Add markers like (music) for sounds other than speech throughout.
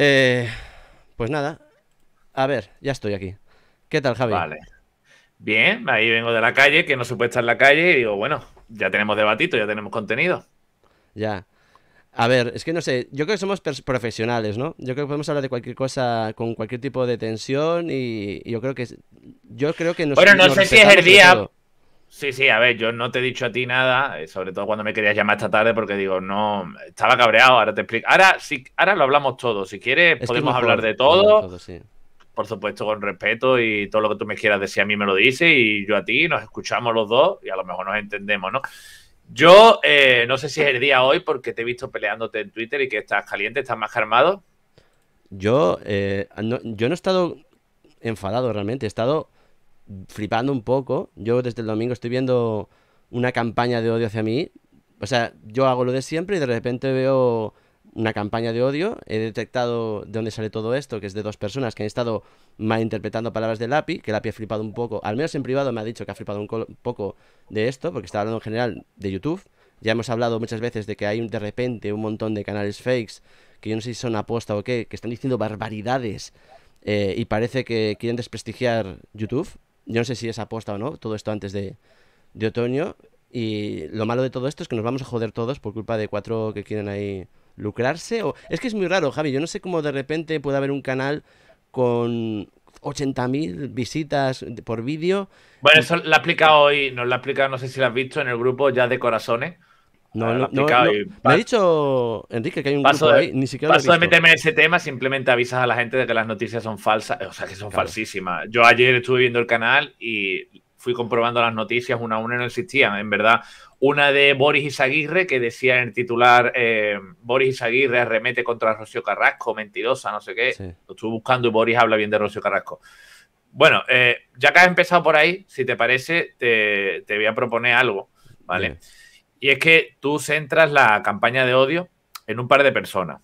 Eh, pues nada, a ver, ya estoy aquí. ¿Qué tal, Javi? Vale. Bien, ahí vengo de la calle, que no supe estar en la calle, y digo, bueno, ya tenemos debatito, ya tenemos contenido. Ya. A ver, es que no sé, yo creo que somos profesionales, ¿no? Yo creo que podemos hablar de cualquier cosa con cualquier tipo de tensión y, yo creo que yo creo que Bueno, no sé si es el día, Sí, sí, a ver, yo no te he dicho a ti nada, eh, sobre todo cuando me querías llamar esta tarde, porque digo, no, estaba cabreado, ahora te explico. Ahora, si, ahora lo hablamos todo, si quieres podemos hablar de todo. Por supuesto, con respeto y todo lo que tú me quieras decir a mí me lo dices y yo a ti, nos escuchamos los dos y a lo mejor nos entendemos, ¿no? Yo eh, no sé si es el día hoy porque te he visto peleándote en Twitter y que estás caliente, estás más armado. Yo, eh, yo no he estado enfadado realmente, he estado flipando un poco. Yo desde el domingo estoy viendo una campaña de odio hacia mí. O sea, yo hago lo de siempre y de repente veo una campaña de odio. He detectado de dónde sale todo esto, que es de dos personas que han estado malinterpretando palabras de API, que el API ha flipado un poco, al menos en privado me ha dicho que ha flipado un poco de esto, porque está hablando en general de YouTube. Ya hemos hablado muchas veces de que hay de repente un montón de canales fakes, que yo no sé si son aposta o qué, que están diciendo barbaridades eh, y parece que quieren desprestigiar YouTube yo no sé si es aposta o no, todo esto antes de, otoño. Y lo malo de todo esto es que nos vamos a joder todos por culpa de cuatro que quieren ahí lucrarse. O... Es que es muy raro, Javi. Yo no sé cómo de repente puede haber un canal con 80.000 visitas por vídeo. Bueno, eso la ha hoy, nos la ha no sé si la has visto, en el grupo ya de corazones. No, no, Me ha dicho Enrique que hay un ahí, ni siquiera Paso de meterme en ese tema, simplemente avisas a la gente de que las noticias son falsas, o sea, que son falsísimas. Yo ayer estuve viendo el canal y fui comprobando las noticias, una a una no existían, en verdad. Una de Boris Isaguirre que decía en el titular, eh, Boris Isaguirre arremete contra Rocío Carrasco, mentirosa, no sé qué. Lo estuve buscando y Boris habla bien de Rocío Carrasco. Bueno, eh, ya que has empezado por ahí, si te parece, te, voy a proponer algo, ¿vale? Y es que tú centras la campaña de odio en un par de personas,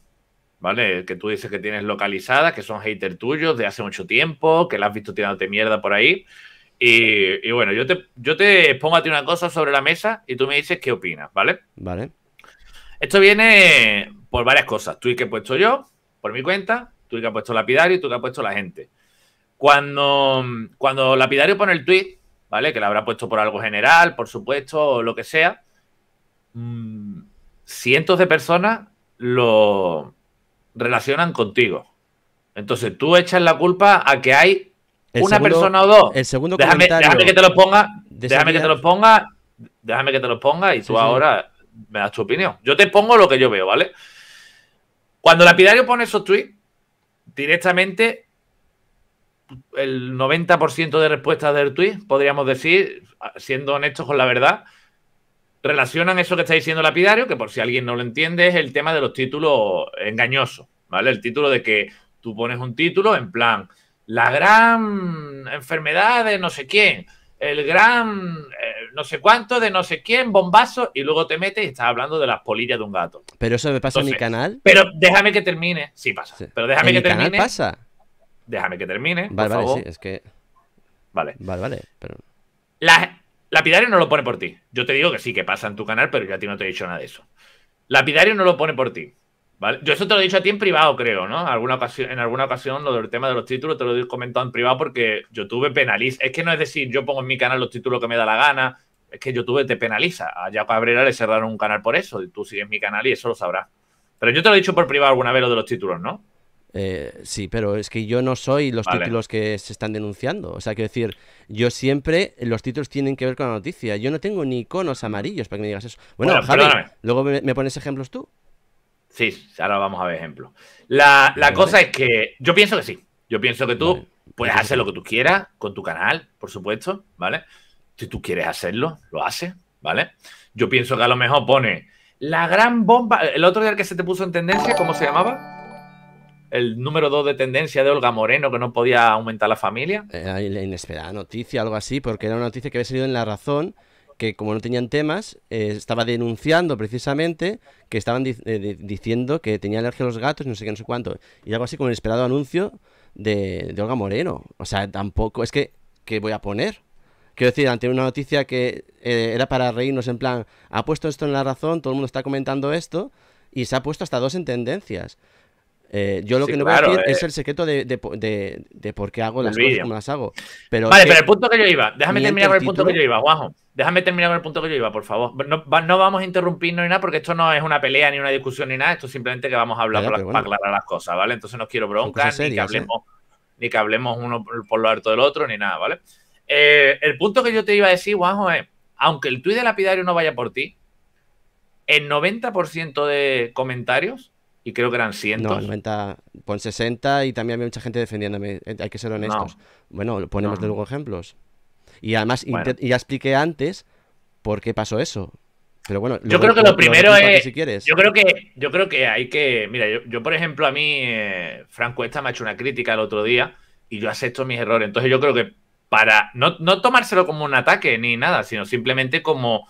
¿vale? Que tú dices que tienes localizadas, que son haters tuyos de hace mucho tiempo, que la has visto tirándote mierda por ahí. Y, bueno, yo te, yo te pongo a ti una cosa sobre la mesa y tú me dices qué opinas, ¿vale? Vale. Esto viene por varias cosas. Tú que he puesto yo, por mi cuenta, tú que ha puesto Lapidario y tú que ha puesto la gente. Cuando, cuando Lapidario pone el tweet, ¿vale? Que la habrá puesto por algo general, por supuesto, o lo que sea. Mm, cientos de personas lo relacionan contigo. Entonces tú echas la culpa a que hay una persona o dos. El segundo déjame, que te lo ponga. Déjame que te lo ponga. Déjame que te lo ponga y tú ahora me das tu opinión. Yo te pongo lo que yo veo, ¿vale? Cuando Lapidario pone esos tweets, directamente el 90% de respuestas del tweet, podríamos decir, siendo honestos con la verdad, relacionan eso que está diciendo Lapidario, que por si alguien no lo entiende, es el tema de los títulos engañosos, ¿vale? El título de que tú pones un título en plan, la gran enfermedad de no sé quién, el gran eh, no sé cuánto de no sé quién, bombazo, y luego te metes y estás hablando de las polillas de un gato. Pero eso me pasa en mi canal. Pero déjame que termine. Sí, pasa. Pero déjame que termine. pasa? Déjame que termine. Vale, vale, sí, es que. Vale. Vale, vale. Lapidario no lo pone por ti. Yo te digo que sí, que pasa en tu canal, pero yo a ti no te he dicho nada de eso. Lapidario no lo pone por ti. ¿Vale? Yo eso te lo he dicho a ti en privado, creo, ¿no? Alguna ocasión, en alguna ocasión lo del tema de los títulos te lo he comentado en privado porque YouTube penaliza. Es que no es decir, yo pongo en mi canal los títulos que me da la gana. Es que YouTube te penaliza. A Jaco Cabrera le cerraron un canal por eso. tú sigues mi canal y eso lo sabrás. Pero yo te lo he dicho por privado alguna vez lo de los títulos, ¿no? Eh, sí, pero es que yo no soy los títulos que se están denunciando. O sea, quiero decir, yo siempre los títulos tienen que ver con la noticia. Yo no tengo ni conos amarillos para que me digas eso. Bueno, Javi, luego me, pones ejemplos tú. Sí, ahora vamos a ver ejemplos. La, cosa es que yo pienso que sí. Yo pienso que tú puedes hacer lo que tú quieras con tu canal, por supuesto, ¿vale? Si tú quieres hacerlo, lo haces, ¿vale? Yo pienso que a lo mejor pone la gran bomba. El otro día que se te puso en tendencia, ¿cómo se llamaba? el número 2 de tendencia de Olga Moreno, que no podía aumentar la familia. Era eh, la inesperada noticia, algo así, porque era una noticia que había salido en La Razón, que como no tenían temas, eh, estaba denunciando precisamente que estaban eh, diciendo que tenía alergia a los gatos, no sé qué, no sé cuánto. Y algo así como el esperado anuncio de, Olga Moreno. O sea, tampoco, es que, voy a poner? Quiero decir, ante una noticia que era para reírnos en plan, ha puesto esto en la razón, todo el mundo está comentando esto, y se ha puesto hasta dos en tendencias. Eh, yo lo que no voy a decir eh. es el secreto de, por qué hago las cosas como las hago. Pero vale, pero el punto que yo iba, déjame terminar con el punto que yo iba, Guajo Déjame terminar con el punto que yo iba, por favor. No, no vamos a interrumpirnos ni nada, porque esto no es una pelea ni una discusión ni nada. Esto simplemente que vamos a hablar para, pues aclarar las cosas, ¿vale? Entonces no quiero broncas, ni que ¿eh? hablemos, ni que hablemos uno por lo alto del otro, ni nada, ¿vale? el punto que yo te iba a decir, Guajo es, aunque el tuit de lapidario no vaya por ti, el 90% de comentarios y creo que eran cientos. No, 90, pon 60 y también había mucha gente defendiéndome, eh, hay que ser honestos. Bueno, ponemos de luego ejemplos. Y además, ya expliqué antes por qué pasó eso. Pero bueno, yo creo que lo, primero es. Yo creo que, yo creo que hay que. Mira, yo, por ejemplo, a mí, eh, Franco Esta me ha hecho una crítica el otro día y yo acepto mis errores. Entonces, yo creo que para. No, tomárselo como un ataque ni nada, sino simplemente como.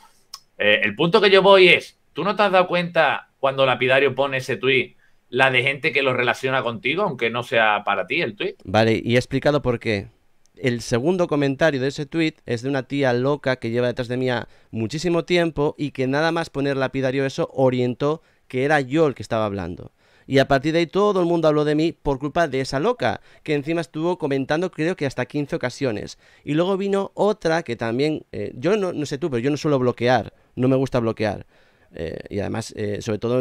Eh, el punto que yo voy es. Tú no te has dado cuenta cuando Lapidario pone ese tuit, la de gente que lo relaciona contigo, aunque no sea para ti el tweet. Vale, y he explicado por qué. El segundo comentario de ese tweet es de una tía loca que lleva detrás de mí muchísimo tiempo y que nada más poner lapidario eso orientó que era yo el que estaba hablando. Y a partir de ahí todo el mundo habló de mí por culpa de esa loca, que encima estuvo comentando creo que hasta 15 ocasiones. Y luego vino otra que también, eh, yo no, no sé tú, pero yo no suelo bloquear, no me gusta bloquear. Eh, y además, eh, sobre todo,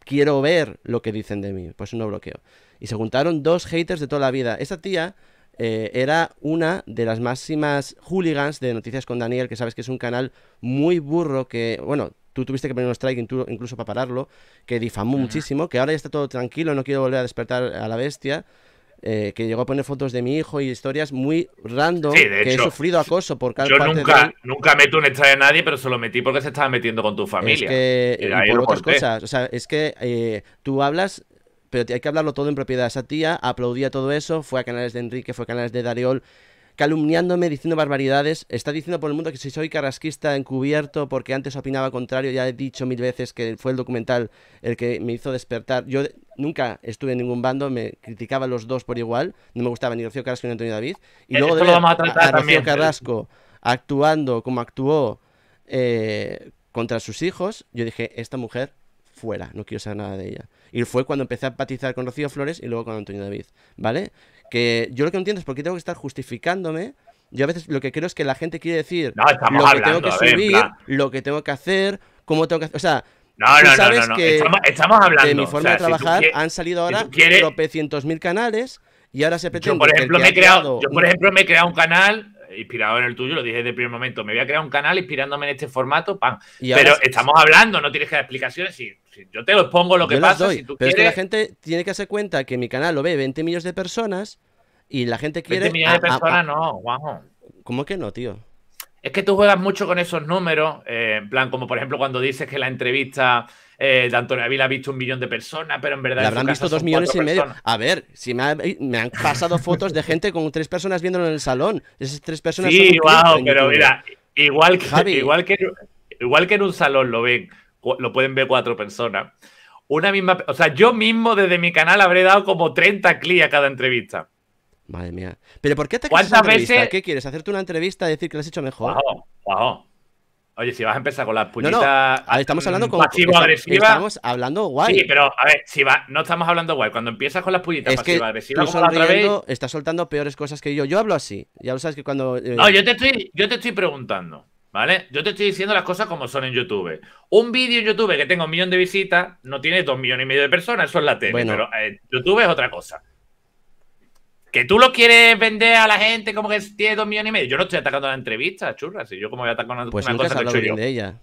quiero ver lo que dicen de mí, pues no bloqueo. Y se juntaron dos haters de toda la vida. Esa tía eh, era una de las máximas hooligans de Noticias con Daniel, que sabes que es un canal muy burro que, bueno, tú tuviste que poner un strike incluso para pararlo, que difamó muchísimo, que ahora ya está todo tranquilo, no quiero volver a despertar a la bestia. Eh, que llegó a poner fotos de mi hijo y historias muy random, que he sufrido acoso por cada Yo nunca, nunca meto un extra de nadie, pero se lo metí porque se estaba metiendo con tu familia. Es que, otras cosas, o sea, es que eh, tú hablas pero hay que hablarlo todo en propiedad. Esa tía aplaudía todo eso, fue a canales de Enrique, fue a canales de Dariol, calumniándome, diciendo barbaridades, está diciendo por el mundo que si soy carrasquista encubierto porque antes opinaba contrario, ya he dicho mil veces que fue el documental el que me hizo despertar. Yo nunca estuve en ningún bando, me criticaban los dos por igual, no me gustaba ni Rocío Carrasco ni Antonio David. Y eh, luego de a, Rocío Carrasco actuando como actuó eh, contra sus hijos, yo dije, esta mujer fuera, no quiero saber nada de ella. Y fue cuando empecé a empatizar con Rocío Flores y luego con Antonio David, ¿vale? que yo lo que no entiendo es por qué tengo que estar justificándome. Yo a veces lo que creo es que la gente quiere decir lo que tengo que subir, lo que tengo que hacer, cómo tengo que hacer. O sea, no, no, no, sabes que estamos, hablando. De mi forma de trabajar han salido ahora si tropecientos mil canales y ahora se pretende. Yo, por ejemplo, me he creado, por ejemplo, me creado un canal inspirado en el tuyo, lo dije desde el primer momento. Me voy a crear un canal inspirándome en este formato, pan. Pero estamos hablando, no tienes que dar explicaciones. Y yo te lo pongo lo que pasa, pero la gente tiene que hacer cuenta que mi canal lo ve 20 millones de personas y la gente quiere... 20 millones de personas no, guau. ¿Cómo que no, tío? Es que tú juegas mucho con esos números, eh, en plan, como por ejemplo cuando dices que la entrevista eh, de Antonio Avila ha visto un millón de personas, pero en verdad. La habrán visto dos millones y medio. A ver, si me, han pasado fotos de gente con tres personas viéndolo en el salón. Esas tres personas. Sí, wow, pero mira, igual que, igual que, igual que en un salón lo ven lo pueden ver cuatro personas. Una misma, o sea, yo mismo desde mi canal habré dado como 30 clics a cada entrevista. Madre mía. ¿Pero por qué te ¿Cuántas veces? ¿Qué quieres? ¿Hacerte una entrevista y decir que lo has hecho mejor? Oye, si vas a empezar con las puñitas. estamos hablando mm, con. Pasivo-agresiva. Estamos hablando guay. Sí, pero a ver, si va, no estamos hablando guay. Cuando empiezas con las puñitas pasivo-agresivas, lo otra vez. Estás soltando peores cosas que yo. Yo hablo así. Ya lo sabes que cuando. Eh, no, yo te, estoy, yo te estoy preguntando. ¿Vale? Yo te estoy diciendo las cosas como son en YouTube. Un vídeo en YouTube que tenga un millón de visitas no tiene dos millones y medio de personas, eso es la tele. Pero eh, YouTube es otra cosa. Que tú lo quieres vender a la gente como que tiene dos millones y medio. Yo no estoy atacando la entrevista, churras. Si yo como voy a atacar una, pues una cosa has lo que he hecho bien de ella.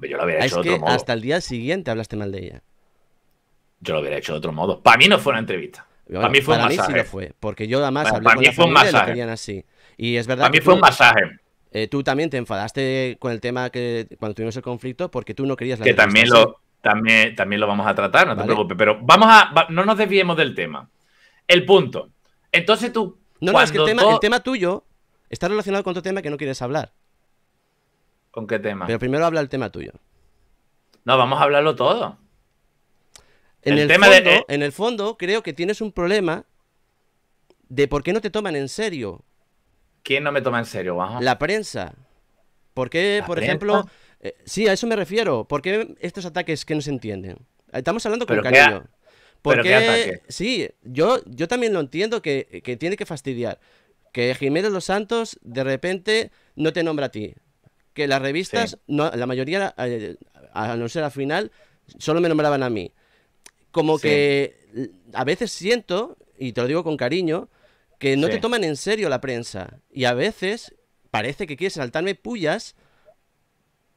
Yo lo hubiera ah, hecho de otro modo. Hasta el día siguiente hablaste mal de ella. Yo lo hubiera hecho de otro modo. Para mí no fue una entrevista. para mí fue para un mí masaje. Sí lo fue, porque yo además hablé para con mí la fue un masaje. Y así. Y es verdad. Para mí fue un masaje. Eh, tú también te enfadaste con el tema que cuando tuvimos el conflicto porque tú no querías la Que también lo, también, también lo vamos a tratar, no te preocupes. Pero vamos a. no nos desviemos del tema. El punto. Entonces tú. No, es que el tema, tuyo está relacionado con otro tema que no quieres hablar. ¿Con qué tema? Pero primero habla el tema tuyo. No, vamos a hablarlo todo. En el, eh, en el fondo, creo que tienes un problema de por qué no te toman en serio ¿Quién no me toma en serio, La prensa. ¿Por qué, por ejemplo... Eh, sí, a eso me refiero. ¿Por qué estos ataques que no se entienden? Estamos hablando con cariño. Porque, sí, yo, yo también lo entiendo que, tiene que fastidiar. Que Jiménez Los Santos de repente no te nombra a ti. Que las revistas, no, la mayoría, eh, a, no ser al final, solo me nombraban a mí. Como que a veces siento, y te lo digo con cariño, que no te toman en serio la prensa. Y a veces parece que quieres saltarme pullas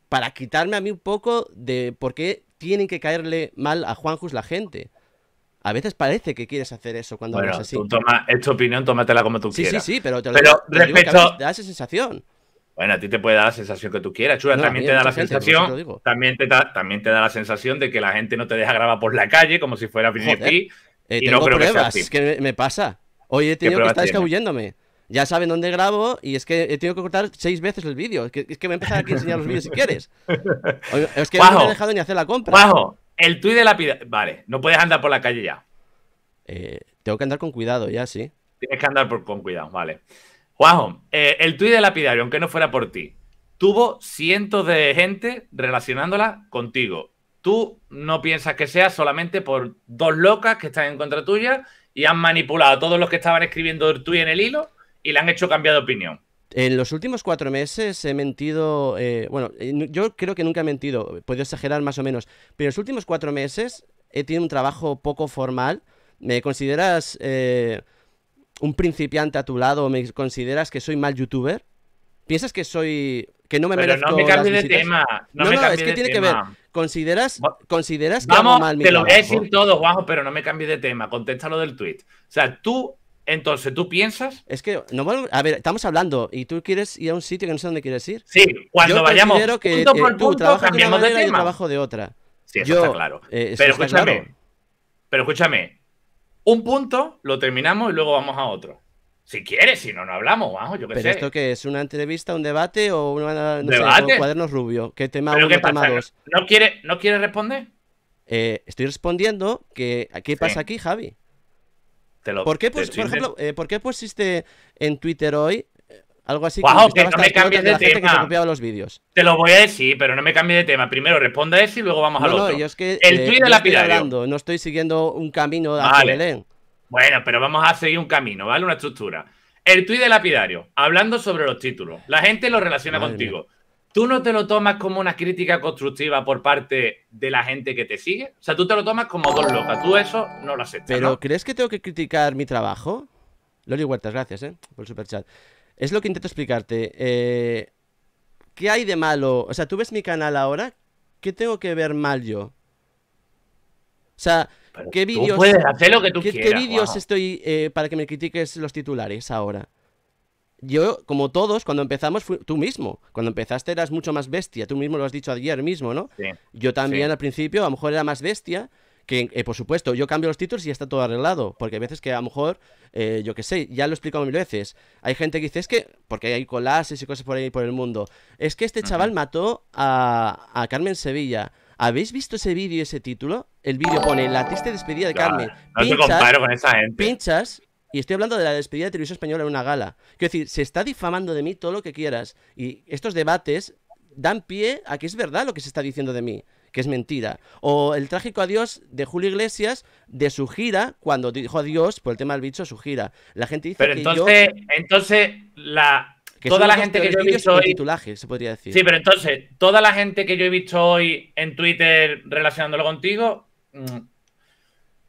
para quitarme a mí un poco de por qué tienen que caerle mal a Juanjus la gente. A veces parece que quieres hacer eso cuando hablas así. Tú es opinión, tómatela como tú quieras. Sí, sí, pero te pero da esa sensación. Bueno, a ti te puede dar la sensación que tú quieras, Chula. también te da la sensación. También te da, también te da la sensación de que la gente no te deja grabar por la calle como si fuera a Eh, y no creo que, sea así. que me pasa. Oye, he tenido que estar escabulléndome. Ya saben dónde grabo y es que he tenido que cortar seis veces el vídeo. Es que, me que empezado a aquí a enseñar los vídeos si quieres. (laughs) es que no me he dejado ni hacer la compra. Bajo, el tuit de la Vale, no puedes andar por la calle ya. Eh, tengo que andar con cuidado ya, sí. Tienes que andar con cuidado, vale. Juanjo, eh, el tuit de lapidario, aunque no fuera por ti, tuvo cientos de gente relacionándola contigo. Tú no piensas que sea solamente por dos locas que están en contra tuya y han manipulado a todos los que estaban escribiendo el y en el hilo y le han hecho cambiar de opinión. En los últimos cuatro meses he mentido, eh, bueno, eh, yo creo que nunca he mentido, puedo exagerar más o menos, pero en los últimos cuatro meses he tenido un trabajo poco formal. ¿Me consideras eh, un principiante a tu lado? ¿Me consideras que soy mal youtuber? ¿Piensas que soy que no me Pero no me cambies de tema. No, es que tiene que ver. ¿Consideras, consideras Vamos, que hago mal Te lo voy a decir todo, Juanjo, pero no me cambies de tema. Contéstalo del tweet. O sea, tú entonces, ¿tú piensas? Es que, no, a ver, estamos hablando y tú quieres ir a un sitio que no sé dónde quieres ir. Sí, cuando vayamos punto eh, por punto, Cambiamos de, tema. trabajo de otra. Sí, eso está claro. Eh, pero escúchame, pero escúchame, un punto lo terminamos y luego vamos a otro. Si quieres, si no, no hablamos, vamos, yo qué sé. ¿Pero esto qué es? ¿Una entrevista, un debate o una, no cuadernos rubio? ¿Qué tema qué ¿No quiere, ¿No quiere responder? Eh, estoy respondiendo que ¿qué pasa aquí, Javi? Te lo, ¿Por qué, pues, por ejemplo, eh, ¿por qué pusiste en Twitter hoy eh, algo así que, no me cambies de, tema. los vídeos. Te lo voy a decir, pero no me cambies de tema. Primero responde eso y luego vamos al otro. No, yo es que, el estoy hablando, no estoy siguiendo un camino de bueno, pero vamos a seguir un camino, ¿vale? Una estructura. El tuit de lapidario, hablando sobre los títulos. La gente lo relaciona contigo. ¿Tú no te lo tomas como una crítica constructiva por parte de la gente que te sigue? O sea, tú te lo tomas como dos locas. Tú eso no lo aceptas. ¿Pero crees que tengo que criticar mi trabajo? Loli Huertas, gracias, ¿eh? Por el superchat. Es lo que intento explicarte. Eh, ¿Qué hay de malo? O sea, tú ves mi canal ahora. ¿Qué tengo que ver mal yo? O sea, ¿Qué vídeos? hacer lo que tú quieras. ¿Qué vídeos estoy eh, para que me critiques los titulares ahora? Yo, como todos, cuando empezamos, tú mismo. Cuando empezaste eras mucho más bestia. Tú mismo lo has dicho ayer mismo, ¿no? yo también al principio, a lo mejor era más bestia. Que, eh, por supuesto, yo cambio los títulos y ya está todo arreglado. Porque hay veces que a lo mejor, eh, yo qué sé, ya lo he explicado mil veces. Hay gente que dice, es que, porque hay colases y cosas por ahí por el mundo. Es que este chaval mató a, a Carmen Sevilla. ¿Habéis visto ese vídeo, y ese título? El vídeo pone La triste despedida de Carmen. No pinchas, te comparo con esa gente. Pinchas, y estoy hablando de la despedida de televisión española en una gala. Quiero decir, se está difamando de mí todo lo que quieras. Y estos debates dan pie a que es verdad lo que se está diciendo de mí, que es mentira. O el trágico adiós de Julio Iglesias de su gira, cuando dijo adiós por el tema del bicho, su gira. La gente dice Pero entonces, entonces la toda la gente que yo he visto hoy. se podría decir. Sí, pero entonces, toda la gente que yo he visto hoy en Twitter relacionándolo contigo, mm,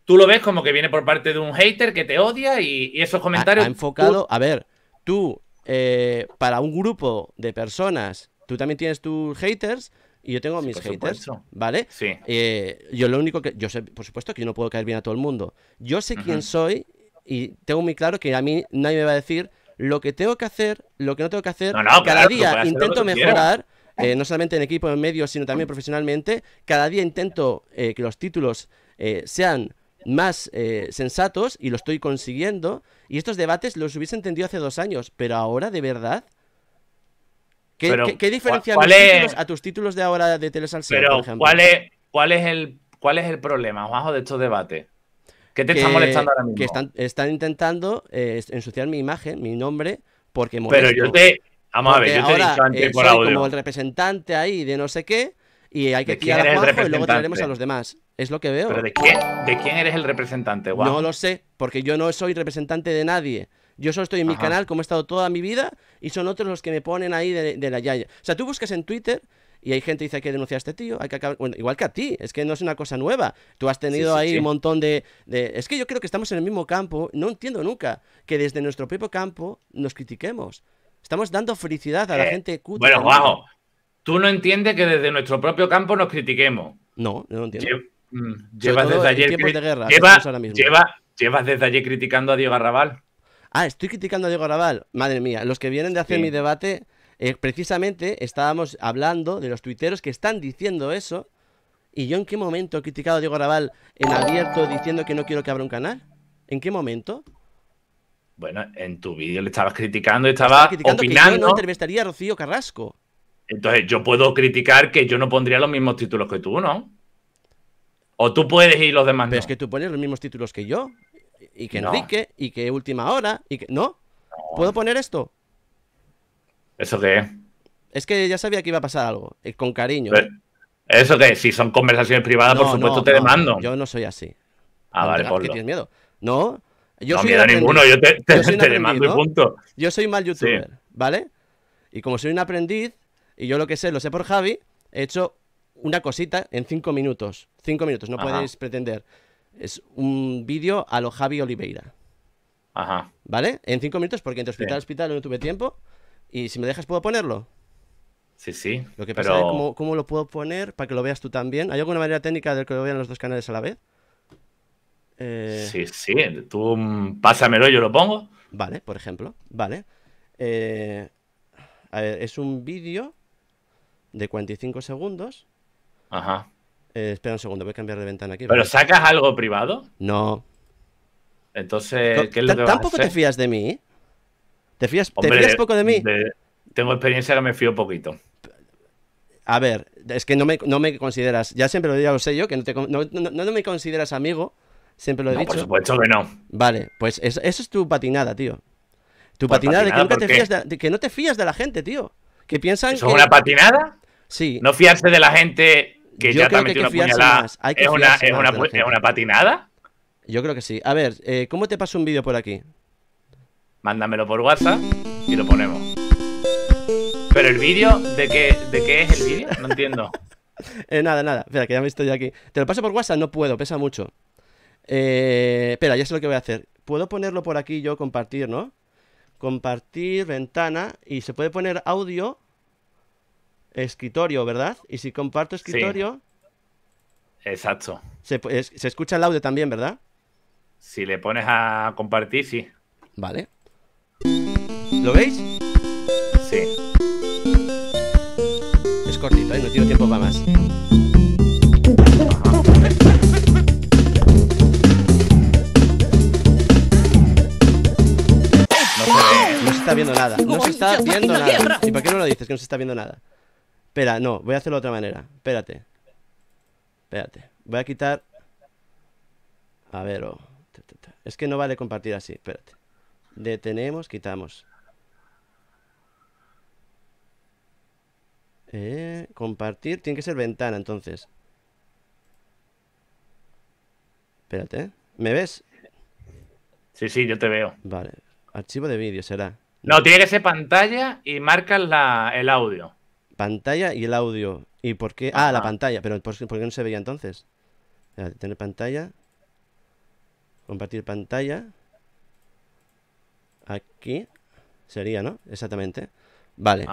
tú lo ves como que viene por parte de un hater que te odia y, esos comentarios. enfocado, a ver, tú, eh, para un grupo de personas, tú también tienes tus haters, y yo tengo mis haters, ¿vale? Sí. Eh, yo lo único que, yo sé, por supuesto que yo no puedo caer bien a todo el mundo. Yo sé quién soy y tengo muy claro que a mí nadie me va a decir, lo que tengo que hacer, lo que no tengo que hacer, cada día intento mejorar. Eh, no solamente en equipo, en medio, sino también profesionalmente. Cada día intento eh, que los títulos eh, sean más sensatos y lo estoy consiguiendo. Y estos debates los hubiese entendido hace dos años, pero ahora, de verdad. ¿Qué, diferencia a tus títulos de ahora de Telesalseo, por ejemplo? ¿cuál es, el, ¿Cuál es el problema, bajo de estos debates? ¿Qué te está molestando ahora mismo? Que están, intentando eh, ensuciar mi imagen, mi nombre, porque molesto. Pero yo te. Vamos a ver, yo te ahora, he dicho antes eh, por como el representante ahí de no sé qué, y hay que tirar y luego traeremos a los demás. Es lo que veo. ¿Pero de quién, eres el representante? No lo sé, porque yo no soy representante de nadie. Yo solo estoy en mi canal, como he estado toda mi vida, y son otros los que me ponen ahí de, de, la yaya. O sea, tú buscas en Twitter y hay gente que dice hay que denunciar a este tío, hay que Bueno, igual que a ti, es que no es una cosa nueva. Tú has tenido ahí un montón de, Es que yo creo que estamos en el mismo campo, no entiendo nunca que desde nuestro propio campo nos critiquemos. Estamos dando felicidad a la eh, gente Bueno, bajo. tú no entiendes que desde nuestro propio campo nos critiquemos. No, no entiendo. Mm, llevas desde ayer... lleva, llevas desde ayer criticando a Diego Arrabal. Ah, estoy criticando a Diego Arrabal. Madre mía, los que vienen de hacer mi debate eh, precisamente estábamos hablando de los tuiteros que están diciendo eso. ¿Y yo en qué momento he criticado a Diego Raval en abierto diciendo que no quiero que abra un canal? ¿En qué momento? Bueno, en tu vídeo le estabas criticando, estabas Estaba opinando. yo no entrevistaría a Rocío Carrasco. Entonces, yo puedo criticar que yo no pondría los mismos títulos que tú, ¿no? O tú puedes y los demás Pero no. es que tú pones los mismos títulos que yo. Y que Enrique, y que Última Hora, y que. no. puedo poner esto? ¿Eso qué es? que ya sabía que iba a pasar algo, eh, con cariño. ¿Eso qué? Si son conversaciones privadas, por supuesto te demando. Yo no soy así. Ah, vale, por tienes miedo? No, yo no soy a ninguno, yo te, demando y punto. Yo soy mal youtuber, ¿vale? Y como soy un aprendiz, y yo lo que sé, lo sé por Javi, he hecho una cosita en cinco minutos. Cinco minutos, no podéis pretender. Es un vídeo a lo Javi Oliveira. Ajá. ¿Vale? En cinco minutos, porque entre hospital hospital no tuve tiempo. Y si me dejas, ¿puedo ponerlo? Sí, sí. Lo que pasa es ¿cómo, lo puedo poner para que lo veas tú también. ¿Hay alguna manera técnica de que lo vean los dos canales a la vez? Eh, sí, sí. Tú pásamelo y yo lo pongo. Vale, por ejemplo. Vale. Eh, es un vídeo de 45 segundos. Ajá. Eh, espera un segundo, voy a cambiar de ventana aquí. ¿Pero sacas algo privado? No. Entonces, ¿qué Tampoco te fías de mí. ¿Te fías, poco de mí? tengo experiencia que me fío poquito. A ver, es que no me, consideras, ya siempre lo, digo lo sé yo, que no, te, me consideras amigo, siempre lo he dicho. Por supuesto que no. Vale, pues eso, es tu patinada, tío. Tu pues patinada, de que te fías de, no te fías de la gente, tío. Que piensan ¿Eso ¿Es una patinada? Sí. No fiarse de la gente que ya te ha metido una puñalada. ¿Es, una, patinada? Yo creo que sí. A ver, eh, ¿cómo te paso un vídeo por aquí? Mándamelo por WhatsApp y lo ponemos. Pero el vídeo, ¿de qué, ¿de qué es el vídeo? No entiendo. (laughs) Eh, nada, nada. Espera, que ya me estoy aquí. Te lo paso por WhatsApp, no puedo, pesa mucho. Eh, espera, ya sé lo que voy a hacer. Puedo ponerlo por aquí yo, compartir, ¿no? Compartir, ventana, y se puede poner audio, escritorio, ¿verdad? Y si comparto escritorio... Exacto. Se, se escucha el audio también, ¿verdad? Si le pones a compartir, sí. Vale. ¿Lo veis? Sí. Es cortito, ¿eh? no tiene tiempo para más. No se está viendo nada. No se está viendo nada. ¿Y para qué no lo dices que no se está viendo nada? Espera, no, voy a hacerlo de otra manera. Espérate. Espérate. Voy a quitar. A ver, oh. es que no vale compartir así. Espérate. Detenemos, quitamos. Eh, compartir, tiene que ser ventana entonces. Espérate, ¿eh? ¿me ves? Sí, sí, yo te veo. Vale, archivo de vídeo será. No, tiene que ser pantalla y marcas el audio. Pantalla y el audio. ¿Y por qué? Ah, la pantalla, pero ¿por, qué no se veía entonces? tener pantalla. Compartir pantalla. Aquí sería, ¿no? Exactamente. Vale.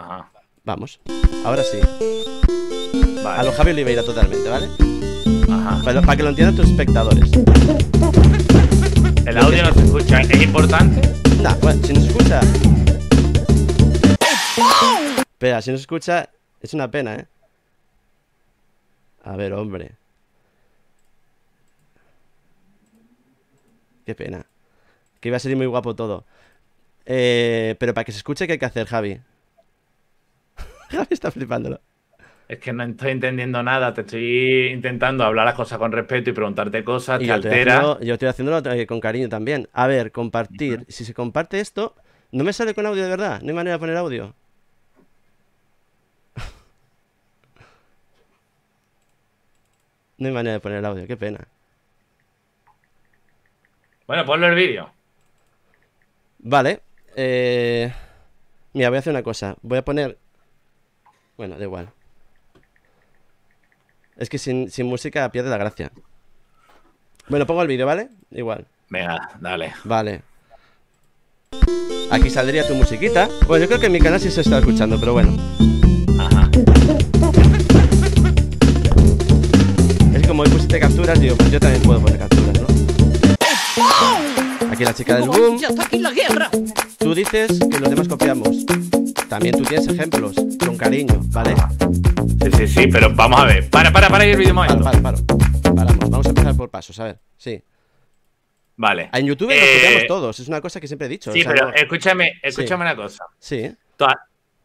Vamos. Ahora sí. A lo Javi Oliveira totalmente, ¿vale? Ajá. Para, que lo entiendan tus espectadores. El audio no se escucha. ¿Es importante? Nah, bueno, si no se escucha. Espera, si no se escucha, es una pena, ¿eh? A ver, hombre. Qué pena. Que iba a salir muy guapo todo. Eh, pero para que se escuche, ¿qué hay que hacer, Javi? (laughs) Javi está flipándolo. Es que no estoy entendiendo nada, te estoy intentando hablar las cosas con respeto y preguntarte cosas, y te yo altera. Estoy yo estoy haciéndolo eh, con cariño también. A ver, compartir. Si se comparte esto, no me sale con audio de verdad, no hay manera de poner audio. (laughs) no hay manera de poner audio, qué pena. Bueno, ponlo el vídeo. Vale, eh, mira, voy a hacer una cosa. Voy a poner... Bueno, da igual. Es que sin, música pierde la gracia. Bueno, pongo el vídeo, ¿vale? Igual. Venga, dale. Vale. Aquí saldría tu musiquita. Bueno, yo creo que en mi canal sí se está escuchando, pero bueno. Ajá. Es como hoy pusiste capturas, digo, pues yo también puedo poner capturas, ¿no? ¡Oh! Aquí la chica del boom. Tú dices que los demás copiamos. También tú tienes ejemplos, con cariño, ¿vale? Sí, sí, sí, pero vamos a ver. Para, para, para ir el momento. vamos a empezar por pasos, a ver. Sí. Vale. En YouTube nos eh, copiamos todos, es una cosa que siempre he dicho. Sí, pero escúchame, escúchame una cosa. Sí.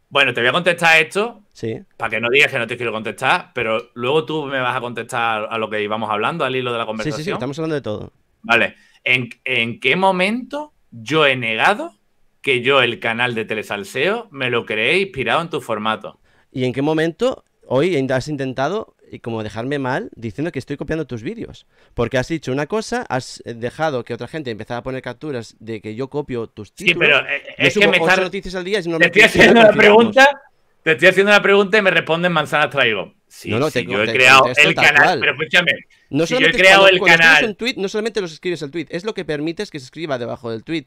Bueno, te voy a contestar esto. Sí. Para que no digas que no te quiero contestar, pero luego tú me vas a contestar a lo que íbamos hablando, al hilo de la conversación. Sí, sí, sí, estamos hablando de todo. Vale. ¿En, qué momento yo he negado que yo el canal de Telesalseo me lo creé inspirado en tu formato? ¿Y en qué momento hoy has intentado eh, como dejarme mal diciendo que estoy copiando tus vídeos? Porque has dicho una cosa, has dejado que otra gente empezara a poner capturas de que yo copio tus títulos. Sí, pero eh, es que me estás... noticias al día no estoy pregunta, te estoy haciendo una pregunta y me responden manzanas traigo. Sí, yo he creado el canal, pero escúchame. yo he creado el canal. no solamente los escribes el tweet, es lo que permites que se escriba debajo del tweet.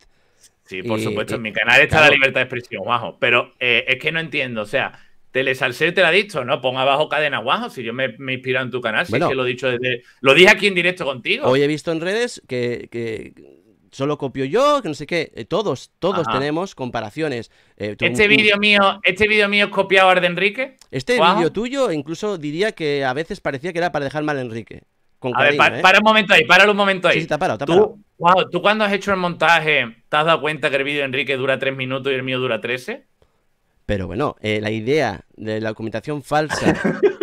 Sí, por supuesto, en mi canal está la libertad de expresión, guajo. Pero eh, es que no entiendo, o sea, Telesalcer te lo ha dicho, ¿no? Ponga abajo cadena guajo, si yo me, he inspirado en tu canal, bueno, es que lo he dicho desde. Lo dije aquí en directo contigo. Hoy he visto en redes que, que solo copio yo, que no sé qué. Eh, todos, todos tenemos comparaciones. Eh, este vídeo mío, este vídeo mío es copiado de Enrique. Este vídeo tuyo, incluso diría que a veces parecía que era para dejar mal a Enrique. a ver, ¿eh? para un momento ahí, para un momento ahí. Sí, sí parado, te ¿Tú, cuando has hecho el montaje te has dado cuenta que el vídeo de Enrique dura 3 minutos y el mío dura 13? Pero bueno, la idea de la documentación falsa (laughs)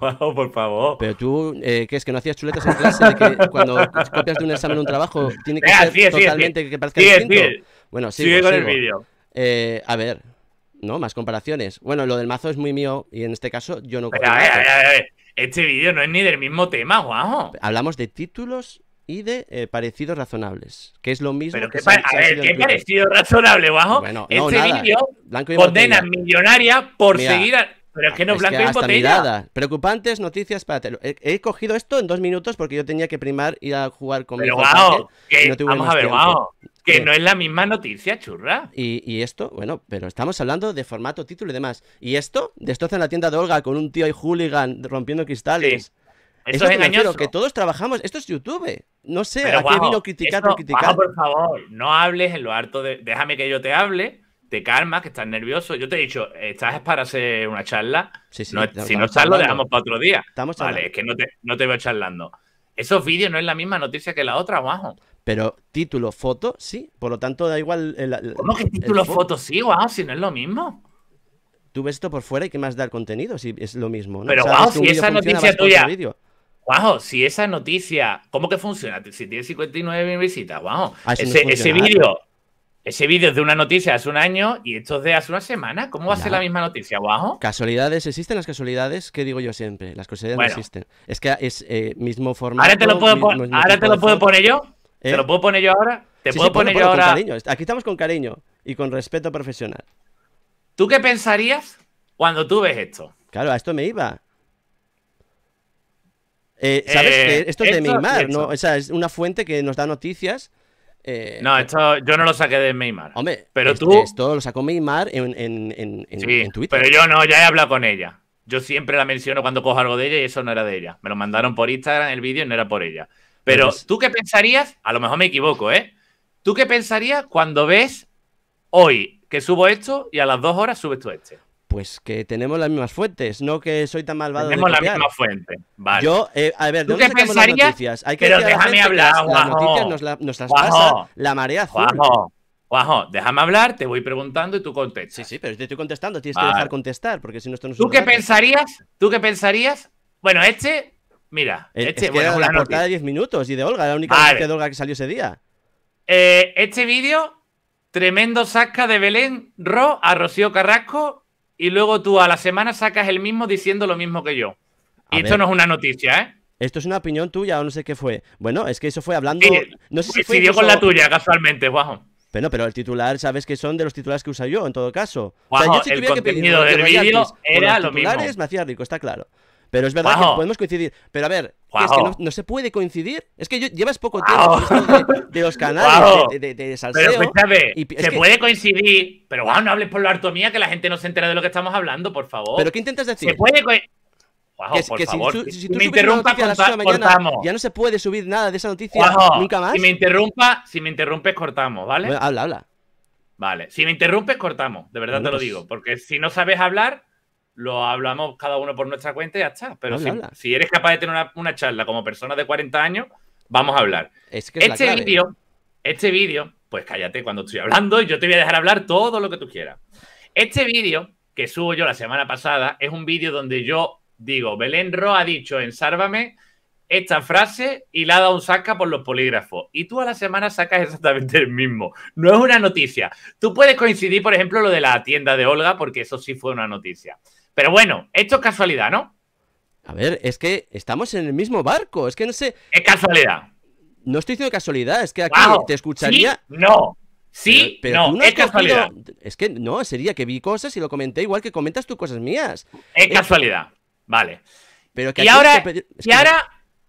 wow, por favor. Pero tú, eh, ¿qué es que no hacías chuletas en clase? De que cuando copias de un examen un trabajo, tiene que eh, ser totalmente que parezca distinto. Bueno, sí, sigue con el vídeo. Eh, a ver, ¿no? Más comparaciones. Bueno, lo del mazo es muy mío y en este caso yo no. Pues, a ver, a ver, a ver. Este vídeo no es ni del mismo tema, guau. Hablamos de títulos y de parecidos razonables, que es lo mismo. a ver, ¿qué parecido razonable, guajo? Bueno, este vídeo condena millonaria por seguir a pero es que no blanco Preocupantes noticias para te... he, cogido esto en dos minutos porque yo tenía que primar ir a jugar con Pero mi wow, ¿eh? que, no vamos a ver, que no es la misma noticia, churra. Y, esto, bueno, pero estamos hablando de formato, título y demás. Y esto, destroza en la tienda de Olga con un tío y hooligan rompiendo cristales. Eso, es engañoso. Que todos trabajamos. Esto es YouTube. No sé a qué vino criticar criticar. por favor, no hables en lo harto de. Déjame que yo te hable te calmas, que estás nervioso. Yo te he dicho, estás para hacer una charla. si no lo dejamos para otro día. Estamos Vale, es que no te, no veo charlando. Esos vídeos no es la misma noticia que la otra, guajo. Pero título, foto, sí. Por lo tanto, da igual. El, ¿Cómo que título, foto? sí, guajo? Si no es lo mismo. Tú ves esto por fuera y qué más da el contenido, si es lo mismo. ¿no? Pero, guajo, si esa noticia tuya. Guajo, si esa noticia. ¿Cómo que funciona? Si tiene 59.000 visitas, guajo. Ah, ese vídeo ese vídeo es de una noticia hace un año y esto es de hace una semana. ¿Cómo va a ser la misma noticia abajo? Casualidades, existen las casualidades, ¿qué digo yo siempre? Las casualidades no existen. Es que es eh, mismo formato. Ahora te lo puedo, ahora te lo puedo poner yo. ¿Te ¿Eh? lo puedo poner yo ahora? ¿Te puedo poner yo ahora? Aquí estamos con cariño y con respeto profesional. ¿Tú qué pensarías cuando tú ves esto? Claro, a esto me iba. Eh, ¿Sabes? esto es de Mimar, ¿no? O sea, es una fuente que nos da noticias eh, no, eh, esto yo no lo saqué de Meymar. Hombre, pero tú. Esto lo sacó Meymar en, en, Twitter. Pero yo no, ya he hablado con ella. Yo siempre la menciono cuando cojo algo de ella y eso no era de ella. Me lo mandaron por Instagram el vídeo y no era por ella. Pero tú qué pensarías, a lo mejor me equivoco, ¿eh? ¿Tú qué pensarías cuando ves hoy que subo esto y a las dos horas subes tú este? Pues que tenemos las mismas fuentes, no que soy tan malvado. Tenemos de la misma fuente, vale. Yo, eh, a ver, ¿Tú qué las noticias? Hay que Pero déjame hablar, que las, noticias nos, la, las pasa la marea azul. Guajo. déjame hablar, te voy preguntando y tú contestas. Sí, sí, pero te estoy contestando, tienes que dejar contestar, porque si no esto no es ¿Tú qué pensarías? ¿Tú qué pensarías? Bueno, este, mira, eh, este, es bueno, la portada de 10 minutos y de Olga, la única de Olga que salió ese día. Eh, este vídeo, tremendo saca de Belén Ro a Rocío Carrasco y luego tú a la semana sacas el mismo diciendo lo mismo que yo. y esto no es una noticia, ¿eh? Esto es una opinión tuya o no sé qué fue. Bueno, es que eso fue hablando. no sé si fue con la tuya, casualmente, Guajo. Bueno, pero el titular, sabes que son de los titulares que uso yo, en todo caso. Guajo, yo el contenido que del vídeo era lo mismo. Me hacía rico, está claro. Pero es verdad que podemos coincidir. Pero a ver, es que no, se puede coincidir. Es que llevas poco tiempo de, los canales de, de, Pero escúchame, se puede coincidir. Pero wow, no hables por lo harto mía que la gente no se entera de lo que estamos hablando, por favor. ¿Pero qué intentas decir? Se puede por favor. Si, tú me interrumpas, cortamos. Ya no se puede subir nada de esa noticia nunca más. Si me interrumpa, si me interrumpes, cortamos, ¿vale? habla, habla. Vale. Si me interrumpes, cortamos. De verdad te lo pues digo. Porque si no sabes hablar, lo hablamos cada uno por nuestra cuenta y ya está. Pero si, eres capaz de tener una, charla como persona de 40 años, vamos a hablar. este vídeo, este vídeo, pues cállate cuando estoy hablando y yo te voy a dejar hablar todo lo que tú quieras. Este vídeo que subo yo la semana pasada es un vídeo donde yo digo, Belén Ro ha dicho en Sárvame esta frase y la ha dado un saca por los polígrafos. Y tú a la semana sacas exactamente el mismo. No es una noticia. Tú puedes coincidir, por ejemplo, lo de la tienda de Olga, porque eso sí fue una noticia. Pero bueno, esto es casualidad, ¿no? A ver, es que estamos en el mismo barco, es que no sé. Es casualidad. No estoy diciendo casualidad, es que aquí te escucharía. No. Sí, pero, no, es casualidad. Es que no, sería que vi cosas y lo comenté igual que comentas tú cosas mías. Es, eh, casualidad, vale. Pero que y ahora, y ahora,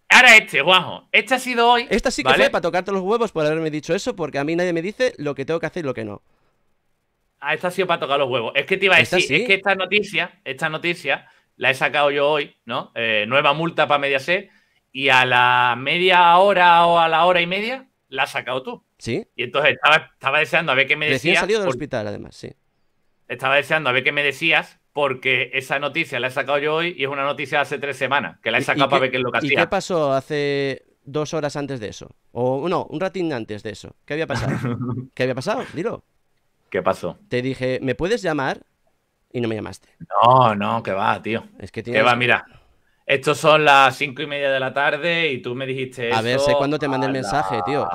ahora este, guajo. este ha sido hoy. Esta sí que fue para tocarte los huevos por haberme dicho eso, porque a mí nadie me dice lo que tengo que hacer y lo que no. Ah, esta ha sido para tocar los huevos. Es que te iba a decir, es que esta noticia, esta noticia la he sacado yo hoy, ¿no? Eh, nueva multa para Mediaset y a la media hora o a la hora y media la has sacado tú. Sí. Y entonces estaba, deseando a ver qué me decías. Recién salido del hospital, además, sí. Estaba deseando a ver qué me decías porque esa noticia la he sacado yo hoy y es una noticia de hace tres semanas, que la he sacado para ver qué es lo que hacía. ¿Y qué pasó hace dos horas antes de eso? O no, un ratín antes de eso. ¿Qué había pasado? (laughs) ¿Qué había pasado? Dilo. ¿Qué pasó? Te dije, ¿me puedes llamar? Y no me llamaste. No, no, que va, tío. Es que tienes... Que va, mira. Estos son las cinco y media de la tarde y tú me dijiste. A ver, sé cuándo te mandé el mensaje, tío.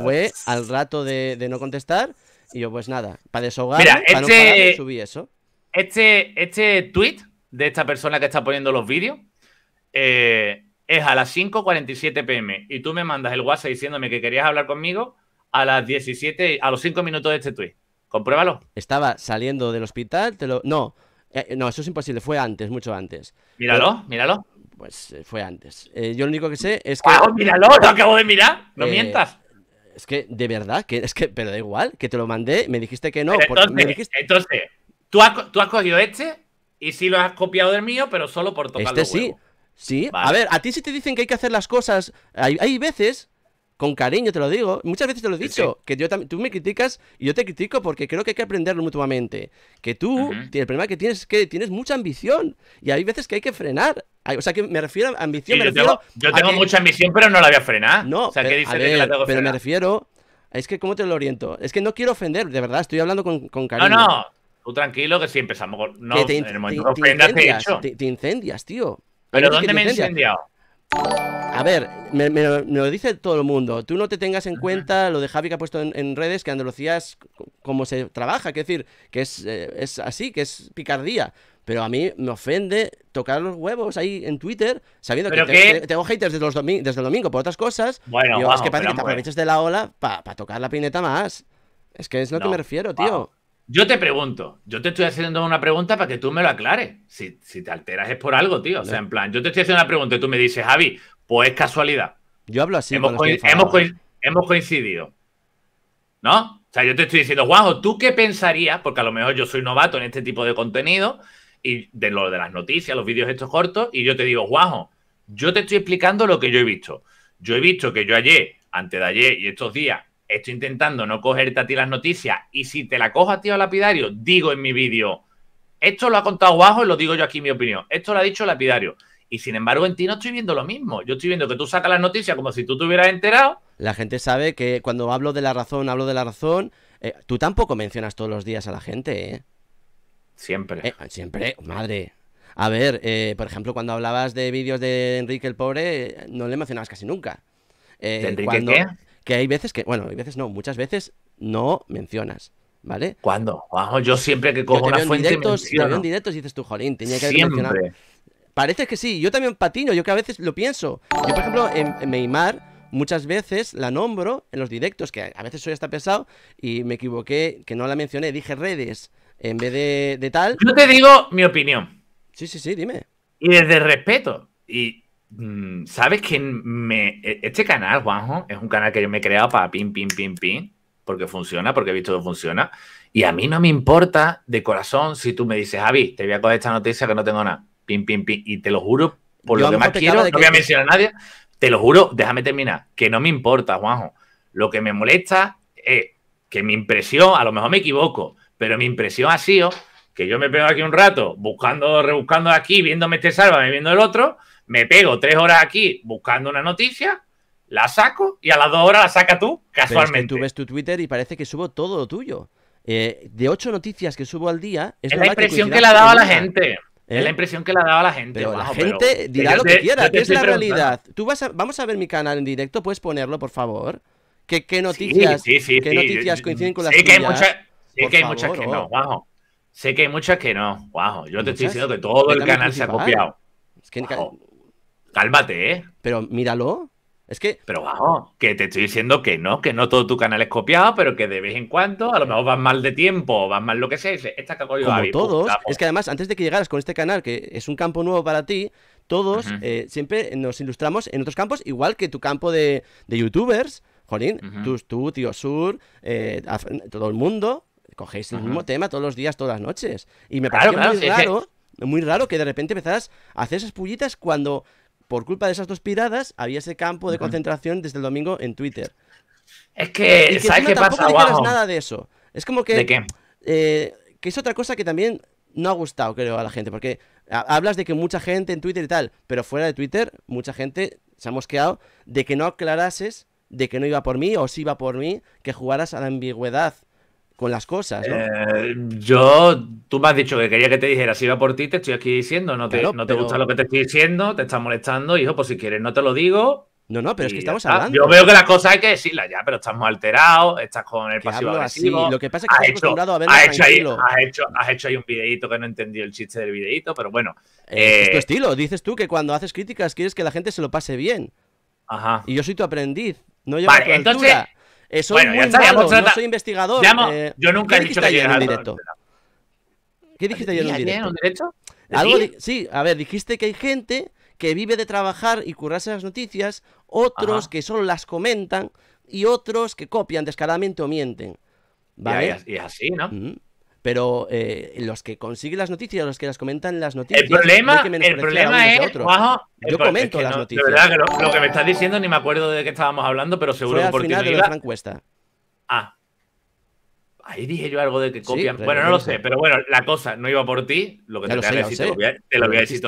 Fue, al rato de, no contestar y yo, pues nada, para deshogar, mira, para este, subí eso. Este, este tweet de esta persona que está poniendo los vídeos eh, es a las 5.47 pm y tú me mandas el WhatsApp diciéndome que querías hablar conmigo a las 17, a los cinco minutos de este tweet. Compruébalo. Estaba saliendo del hospital, te lo... No, eh, no, eso es imposible, fue antes, mucho antes. Míralo, míralo. Pues eh, fue antes. Eh, yo lo único que sé es que... ¡Ah, oh, míralo! ¡Lo acabo de mirar! ¡No mientas! Es que, de verdad, que es que, pero da igual, que te lo mandé, me dijiste que no. Entonces, tú has, cogido este y sí lo has copiado del mío, pero solo por tocar Este sí, sí. A ver, a ti si te dicen que hay que hacer las cosas, hay, hay veces con cariño te lo digo, muchas veces te lo he dicho, que yo tú me criticas y yo te critico porque creo que hay que aprenderlo mutuamente. Que tú, el problema que tienes es que tienes mucha ambición y hay veces que hay que frenar. O sea, que me refiero a ambición. yo tengo, mucha ambición, pero no la voy a frenar. No, o sea, que ver, pero me refiero. Es que, ¿cómo te lo oriento? Es que no quiero ofender, de verdad, estoy hablando con, cariño. No, no, tú tranquilo, que si empezamos No, te, te, incendias, te, incendias, tío. ¿Pero dónde me he incendiado? A ver, me, lo dice todo el mundo. Tú no te tengas en cuenta lo de Javi que ha puesto en, redes que Andalucía es como se trabaja, que decir, que eh, es, así, que es picardía. Pero a mí me ofende tocar los huevos ahí en Twitter, sabiendo que, tengo haters desde, desde el domingo por otras cosas. Bueno, y es que parece que te aproveches de la ola para tocar la pineta más. Es que es lo que me refiero, tío. Yo te pregunto, yo te estoy haciendo una pregunta para que tú me lo aclares. Si, te alteras es por algo, tío. O sea, en plan, yo te estoy haciendo una pregunta y tú me dices, Javi, pues casualidad. Yo hablo así. Hemos, coincidido. ¿No? O sea, yo te estoy diciendo, Juanjo, ¿tú qué pensarías? Porque a lo mejor yo soy novato en este tipo de contenido y de lo de las noticias, los vídeos estos cortos, y yo te digo, Juanjo, yo te estoy explicando lo que yo he visto. Yo he visto que yo ayer, antes de ayer y estos días, estoy intentando no cogerte a ti las noticias y si te la cojo a ti a lapidario, digo en mi vídeo, esto lo ha contado bajo y lo digo yo aquí mi opinión, esto lo ha dicho lapidario. Y sin embargo, en ti no estoy viendo lo mismo. Yo estoy viendo que tú sacas las noticias como si tú te hubieras enterado. La gente sabe que cuando hablo de la razón, hablo de la razón. Eh, tú tampoco mencionas todos los días a la gente, ¿eh? Siempre. Eh, siempre, madre. A ver, eh, por ejemplo, cuando hablabas de vídeos de Enrique el Pobre, no le mencionabas casi nunca. ¿De Enrique cuando que hay veces que, bueno, hay veces no, muchas veces no mencionas. ¿Vale? ¿Cuándo? yo siempre que cojo una fuente. Directos, en directos dices tú, jolín, tenía que haber mencionado. Parece que sí, yo también patino, yo que a veces lo pienso. Yo, por ejemplo, en, Meimar, muchas veces la nombro en los directos, que a veces soy hasta pesado, y me equivoqué, que no la mencioné, dije redes en vez de, de, tal. Yo te digo mi opinión. Sí, sí, sí, dime. Y desde respeto. Y Mm, ¿Sabes que me.? E, este canal, Juanjo, es un canal que yo me he creado para pim, pim, pim, pim, porque funciona, porque he visto que funciona. Y a mí no me importa de corazón si tú me dices, Javi, te voy a coger esta noticia que no tengo nada. Pin, pin, pin. Y te lo juro, por lo que más este quiero, no voy a mencionar a nadie. Te lo juro, déjame terminar, que no me importa, Juanjo. Lo que me molesta es que mi impresión, a lo mejor me equivoco, pero mi impresión ha sido que yo me pego aquí un rato buscando, rebuscando aquí, viéndome este salva, viendo el otro me pego tres horas aquí buscando una noticia, la saco y a las dos horas la saca tú casualmente. tú ves tu Twitter y parece que subo todo lo tuyo. Eh, de ocho noticias que subo al día, es, la impresión que, la daba la gente. Es la ¿Eh? impresión que la daba la gente. Pero la gente dirá lo que quiera, es la realidad. Tú vas vamos a ver mi canal en directo, puedes ponerlo, por favor. ¿Qué, noticias, ¿qué noticias coinciden con las que hay sé que hay muchas que no, guajo. Sé que hay muchas que no, guajo. Yo te estoy diciendo que todo el canal se ha copiado. Es que, Cálmate, ¿eh? Pero míralo. Es que. Pero vamos, que te estoy diciendo que no, que no todo tu canal es copiado, pero que de vez en cuando, a lo mejor vas mal de tiempo, vas mal lo que sea, esta Como todos. Pues, es que además, antes de que llegaras con este canal, que es un campo nuevo para ti, todos eh, siempre nos ilustramos en otros campos, igual que tu campo de, youtubers. Jolín, tú, tío Sur, eh, todo el mundo, cogéis el mismo tema todos los días, todas las noches. Y me parece muy raro. Muy raro que de repente empezaras a hacer esas pullitas cuando por culpa de esas dos piradas, había ese campo de concentración desde el domingo en Twitter. Es que, ¿sabes qué pasa? Tampoco nada de eso. Es como que. ¿De eh, que es otra cosa que también no ha gustado, creo, a la gente. Porque hablas de que mucha gente en Twitter y tal, pero fuera de Twitter, mucha gente se ha mosqueado de que no aclarases de que no iba por mí o si iba por mí, que jugaras a la ambigüedad con las cosas. ¿no? Eh, yo, tú me has dicho que quería que te dijera si iba por ti, te estoy aquí diciendo, no te, no te gusta lo que te estoy diciendo, te estás molestando, hijo, pues si quieres no te lo digo. No, no, pero es que estamos hablando. Yo veo que las cosas hay que decirlas ya, pero estamos alterado, estás con el pasivo agresivo. Lo que pasa es que has a hecho, ahí, has, hecho, hecho ahí un videito que no he el chiste del videito, pero bueno. Eh, es tu eh, estilo, dices tú que cuando haces críticas quieres que la gente se lo pase bien. Ajá. Y yo soy tu aprendiz, no llevo a tu entonces, eso es muy no soy investigador. Eh, yo nunca he dicho que ayer en un directo. ¿Qué dijiste ayer en un directo? sí, a ver, dijiste que hay gente que vive de trabajar y currarse las noticias, otros que solo las comentan y otros que copian descaradamente o mienten. ¿Vale? Y, así, ¿no? Mm. Pero eh, los que consiguen las noticias, los que las comentan las noticias. El problema, el problema es. otro. yo comento las noticias. verdad que lo, que me estás diciendo ni me acuerdo de qué estábamos hablando, pero seguro que por de la encuesta. Ah. Ahí dije yo algo de que copian. bueno, no lo sé, pero bueno, la cosa no iba por ti. Lo que te, lo sé,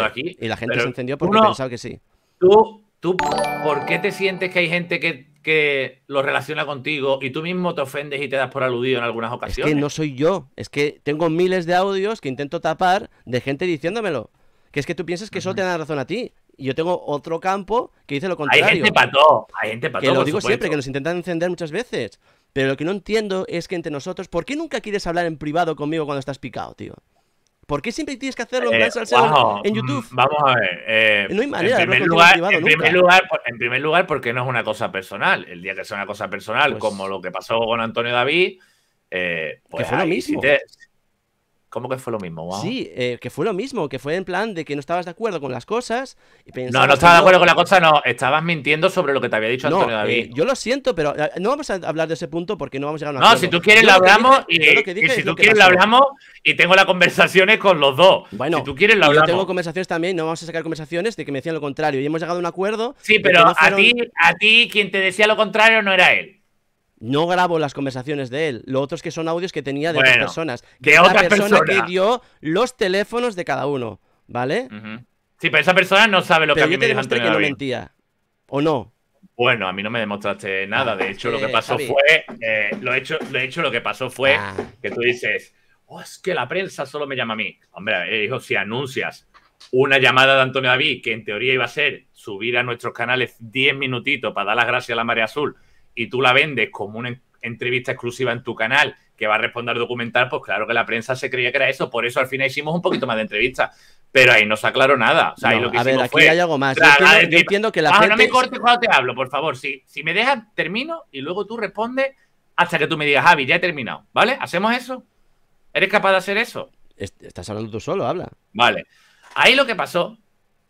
aquí. Y la gente se encendió porque pensaba que sí. Tú, tú, ¿por qué te sientes que hay gente que que lo relaciona contigo y tú mismo te ofendes y te das por aludido en algunas ocasiones. Es que no soy yo, es que tengo miles de audios que intento tapar de gente diciéndomelo. Que es que tú piensas que solo te dan razón a ti. Y yo tengo otro campo que dice lo contrario. Hay gente pató, hay gente Que lo digo siempre, que nos intentan encender muchas veces. Pero lo que no entiendo es que entre nosotros, ¿por qué nunca quieres hablar en privado conmigo cuando estás picado, tío? ¿Por qué siempre tienes que hacerlo en eh, en YouTube? Mm, vamos a ver. en primer, lugar, en primer porque no es una cosa personal. El día que sea una cosa personal, pues como lo que pasó con Antonio David, eh, pues que fue lo mismo. ¿Cómo que fue lo mismo? Sí, eh, que fue lo mismo, que fue en plan de que no estabas de acuerdo con las cosas. Y no, no estaba de acuerdo con la cosa, no. Estabas mintiendo sobre lo que te había dicho Antonio David. Eh, yo lo siento, pero eh, no vamos a hablar de ese punto porque no vamos a llegar a un No, si tú quieres hablamos y, si tú quieres lo hablamos y tengo las conversaciones con los dos. Bueno, si tú quieres lo hablamos. Yo tengo conversaciones también, no vamos a sacar conversaciones de que me decían lo contrario y hemos llegado a un acuerdo. Sí, pero a ti, a ti quien te decía lo contrario no era él no grabo las conversaciones de él. Lo otro es que son audios que tenía de otras personas. Que de otra persona, que dio los teléfonos de cada uno, ¿vale? Sí, pero esa persona no sabe lo que a mí que no mentía. ¿O no? Bueno, a mí no me demostraste nada. de hecho, lo que pasó fue. lo hecho, hecho, lo que pasó fue que tú dices. Oh, es que la prensa solo me llama a mí. Hombre, dijo, si anuncias una llamada de Antonio David, que en teoría iba a ser subir a nuestros canales 10 minutitos para dar las gracias a la marea azul, y tú la vendes como una entrevista exclusiva en tu canal que va a responder documental, pues claro que la prensa se creía que era eso. Por eso al final hicimos un poquito más de entrevista. Pero ahí no se aclaró nada. a ver, aquí hay algo más. entiendo, No me cortes cuando te hablo, por favor. Si, si me dejas, termino y luego tú respondes hasta que tú me digas, Javi, ya he terminado. ¿Vale? ¿Hacemos eso? ¿Eres capaz de hacer eso? Estás hablando tú solo, habla. Vale. Ahí lo que pasó,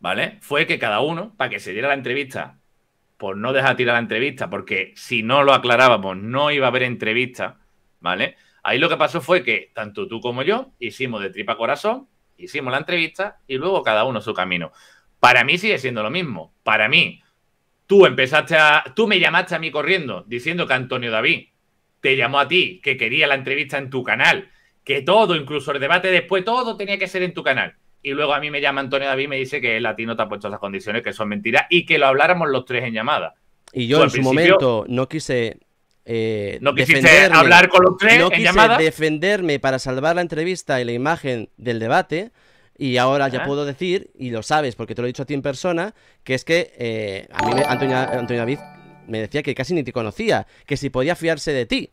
¿vale? Fue que cada uno, para que se diera la entrevista por no dejar tirar la entrevista, porque si no lo aclarábamos, no iba a haber entrevista, ¿vale? Ahí lo que pasó fue que tanto tú como yo hicimos de tripa corazón, hicimos la entrevista y luego cada uno su camino. Para mí sigue siendo lo mismo. Para mí, tú empezaste a. Tú me llamaste a mí corriendo diciendo que Antonio David te llamó a ti, que quería la entrevista en tu canal, que todo, incluso el debate después, todo tenía que ser en tu canal y luego a mí me llama Antonio David y me dice que ti latino te ha puesto esas condiciones, que son mentiras y que lo habláramos los tres en llamada. Y yo en su momento no quise. Eh, no quisiste hablar con los tres defenderme para salvar la entrevista y la imagen del debate. Y ahora ya puedo decir, y lo sabes porque te lo he dicho a ti en persona, que es que eh, a mí Antonio David me decía que casi ni te conocía, que si podía fiarse de ti.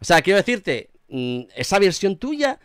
O sea, quiero decirte, mm, esa versión tuya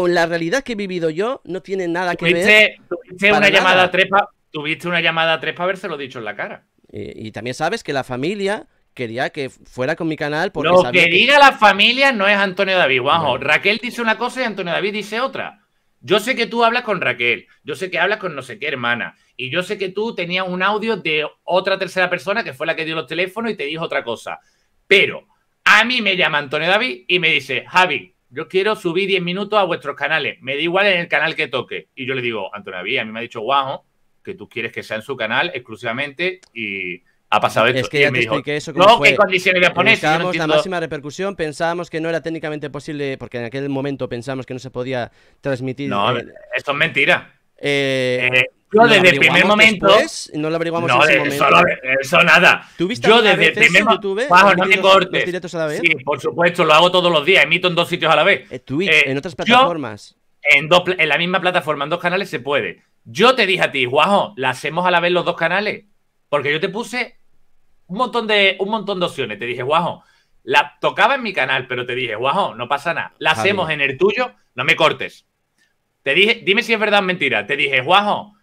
con la realidad que he vivido yo no tiene nada que ver. Tuviste una llamada trepa, tuviste una llamada tres para lo dicho en la cara. Y, también sabes que la familia quería que fuera con mi canal porque Lo que, diga la familia no es Antonio David, Raquel dice una cosa y Antonio David dice otra. Yo sé que tú hablas con Raquel, yo sé que hablas con no sé qué hermana, y yo sé que tú tenías un audio de otra tercera persona que fue la que dio los teléfonos y te dijo otra cosa. Pero a mí me llama Antonio David y me dice, Javi, yo quiero subir 10 minutos a vuestros canales, me da igual en el canal que toque. Y yo le digo, Antonio a mí me ha dicho Guajo que tú quieres que sea en su canal exclusivamente y ha pasado esto. Es que ya te expliqué eso. no, ¿qué condiciones que pones? la máxima repercusión, pensábamos que no era técnicamente posible, porque en aquel momento pensábamos que no se podía transmitir. No, eh, esto es mentira. eh, eh yo desde el primer momento. no lo averiguamos en eso nada. yo desde el primer momento. no te cortes. Sí, por supuesto, lo hago todos los días. Emito en dos sitios a la vez. En eh, en otras plataformas. en, la misma plataforma, en dos canales se puede. Yo te dije a ti, Guajo, la hacemos a la vez los dos canales. Porque yo te puse un montón de, un montón de opciones. Te dije, Guajo, la tocaba en mi canal, pero te dije, Guajo, no pasa nada. La hacemos en el tuyo, no me cortes. Te dije, dime si es verdad o mentira. Te dije, Guajo,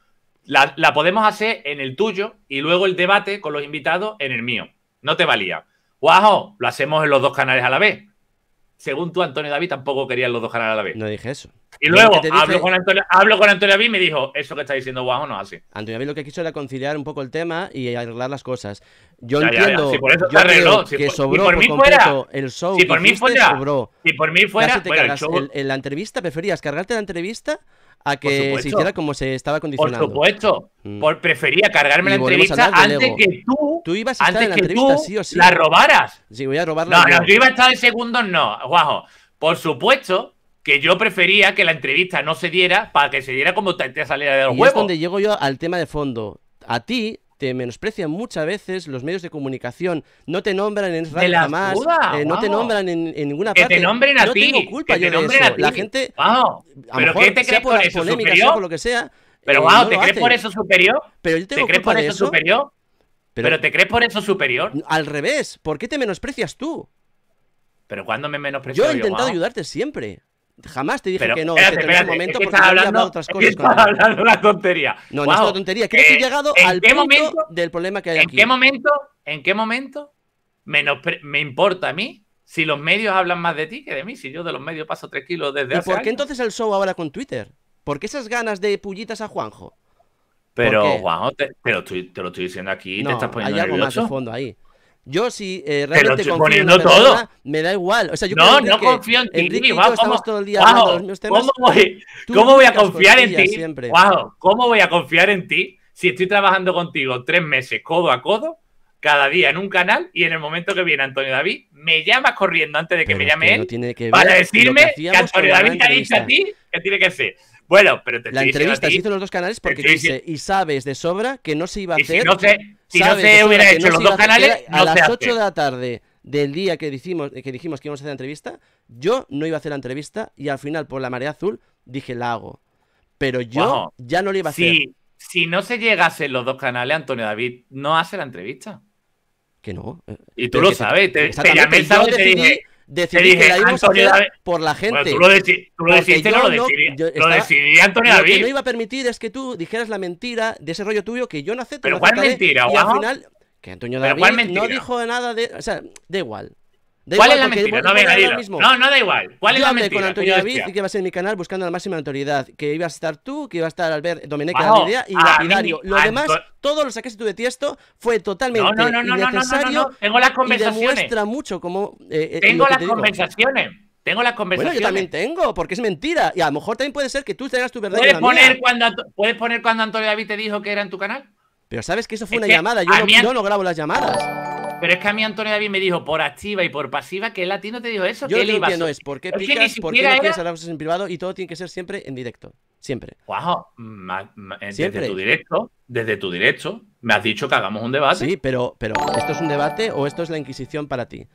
la, podemos hacer en el tuyo y luego el debate con los invitados en el mío. No te valía. Guajo, lo hacemos en los dos canales a la vez. Según tú, Antonio David tampoco querían los dos canales a la vez. No dije eso. Y luego hablo, con Antonio, hablo, con Antonio, David y me dijo, eso que está diciendo Guajo no así. Antonio David lo que quiso era conciliar un poco el tema y arreglar las cosas. Yo entiendo que sobró mí el show. Si por mí fuera, sobró. si por mí fuera, el en la entrevista, ¿preferías cargarte la entrevista a que se hiciera como se estaba condicionando. Por supuesto. Mm. Por, prefería cargarme la entrevista antes que tú. ibas a la entrevista, sí o sí. La robaras. Sí, voy a robarla. No, no, yo iba a estar en segundos, no, Guajo. Por supuesto que yo prefería que la entrevista no se diera para que se diera como te, te saliera de los y Es donde llego yo al tema de fondo. A ti te menosprecian muchas veces, los medios de comunicación no te nombran en Radio Más, eh, no te nombran en, ninguna que Te nombren a no tengo culpa yo La gente, a lo mejor, te crees por las polémicas, por lo que sea, pero wow, eh, ¿te crees por eso superior? Pero ¿Te crees por eso, superior? Pero, te crees por eso superior? Al revés, ¿por qué te menosprecias tú? Pero cuando me menosprecio yo? he intentado ayudarte siempre. Jamás te dije que no. Espérate, que momento porque que porque hablando, de otras cosas. estás hablando una tontería. No, no es una tontería. Creo eh, que he llegado al punto momento, del problema que hay ¿en aquí. Qué momento, ¿En qué momento me, me importa a mí si los medios hablan más de ti que de mí? Si yo de los medios paso tres kilos desde hace por qué entonces el show ahora con Twitter? ¿Por qué esas ganas de pullitas a Juanjo? Pero, Juanjo, te, te, lo estoy, te, lo estoy, diciendo aquí, te estás poniendo Hay algo más de fondo ahí. Yo si eh, realmente confío en todo. me da igual. O sea, yo no, no confío en ti. Enrique ¿cómo, todo el día wow, ¿Cómo voy, cómo voy a confiar en ti? ¿Cómo voy a confiar en ti si estoy trabajando contigo tres meses codo a codo, cada día en un canal y en el momento que viene Antonio David, me llamas corriendo antes de que me llame él para decirme que Antonio David te ha dicho a ti que tiene que ser. Bueno, pero te La entrevista se hizo en los dos canales porque dice y sabes de sobra que no se iba a hacer. si no se, si hubiera hecho los dos canales, a las 8 de la tarde del día que dijimos, que dijimos que íbamos a hacer la entrevista, yo no iba a hacer la entrevista y al final, por la marea azul, dije la hago. Pero yo ya no le iba a hacer. Si, no se llegase los dos canales, Antonio David no hace la entrevista. Que no. Eh, y tú lo sabes. Te, te pensado decidí que la iba a hacer por la gente. tú lo, tú lo decidiste, no lo decidí. lo decidí Antonio David. Lo que no iba a permitir es que tú dijeras la mentira de ese rollo tuyo que yo no acepto. Pero ¿cuál mentira? Y al final, que Antonio David no dijo nada de... O sea, da igual. ¿Cuál es la mentira? No, No, da igual. ¿Cuál Yo es la con Antonio David y que va a ser mi canal buscando la máxima autoridad. Que iba a estar tú, que iba a estar Albert Domenech y Lapidario. Lo demás, todo lo saqué tú de tiesto, fue totalmente no, no, no, innecesario. Tengo las conversaciones. mucho cómo. Eh, eh, tengo las conversaciones. Tengo las conversaciones. Bueno, yo también tengo, porque es mentira. Y a lo mejor también puede ser que tú tengas tu verdadera ¿Puedes, poner cuando, ¿Puedes poner cuando Antonio David te dijo que era en tu canal? Pero sabes que eso fue una llamada, yo no, grabo las llamadas. Pero es que a mí Antonio David me dijo por activa y por pasiva que el latino te dijo eso. Yo que lo que no es por qué picas, por no quieres hablar en privado y todo tiene que ser siempre en directo. Siempre. Eh, desde tu directo, desde tu directo, me has dicho que hagamos un debate. Sí, pero, pero ¿esto es un debate o esto es la Inquisición para ti?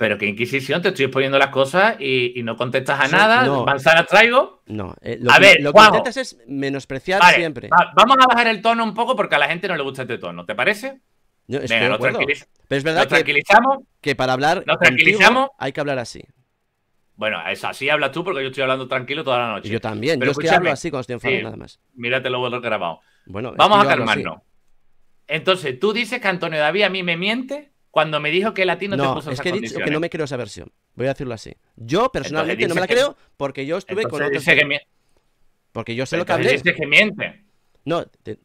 Pero ¿qué Inquisición, te estoy exponiendo las cosas y, no contestas a nada, no. traigo. No, eh, lo, que, ver, lo que intentas es menospreciar siempre. vamos a bajar el tono un poco porque a la gente no le gusta este tono, ¿te parece? No, es verdad que, tranquilizamos, que para hablar tranquilizamos, hay que hablar así. Bueno, es así hablas tú porque yo estoy hablando tranquilo toda la noche. Yo también, yo estoy hablando así cuando estoy enfadado nada más. Mírate lo grabado. Bueno, vamos a calmarnos. Entonces, tú dices que Antonio David a mí me miente cuando me dijo que Latino no, te puso es que he dicho que no ¿eh? me creo esa versión. Voy a decirlo así. Yo personalmente no me la creo porque yo estuve Entonces con otros. Que Porque yo sé lo que hablé. que miente. No,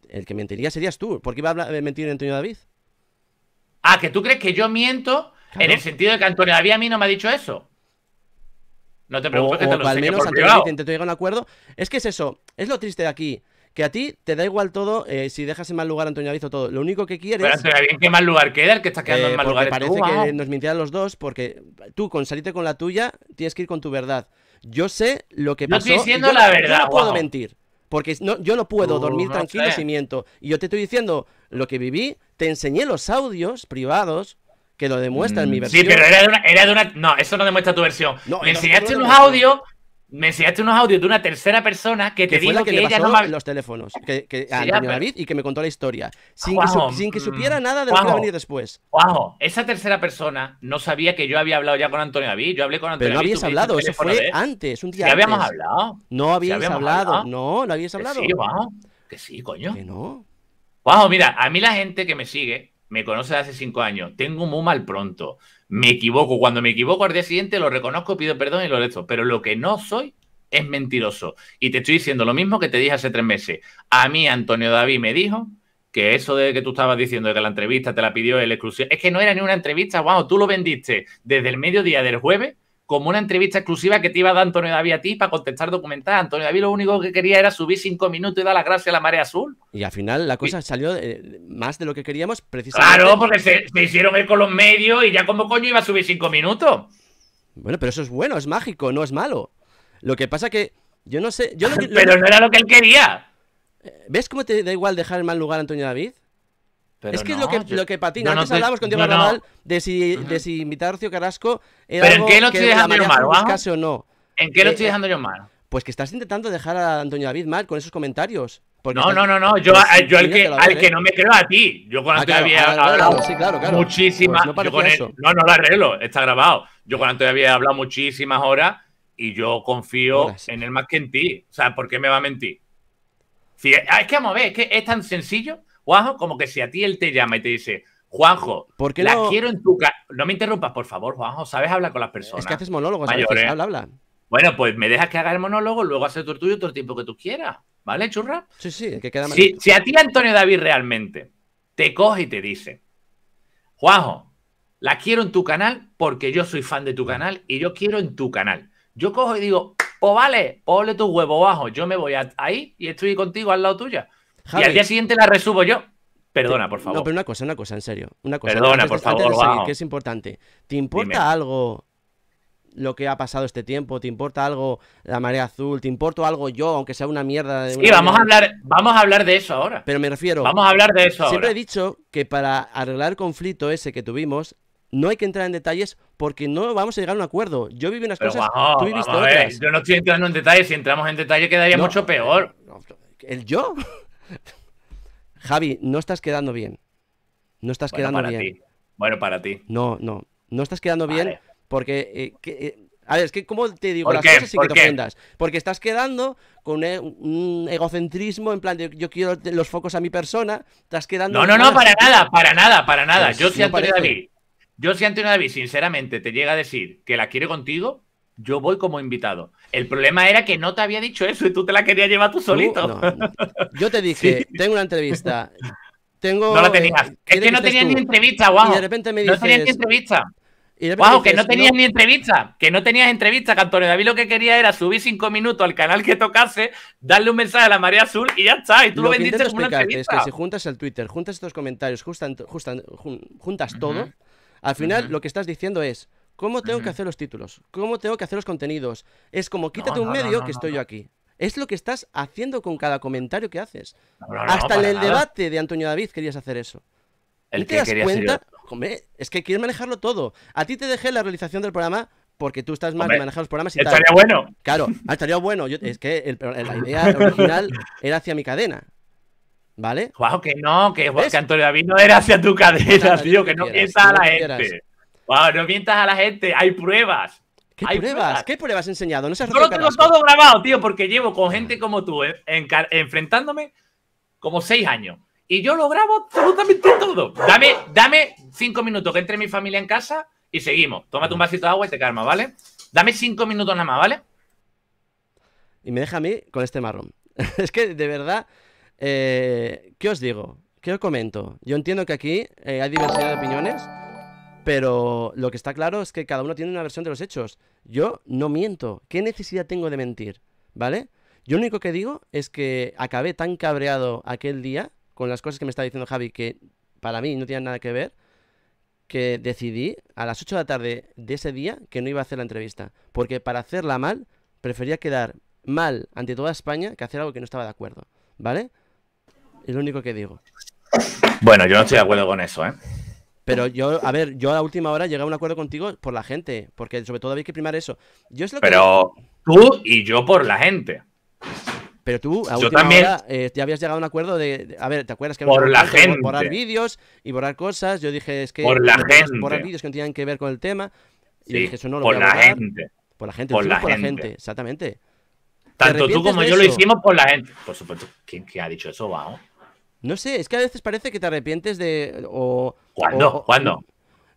el que mentiría serías tú. ¿Por qué iba a mentir Antonio David? Ah, que tú crees que yo miento en el sentido de que Antonio David a mí no me ha dicho eso. No te preocupes, que te lo al menos Antonio David intentó llegar a un acuerdo. Es que es eso, es lo triste de aquí que a ti te da igual todo, eh, si dejas en mal lugar a Antonio David todo. Lo único que quieres. Pero bien que mal lugar queda el que está quedando en eh, mal lugar. Parece que nos mintieran los dos, porque tú con salirte con la tuya tienes que ir con tu verdad. Yo sé lo que no Estoy diciendo la verdad. no puedo mentir. Porque no, yo no puedo dormir tranquilo si miento. Y yo te estoy diciendo lo que viví, te enseñé los audios privados que lo demuestran mi mm, versión. Sí, pero era de, una, era de una. No, eso no demuestra tu versión. me enseñaste unos audios me enseñaste unos audios de una tercera persona que te dijo que, los teléfonos que, a Antonio David y que me contó la historia sin, que, sin que, mm, supiera nada de lo que iba a venir después. Juanjo, esa tercera persona no sabía que yo había hablado ya con Antonio David. Yo hablé con Antonio David. Pero no habías hablado, eso fue antes, un día ¿Ya habíamos hablado? No habías hablado? no, no habías hablado. sí, que sí, coño. Que no. Juanjo, mira, a mí la gente que me sigue me conoce de hace cinco años. Tengo muy mal pronto me equivoco. Cuando me equivoco al día siguiente lo reconozco, pido perdón y lo lezo. Pero lo que no soy es mentiroso. Y te estoy diciendo lo mismo que te dije hace tres meses. A mí Antonio David me dijo que eso de que tú estabas diciendo de que la entrevista te la pidió el exclusivo, es que no era ni una entrevista, wow, tú lo vendiste desde el mediodía del jueves como una entrevista exclusiva que te iba a dar Antonio David a ti para contestar documental. Antonio David lo único que quería era subir cinco minutos y dar las gracias a la marea azul. Y al final la cosa salió eh, más de lo que queríamos, precisamente. Claro, porque se, hicieron ver con los medios y ya como coño iba a subir cinco minutos. Bueno, pero eso es bueno, es mágico, no es malo. Lo que pasa que yo no sé. Yo (laughs) pero no era lo que él quería. Eh, ¿Ves cómo te da igual dejar en mal lugar a Antonio David? es que es lo que, lo que patina. No, Antes hablábamos con Diego Ramal de, si, de si invitar a Rocío Carrasco ¿Pero en qué lo estoy dejando yo mal, o no. ¿En qué lo eh, estoy eh, dejando yo mal? Pues que estás intentando dejar a Antonio David mal con esos comentarios. No, no, no, no, yo, pues yo, al, que, al que ¿eh? no me creo a ti. Yo con ah, Antonio había hablado muchísimas no, no, lo arreglo, está grabado. Yo con Antonio había hablado muchísimas horas y yo confío en él más que en ti. O sea, ¿por qué me va a mentir? Ah, es que vamos a ver, es que es tan sencillo Juanjo, como que si a ti él te llama y te dice, Juanjo, ¿Por la quiero en tu canal, No me interrumpas, por favor, Juanjo, sabes hablar con las personas. Es que haces monólogos, ¿eh? Bueno, pues me dejas que haga el monólogo, luego haces tu tuyo todo el tiempo que tú quieras. ¿Vale, churra? Sí, sí, que queda Si, a ti Antonio David realmente te coge y te dice, Juanjo, la quiero en tu canal porque yo soy fan de tu canal y yo quiero en tu canal. Yo cojo y digo, o oh, vale, ponle tu huevo bajo, yo me voy ahí y estoy contigo al lado tuya y al día siguiente la resubo yo. Perdona, por favor. No, pero una cosa, una cosa, en serio. Una cosa. Perdona, por favor. que es importante. ¿Te importa algo lo que ha pasado este tiempo? ¿Te importa algo la marea azul? ¿Te importo algo yo, aunque sea una mierda? Sí, vamos, A hablar, vamos a hablar de eso ahora. Pero me refiero. Vamos a hablar de eso ahora. Siempre he dicho que para arreglar el conflicto ese que tuvimos, no hay que entrar en detalles porque no vamos a llegar a un acuerdo. Yo viví unas cosas, tú viviste otras. Yo no estoy entrando en detalles. Si entramos en detalle quedaría mucho peor. ¿El yo? Javi, no estás quedando bien. No estás quedando bien. Bueno, para ti. No, no. No estás quedando bien porque. Eh, eh, a ver, es que ¿cómo te digo las cosas sin que te ofendas? Porque estás quedando con eh, un egocentrismo en plan de yo quiero los focos a mi persona, estás quedando... No, no, no, para nada, para nada, para nada. Pues yo yo si Antonio David sinceramente te llega a decir que la quiere contigo, yo voy como invitado. El problema era que no te había dicho eso y tú te la querías llevar tú solito. Yo te dije, (laughs) tengo una entrevista. Tengo, no la tenías. es que no tenías ni entrevista, guau. Wow. de repente me dijiste. No tenías ni entrevista. Guau, wow, que no tenías ni entrevista, que no tenías entrevista, que Antonio David lo que quería era subir cinco minutos al canal que tocase, darle un mensaje a la María Azul y ya está, y tú lo, vendiste como una entrevista. Es que si juntas el Twitter, juntas estos comentarios, juntas todo, al final lo que estás diciendo es, ¿Cómo tengo que hacer los títulos? ¿Cómo tengo que hacer los contenidos? Es como quítate un medio que estoy yo aquí. Es lo que estás haciendo con cada comentario que haces. Hasta en el debate de Antonio David querías hacer eso. El que te das cuenta? es que quieres manejarlo todo. A ti te dejé la realización del programa porque tú estás más de manejar los programas y estaría bueno. Claro, estaría bueno. es que la idea (laughs) original era hacia mi cadena. ¿Vale? Wow, que no, que, Antonio David no era hacia tu cadena, tío, que no piensa a la gente. Wow, no mientas a la gente, hay pruebas. ¿Qué hay pruebas? ¿Qué pruebas has enseñado? No, lo tengo todo grabado, tío, porque llevo con gente como tú eh, enfrentándome como seis años. Y yo lo grabo absolutamente todo. Dame, dame cinco minutos que entre mi familia en casa y seguimos. Tómate un vasito de agua y te calma, ¿vale? Dame cinco minutos nada más, ¿vale? Y me deja a mí con este marrón. (laughs) es que, de verdad, eh, ¿qué os digo? ¿Qué os comento? Yo entiendo que aquí eh, hay diversidad de opiniones. Pero lo que está claro es que cada uno tiene una versión de los hechos. Yo no miento. ¿Qué necesidad tengo de mentir? ¿Vale? Yo lo único que digo es que acabé tan cabreado aquel día con las cosas que me está diciendo Javi, que para mí no tienen nada que ver, que decidí a las 8 de la tarde de ese día que no iba a hacer la entrevista. Porque para hacerla mal, prefería quedar mal ante toda España que hacer algo que no estaba de acuerdo. ¿Vale? Es lo único que digo. Bueno, yo no estoy de acuerdo con eso, ¿eh? Pero yo, a ver, yo a la última hora llegué a un acuerdo contigo por la gente, porque sobre todo había que primar eso. Yo Pero tú y yo por la gente. Pero tú, a última también... hora, eh, ya habías llegado a un acuerdo de, A ver, ¿te acuerdas que por la gente. borrar vídeos y borrar cosas? Yo dije, es que. Por la gente. Borrar vídeos que no tenían que ver con el tema. Y sí, dije, eso no lo por la gente. Por la gente. Por, la, por gente. la gente. Exactamente. Tanto tú como yo lo hicimos por la gente. Por supuesto. ¿Quién, ha dicho eso, vamos? No sé, es que a veces parece que te arrepientes de. ¿Cuándo? ¿Cuándo?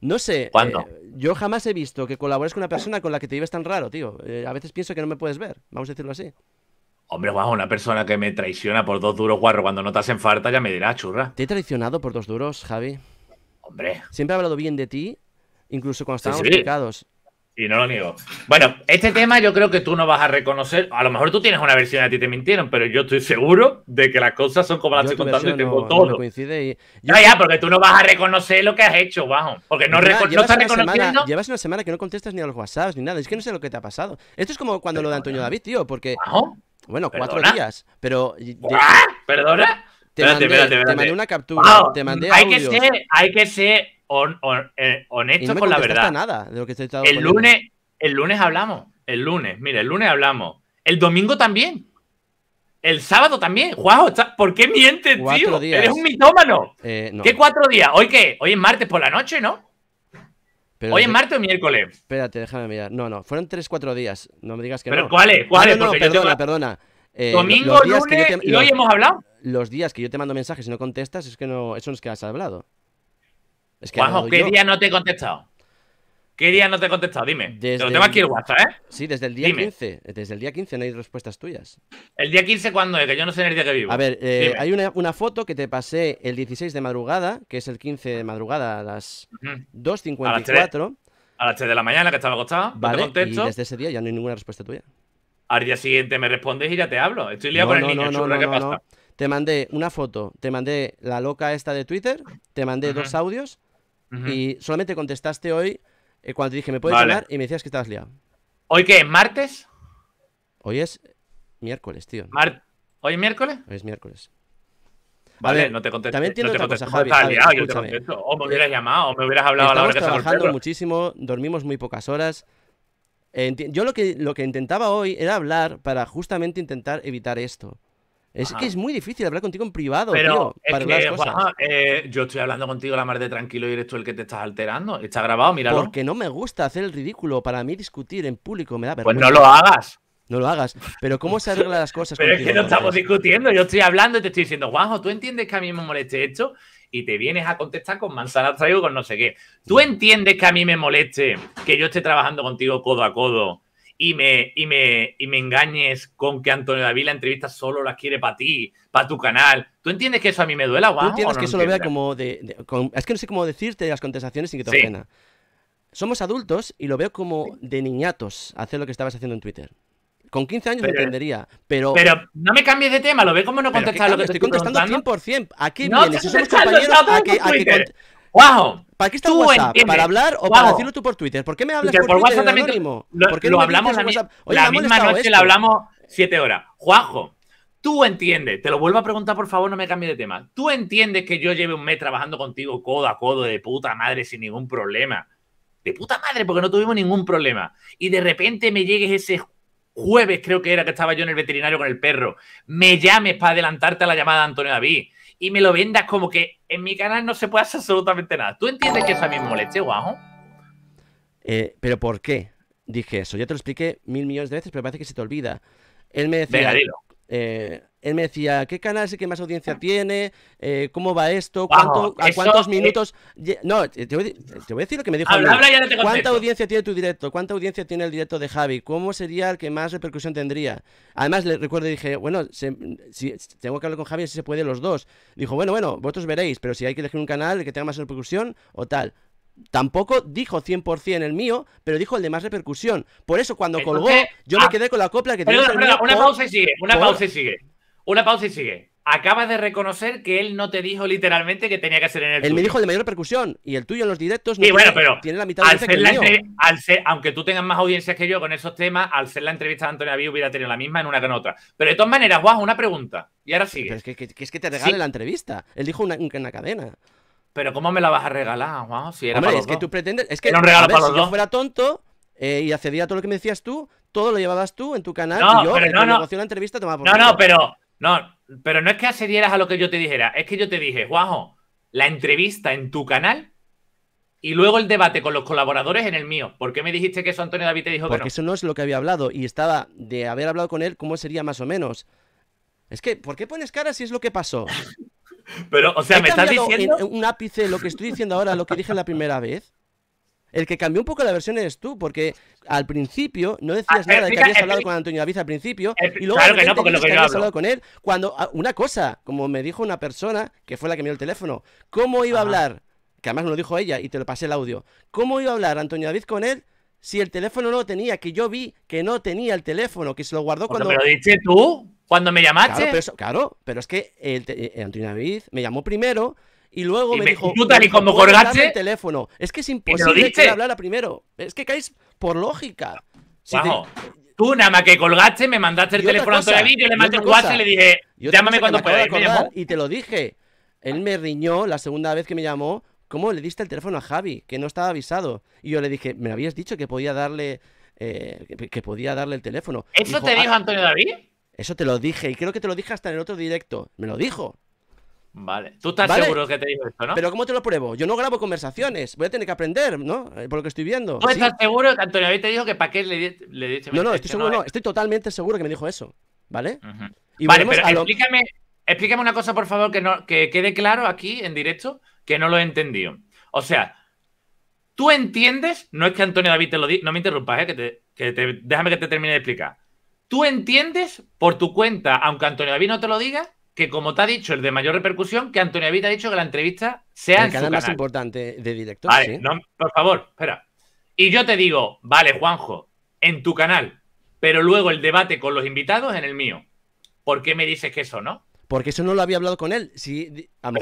No sé. Eh, ¿Cuándo? yo jamás he visto que colabores con una persona con la que te vives tan raro, tío. Eh, a veces pienso que no me puedes ver, vamos a decirlo así. Hombre, guau, una persona que me traiciona por dos duros, guarro, cuando no te hacen falta ya me dirá, churra. ¿Te he traicionado por dos duros, Javi? Hombre. Siempre he hablado bien de ti, incluso cuando estábamos sí, y no lo niego. Bueno, este tema yo creo que tú no vas a reconocer. A lo mejor tú tienes una versión de a ti te mintieron, pero yo estoy seguro de que las cosas son como las estoy contando y tengo todo. Ya, ya, porque tú no vas a reconocer lo que has hecho, bajo. Porque no, no estás reconociendo. llevas una semana que no contestas ni a los WhatsApps ni nada. Es que no sé lo que te ha pasado. Esto es como cuando lo de Antonio David, tío, porque. Bueno, cuatro días. Pero. ¿Ah? ¿Perdona? Te espérate, mandé, espérate, espérate. Te mandé una captura, te mandé hay que ser, hay que ser eh, honesto no con la verdad. nada de lo que estoy El lunes, el lunes hablamos, el lunes, mire, el lunes hablamos. El domingo también. El sábado también. ¡Guau! ¿Por qué mientes, tío? Días. Eres un mitómano. Eh, ¿Qué cuatro días? ¿Hoy qué? Hoy es martes por la noche, ¿no? ¿Hoy es martes o miércoles? Espérate, déjame mirar. No, no, fueron tres, cuatro días. No me digas que no. ¿Pero cuáles? Ah, ¿Cuáles? No, no, perdona, perdona. Eh, domingo, lunes y hoy hemos hablado los días que yo te mando mensajes y no contestas, es que no, eso no es que has hablado. Es que ¿qué día no te he contestado? ¿Qué día no te he contestado? Dime. Te lo tengo aquí el WhatsApp, ¿eh? Sí, desde el día 15. Desde el día 15 no hay respuestas tuyas. ¿El día 15 cuándo es? Que yo no sé en el día que vivo. A ver, eh, hay una, foto que te pasé el 16 de madrugada, que es el 15 de madrugada a las 2.54. A, las 3 de la mañana que estaba acostado. Vale, desde ese día ya no hay ninguna respuesta tuya. Al día siguiente me respondes y ya te hablo. Estoy liado con el niño, no, ¿qué pasa? Te mandé una foto, te mandé la loca esta de Twitter, te mandé dos audios y solamente contestaste hoy eh, cuando te dije, ¿me puedes llamar? Y me decías que estabas liado. ¿Hoy qué? ¿Martes? Hoy es miércoles, tío. ¿Hoy es miércoles? Hoy es miércoles. Vale, no te contesté. También entiendo no te otra cosa, te O me hubieras llamado, o me hubieras hablado a la hora que trabajando muchísimo, dormimos muy pocas horas. Yo lo que, lo que intentaba hoy era hablar para justamente intentar evitar esto. Es que es muy difícil hablar contigo en privado, Pero que, eh, yo estoy hablando contigo la madre de tranquilo y eres tú el que te estás alterando. Está grabado, míralo. Porque no me gusta hacer el ridículo. Para mí discutir en público me da vergüenza. Pues no lo hagas. No lo hagas. Pero ¿cómo se arreglan las cosas? Pero es que no estamos discutiendo. Yo estoy hablando y te estoy diciendo, Juanjo, ¿tú entiendes que a mí me moleste esto? Y te vienes a contestar con manzanas traigo con no sé qué. ¿Tú entiendes que a mí me moleste que yo esté trabajando contigo codo a codo y me, y me, me engañes con que Antonio David la entrevista solo la quiere para ti, para tu canal. ¿Tú entiendes que eso a mí me duela, guau? Tú entiendes que eso lo vea como de, Es que no sé cómo decirte las contestaciones sin que te ofenda. Somos adultos y lo veo como de niñatos hacer lo que estabas haciendo en Twitter. Con 15 años lo entendería, pero... Pero no me cambies de tema, lo veo como no contestar lo que estoy, estoy contestando. 100%. Aquí no, te somos compañeros, ¡Wow! ¿Para qué está ¿Para hablar o para decirlo tú por Twitter? ¿Por qué me hablas por, por, WhatsApp también lo, lo hablamos la, misma noche, la hablamos siete horas. Juanjo, tú entiendes, te lo vuelvo a preguntar, por favor, no me cambie de tema. Tú entiendes que yo lleve un mes trabajando contigo codo a codo, de puta madre, sin ningún problema. De puta madre, porque no tuvimos ningún problema. Y de repente me llegues ese jueves, creo que era que estaba yo en el veterinario con el perro, me llames para adelantarte a la llamada de Antonio David y me lo vendas como que en mi canal no se puede hacer absolutamente nada. ¿Tú entiendes que eso a mí me guajo? Eh, pero ¿por qué? Dije eso, ya te lo expliqué mil millones de veces, pero parece que se te olvida. Él me decía... Eh, él me decía, ¿qué canal es el que más audiencia ah. tiene? Eh, ¿Cómo va esto? cuántos minutos? No, te voy, a decir lo que me dijo. Habla, ¿Cuánta audiencia tiene tu directo? ¿Cuánta audiencia tiene el directo de Javi? ¿Cómo sería el que más repercusión tendría? Además, le recuerdo, dije, bueno, si, tengo que hablar con Javi si se puede los dos. Dijo, bueno, bueno, vosotros veréis, pero si hay que elegir un canal que tenga más repercusión o tal. Tampoco dijo 100% el mío, pero dijo el de más repercusión. Por eso, cuando colgó, yo me ah, quedé con la copla que tenía. Una, una, pausa y sigue, una pausa y sigue una pausa y sigue. Acabas de reconocer que él no te dijo literalmente que tenía que ser en el Él me dijo el de mayor percusión y el tuyo en los directos no y bueno, pero la mitad de al aunque tú tengas más audiencias que yo con esos temas, al ser la entrevista de Antonio David hubiera tenido la misma en una que en otra. Pero de todas maneras, guau, una pregunta. Y ahora sigue. Pero es que, es que te regale la entrevista. Él dijo una, en la cadena. Pero ¿cómo me la vas a regalar, guau? Si era es que tú pretendes... Es que, era un regalo para los yo fuera tonto eh, y accedía a todo lo que me decías tú, todo lo llevabas tú en tu canal y yo pero no, no. no. la entrevista tomaba por No, no, pero no, pero no es que accedieras a lo que yo te dijera, es que yo te dije, Juanjo, la entrevista en tu canal y luego el debate con los colaboradores en el mío. ¿Por qué me dijiste que eso Antonio David te dijo que no? eso no es lo que había hablado y estaba de haber hablado con él, ¿cómo sería más o menos? Es que, ¿por qué pones cara si es lo que pasó? (laughs) Pero, o sea, ¿me estás diciendo. un ápice lo que estoy diciendo ahora, lo que dije la primera vez. El que cambió un poco la versión eres tú, porque al principio no ah, decías eh, nada de que habías eh, hablado eh, con Antonio David al principio, y luego claro que no, porque lo que, con él, cuando ah, una cosa, como me dijo una persona que fue la que me dio el teléfono, ¿cómo iba a hablar? Que además me lo dijo ella y te lo pasé el audio. ¿Cómo iba a hablar Antonio David con él si el teléfono no lo tenía? Que yo vi que no tenía el teléfono, que se lo guardó pues, cuando. me lo dijiste tú? ¿Cuando me llamaste? Claro, pero, es que Antonio David me llamó primero y luego me, dijo, tú tal y como colgaste, el teléfono. Es que es imposible que hablara primero. Es que caes por lógica. Tú nada más que colgaste, me mandaste el teléfono a Antonio yo le mandé el WhatsApp y le dije, llámame cuando puedas. Y te lo dije. Él me riñó la segunda vez que me llamó, ¿cómo le diste el teléfono a Javi? Que no estaba avisado. Y yo le dije, me habías dicho que podía darle, eh, que, podía darle el teléfono. ¿Eso te dijo ah". Antonio David? Eso te lo dije, y creo que te lo dije hasta en el otro directo. Me lo dijo. Vale. Tú estás seguro que te dijo esto, ¿no? Pero ¿cómo te lo pruebo? Yo no grabo conversaciones. Voy a tener que aprender, ¿no? Eh, por lo que estoy viendo. ¿Tú estás seguro que Antonio David te dijo que para qué le, le No, no, estoy seguro, no. Eh". Estoy totalmente seguro que me dijo eso. ¿Vale? vale, pero explícame, explícame una cosa, por favor, que, no, que quede claro aquí en directo, que no lo he entendido. O sea, tú entiendes, no es que Antonio David te lo diga, no me interrumpas, ¿eh? que, te, que déjame que te termine de explicar. Tú entiendes por tu cuenta, aunque Antonio David no te lo diga, que, como te ha dicho, el de mayor repercusión, que Antonio Vita ha dicho que la entrevista sea el canal, más importante de director. por favor, espera. Y yo te digo, vale, Juanjo, en tu canal, pero luego el debate con los invitados en el mío. ¿Por qué me dices que eso no? Porque eso no lo había hablado con él. Si,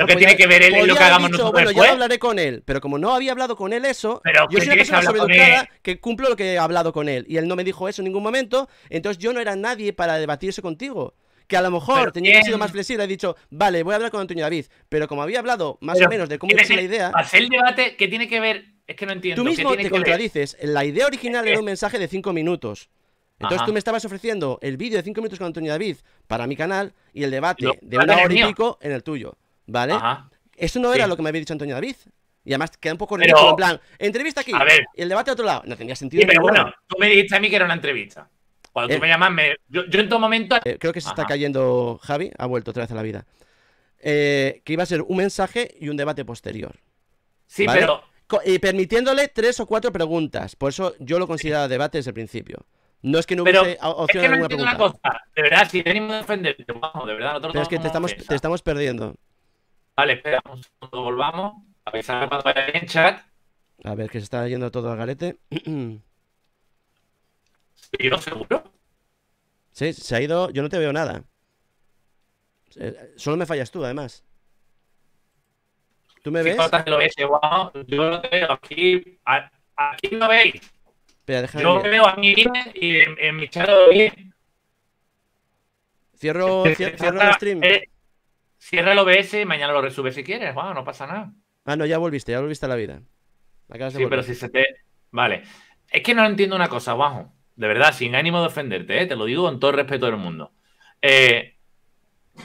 que tiene que ver él y lo que hagamos nosotros. Bueno, yo hablaré con él. Pero como no había hablado con él eso, yo soy una persona sobreeducada que cumplo lo que he hablado con él. Y él no me dijo eso en ningún momento. Entonces yo no era nadie para debatirse contigo que a lo mejor tenía que sido más flexible, he dicho, vale, voy a hablar con Antonio David, pero como había hablado más o menos de cómo es la idea... el debate que tiene que ver... Es que no entiendo. Tú mismo te contradices. La idea original era un mensaje de cinco minutos. Entonces tú me estabas ofreciendo el vídeo de cinco minutos con Antonio David para mi canal y el debate de una hora y pico en el tuyo, ¿vale? Eso no era lo que me había dicho Antonio David. Y además queda un poco ridículo, en plan, entrevista aquí y el debate a otro lado. No tenía sentido. pero bueno, tú me dijiste a mí que era una entrevista. Cuando tú eh, me llamas, me... Yo, en todo momento. Eh, creo que se está cayendo Javi, ha vuelto otra vez a la vida. Eh, que iba a ser un mensaje y un debate posterior. Sí, pero. y permitiéndole tres o cuatro preguntas. Por eso yo lo consideraba debate desde el principio. No es que no hubiese opción es que no una cosa. De verdad, si venimos a defenderte, vamos, de verdad. es que te estamos, perdiendo. Vale, esperamos un segundo, volvamos. ver, cuando vaya en chat. A ver, que se está yendo todo al garete. (clears throat) ido seguro. Sí, se ha ido. Yo no te veo nada. Eh, solo me fallas tú, además. ¿Tú me ves? yo no te veo aquí. Aquí no veis. Espera, déjame yo me veo a mí y en, mi chat Cierro, cierro el stream. Eh, cierra el OBS y mañana lo resube si quieres. no pasa nada. Ah, no, ya volviste, ya volviste a la vida. sí, pero si se te. Vale. Es que no entiendo una cosa, Guajo de verdad, sin ánimo de ofenderte, ¿eh? te lo digo con todo el respeto del mundo. Eh,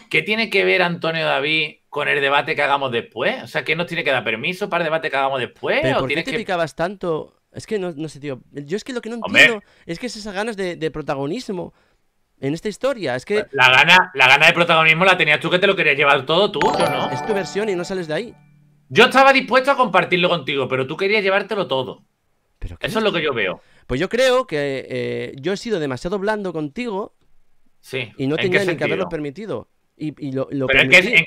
¿Qué tiene que ver Antonio David con el debate que hagamos después? O sea, ¿qué nos tiene que dar permiso para el debate que hagamos después? ¿Pero picabas tanto? Es que no, sé, tío. Yo es que lo que no entiendo es que es esas ganas de, protagonismo en esta historia. Es que. Pues la gana, la gana de protagonismo la tenías tú que te lo querías llevar todo tú, no? Es tu versión y no sales de ahí. Yo estaba dispuesto a compartirlo contigo, pero tú querías llevártelo todo. Eso es lo que yo veo. Pues yo creo que eh, yo he sido demasiado blando contigo sí. y no tenía ni que haberlo permitido. Y, lo, lo ¿Pero en qué, has sido, en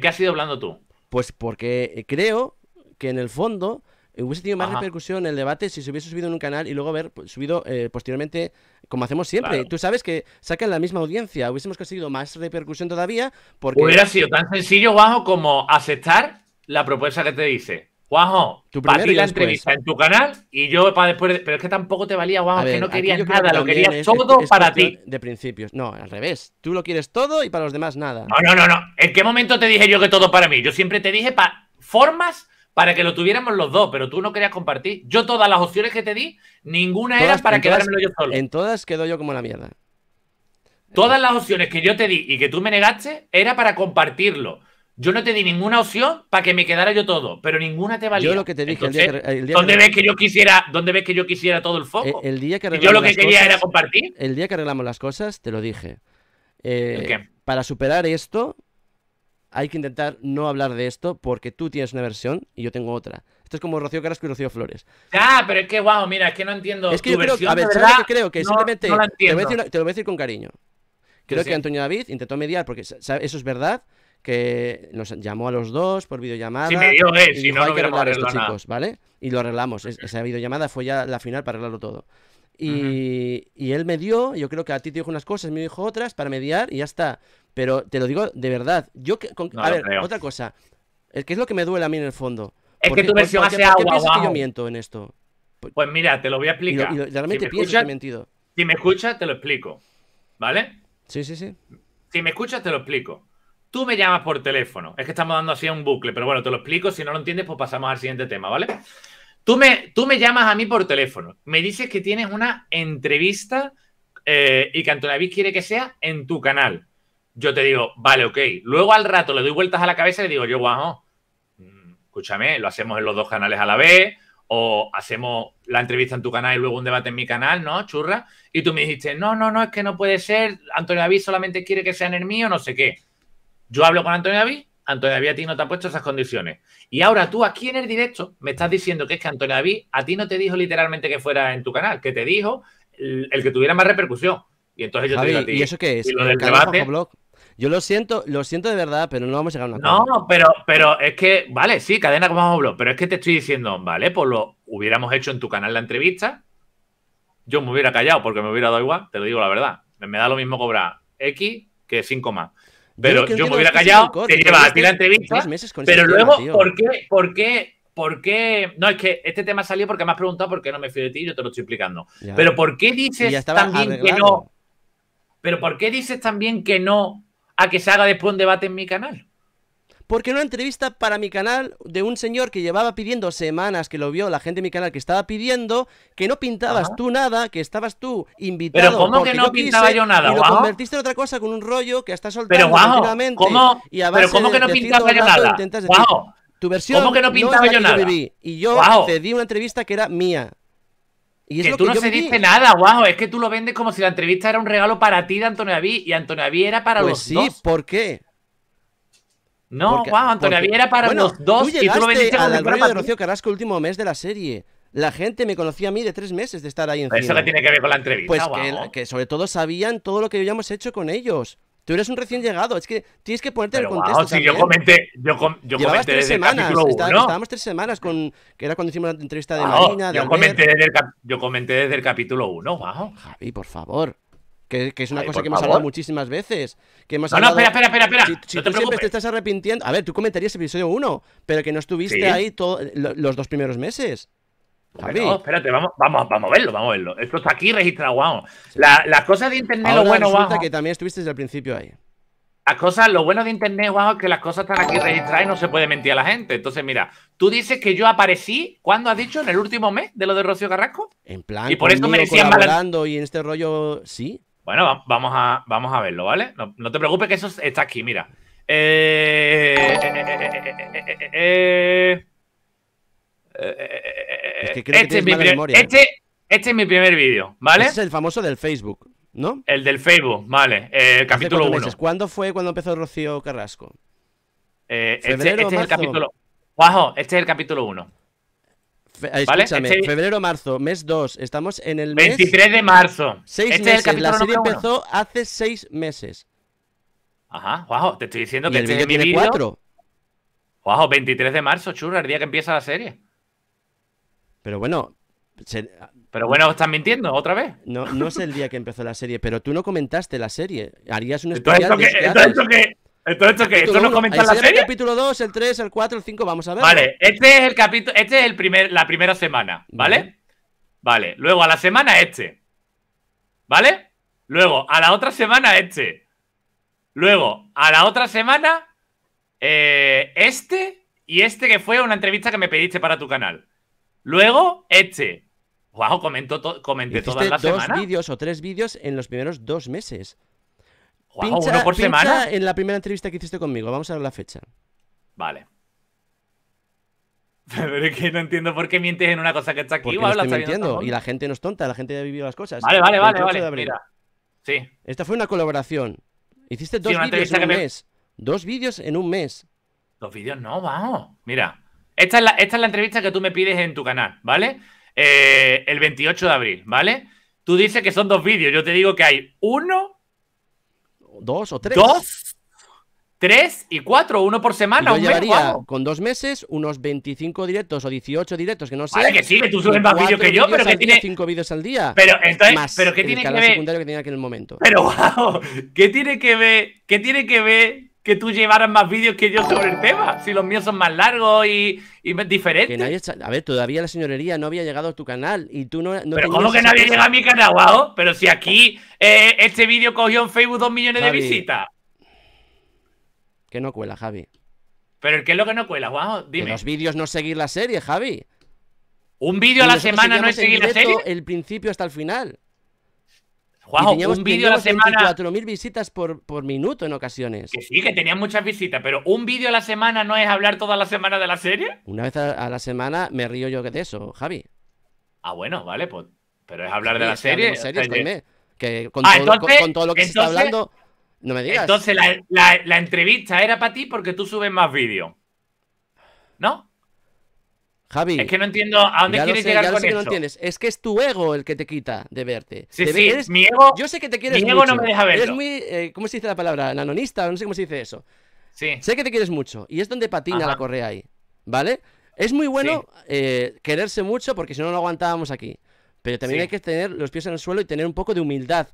qué, has sido, blando tú? Pues porque creo que en el fondo hubiese tenido más repercusión repercusión el debate si se hubiese subido en un canal y luego haber pues, subido eh, posteriormente, como hacemos siempre. Tú sabes que sacan la misma audiencia, hubiésemos conseguido más repercusión todavía porque... Hubiera sido tan sencillo, Bajo, como aceptar la propuesta que te dice. Juanjo, tu para la entrevista en tu canal y yo para después. Pero es que tampoco te valía, Juanjo, que no querías nada, lo querías todo para ti. De principios, no, al revés. Tú lo quieres todo y para los demás nada. No, no, no, no. ¿En qué momento te dije yo que todo para mí? Yo siempre te dije para formas para que lo tuviéramos los dos, pero tú no querías compartir. Yo todas las opciones que te di, ninguna era para quedármelo yo solo. En todas quedo yo como la mierda. Todas las opciones que yo te di y que tú me negaste era para compartirlo. Yo no te di ninguna opción para que me quedara yo todo, pero ninguna te valía. ¿dónde ves que yo quisiera, ves que yo quisiera todo el eh, foco? El, día que yo lo que quería era compartir. El día que arreglamos las cosas, te lo dije. Eh, para superar esto, hay que intentar no hablar de esto porque tú tienes una versión y yo tengo otra. Esto es como Rocío Carrasco y Rocío Flores. Ah, pero es que, guau, mira, es que no entiendo. Es que yo creo, que simplemente. te, lo voy a decir, con cariño. Creo que Antonio David intentó mediar porque eso es verdad que nos llamó a los dos por videollamada. Sí, me dio, eh, si no, hay que arreglar esto, chicos, ¿vale? Y lo arreglamos. esa videollamada fue ya la final para arreglarlo todo. Y, él me dio, yo creo que a ti te dijo unas cosas, me dijo otras para mediar y ya está. Pero te lo digo de verdad. Yo a ver, otra cosa. Es que es lo que me duele a mí en el fondo. Es que tu versión hace agua. qué que yo miento en esto? Pues mira, te lo voy a explicar. Y realmente pienso que he mentido. Si me escuchas, te lo explico. ¿Vale? Sí, sí, sí. Si me escuchas, te lo explico. Tú me llamas por teléfono. Es que estamos dando así un bucle, pero bueno, te lo explico. Si no lo entiendes, pues pasamos al siguiente tema, ¿vale? Tú me, tú me llamas a mí por teléfono. Me dices que tienes una entrevista eh, y que Antonio David quiere que sea en tu canal. Yo te digo, vale, ok. Luego al rato le doy vueltas a la cabeza y le digo, yo, guajo, mm, escúchame, lo hacemos en los dos canales a la vez o hacemos la entrevista en tu canal y luego un debate en mi canal, ¿no? Churra. Y tú me dijiste, no, no, no, es que no puede ser, Antonio David solamente quiere que sea en el mío, no sé qué. Yo hablo con Antonio David, Antonio David a ti no te ha puesto esas condiciones. Y ahora tú aquí en el directo me estás diciendo que es que Antonio David a ti no te dijo literalmente que fuera en tu canal, que te dijo el, que tuviera más repercusión. Y entonces yo te digo a ti. ¿Y eso qué es? lo eh, del debate, blog. Yo lo siento, lo siento de verdad, pero no vamos a llegar a una No, pero, pero es que, vale, sí, cadena como blog, pero es que te estoy diciendo, vale, por pues lo hubiéramos hecho en tu canal la entrevista. Yo me hubiera callado porque me hubiera dado igual, te lo digo la verdad. Me da lo mismo cobrar X que 5 más. Pero yo, me hubiera callado, te lleva a ti la entrevista. Pero luego, ¿por qué? ¿Por qué? ¿Por qué? No, es que este tema salió porque me has preguntado por qué no me fío de ti, y yo te lo estoy explicando. Pero ¿por qué dices también que no? Pero ¿por qué dices también que no a que se haga después un debate en mi canal? Porque en una entrevista para mi canal de un señor que llevaba pidiendo semanas, que lo vio la gente de mi canal, que estaba pidiendo, que no pintabas tú nada, que estabas tú invitado. Pero ¿cómo que no pintaba yo nada? Y lo convertiste en otra cosa con un rollo que hasta soltando pero, guajo, ¿cómo? Y a pero ¿cómo que no pintaba yo nada? tu versión ¿Cómo que no pintaba yo nada? y yo te cedí una entrevista que era mía. Y que tú no cediste nada, wow. Es que tú lo vendes como si la entrevista era un regalo para ti de Antonio David y Antonio David era para pues los sí, ¿Por qué? No, porque, wow, Antonio porque... era para los dos tú y tú lo vendiste al rollo de Rocío Carrasco último mes de la serie. La gente me conocía a mí de tres meses de estar ahí encima. Eso le tiene que ver con la entrevista. Pues que, sobre todo sabían todo lo que habíamos hecho con ellos. Tú eres un recién llegado, es que tienes que ponerte en el contexto. yo comenté, yo, yo comenté desde semanas, el capítulo estábamos tres semanas con que era cuando hicimos la entrevista de Marina. yo, comenté desde el yo comenté desde el capítulo 1, wow. Javi, por favor. Que, es una cosa que hemos hablado muchísimas veces. Que hemos no, no, espera, espera, espera. Si, tú siempre te estás arrepintiendo. A ver, tú comentarías episodio 1, pero que no estuviste ahí los dos primeros meses. No, espérate, vamos, a verlo, vamos a verlo. Esto está aquí registrado, guau. las cosas de internet, lo bueno, wow. que también estuviste desde el principio ahí. Las cosas, lo bueno de internet, guau, es que las cosas están aquí registradas y no se puede mentir a la gente. Entonces, mira, tú dices que yo aparecí, ¿cuándo has dicho? ¿En el último mes de lo de Rocío Carrasco? En plan, y por eso hablando y en este rollo, sí, bueno, vamos a, vamos a verlo, ¿vale? No, te preocupes que eso está aquí, mira. Eh, este, este, este es mi primer vídeo, ¿vale? Este es el famoso del Facebook, ¿no? El del Facebook, vale. El eh, capítulo 1. ¿Cuándo fue cuando empezó Rocío Carrasco? Eh, este, este, es el capítulo. Guajo, este es el capítulo 1. Eh, escúchame, este- febrero, marzo, mes 2, estamos en el mes... 23 de marzo. Este la serie empezó hace 6 meses. Ajá, wow, te estoy diciendo que el este día tiene 4. 23 de marzo, churra, el día que empieza la serie. Pero bueno... Pero bueno, estás mintiendo otra vez. No, no es el día que empezó la serie, pero tú no comentaste la serie. Harías un especial. Entonces, ¿esto ¿Entonces esto qué? ¿Esto no la serie? El capítulo 2, el 3, el 4, el 5, vamos a ver. Vale, este es el capítulo, este es el primer, la primera semana, ¿vale? ¿vale? luego a la semana este. ¿Vale? Luego a la otra semana este. Luego a la otra semana eh, este y este que fue una entrevista que me pediste para tu canal. Luego este. Guau, comentó, comenté todas las semanas. dos vídeos o tres vídeos en los primeros dos meses. ¿Uno por semana? En la primera entrevista que hiciste conmigo, vamos a ver la fecha. Vale. (laughs) Pero que no entiendo por qué mientes en una cosa que está aquí. Y la gente no es tonta, la gente ya ha vivido las cosas. Vale, vale, vale, vale. Mira. Sí. Esta fue una colaboración. Hiciste dos vídeos en un mes. Dos vídeos en un mes. Dos vídeos no, vamos. Mira. Esta es, la, entrevista que tú me pides en tu canal, ¿vale? Eh, el 28 de abril, ¿vale? Tú dices que son dos vídeos. Yo te digo que hay uno dos o tres. ¿Dos? Tres y cuatro, uno por semana. Yo un llevaría mes, con dos meses unos 25 directos o 18 directos, que no sé. Vale, que sí, que tú subes más vídeos que yo, pero que tiene. cinco vídeos al día. Pero entonces, más pero ¿qué tiene que ver? secundario que tenía en el momento. Pero, (laughs) wow, ¿qué tiene que ver? ¿Qué tiene que ver que tú llevaras más vídeos que yo sobre el tema, si los míos son más largos y, y diferentes. A ver, todavía la señorería no había llegado a tu canal y tú no... Pero ¿cómo que no había llegado a mi canal, guau? Pero si aquí eh, este vídeo cogió en Facebook dos millones de visitas. Que no cuela, Javi. ¿Pero qué es lo que no cuela, guau? Dime. los vídeos no seguir la serie, Javi. Un vídeo a la semana no es seguir la serie. El principio hasta el final. Wow, un vídeo a la semana. 4.000 visitas por, por minuto en ocasiones. Que sí, que tenían muchas visitas, pero un vídeo a la semana no es hablar toda la semana de la serie. Una vez a, la semana me río yo de eso, Javi. Ah, bueno, vale, pues. Pero es hablar de la serie. En que... con, ah, con, todo, lo que se está hablando. No me digas. Entonces la, la entrevista era para ti porque tú subes más vídeo ¿No? Javi. Es que no entiendo a dónde quieres llegar con Es que es tu ego el que te quita de verte. Sí, sí, mi ego. Yo sé que te quieres mi ego no me deja verlo. muy. Eh, ¿Cómo se dice la palabra? Nanonista, no sé cómo se dice eso. Sí. Sé que te quieres mucho. Y es donde patina la correa ahí. ¿Vale? Es muy bueno eh, quererse mucho porque si no, no aguantábamos aquí. Pero también hay que tener los pies en el suelo y tener un poco de humildad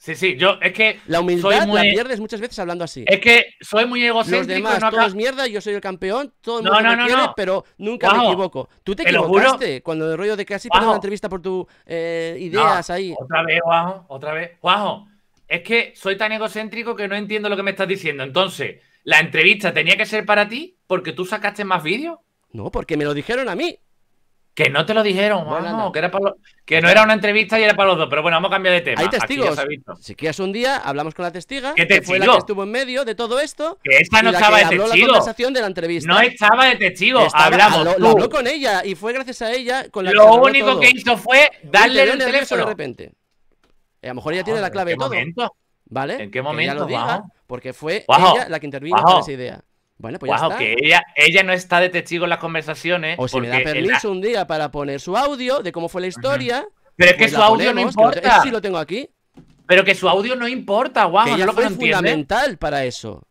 Sí, sí, yo es que. La humildad soy la pierdes muchas veces hablando así. Es que soy muy egocéntrico. Los demás, mierda, yo soy el campeón, todo el pero nunca me equivoco. Tú te, equivocaste cuando el rollo de que así te una entrevista por tus eh, ideas ahí. Otra vez, Guajo, otra vez. Guajo, es que soy tan egocéntrico que no entiendo lo que me estás diciendo. Entonces, ¿la entrevista tenía que ser para ti porque tú sacaste más vídeos? No, porque me lo dijeron a mí. Que no te lo dijeron, que, era que no era una entrevista y era para los dos. Pero bueno, vamos a cambiar de tema. Hay testigos. Si quieres un día, hablamos con la testiga. testigo? Que fue la que estuvo en medio de todo esto. Que esta no estaba de testigo. la conversación de la entrevista. No estaba de testigo. hablamos. Lo, habló con ella y fue gracias a ella con la Lo único que hizo fue darle el teléfono. De repente. Eh, a lo mejor ella tiene la clave de todo. ¿Vale? ¿En qué momento? diga, porque fue ella la que intervino con esa idea. Bueno, pues que ella, ella no está de testigo en las conversaciones. ¿eh? O si me da permiso un día para poner su audio de cómo fue la historia. Pero es que pues su audio no importa. lo, lo tengo aquí. Pero que su audio no importa, guau. Wow, fundamental para eso.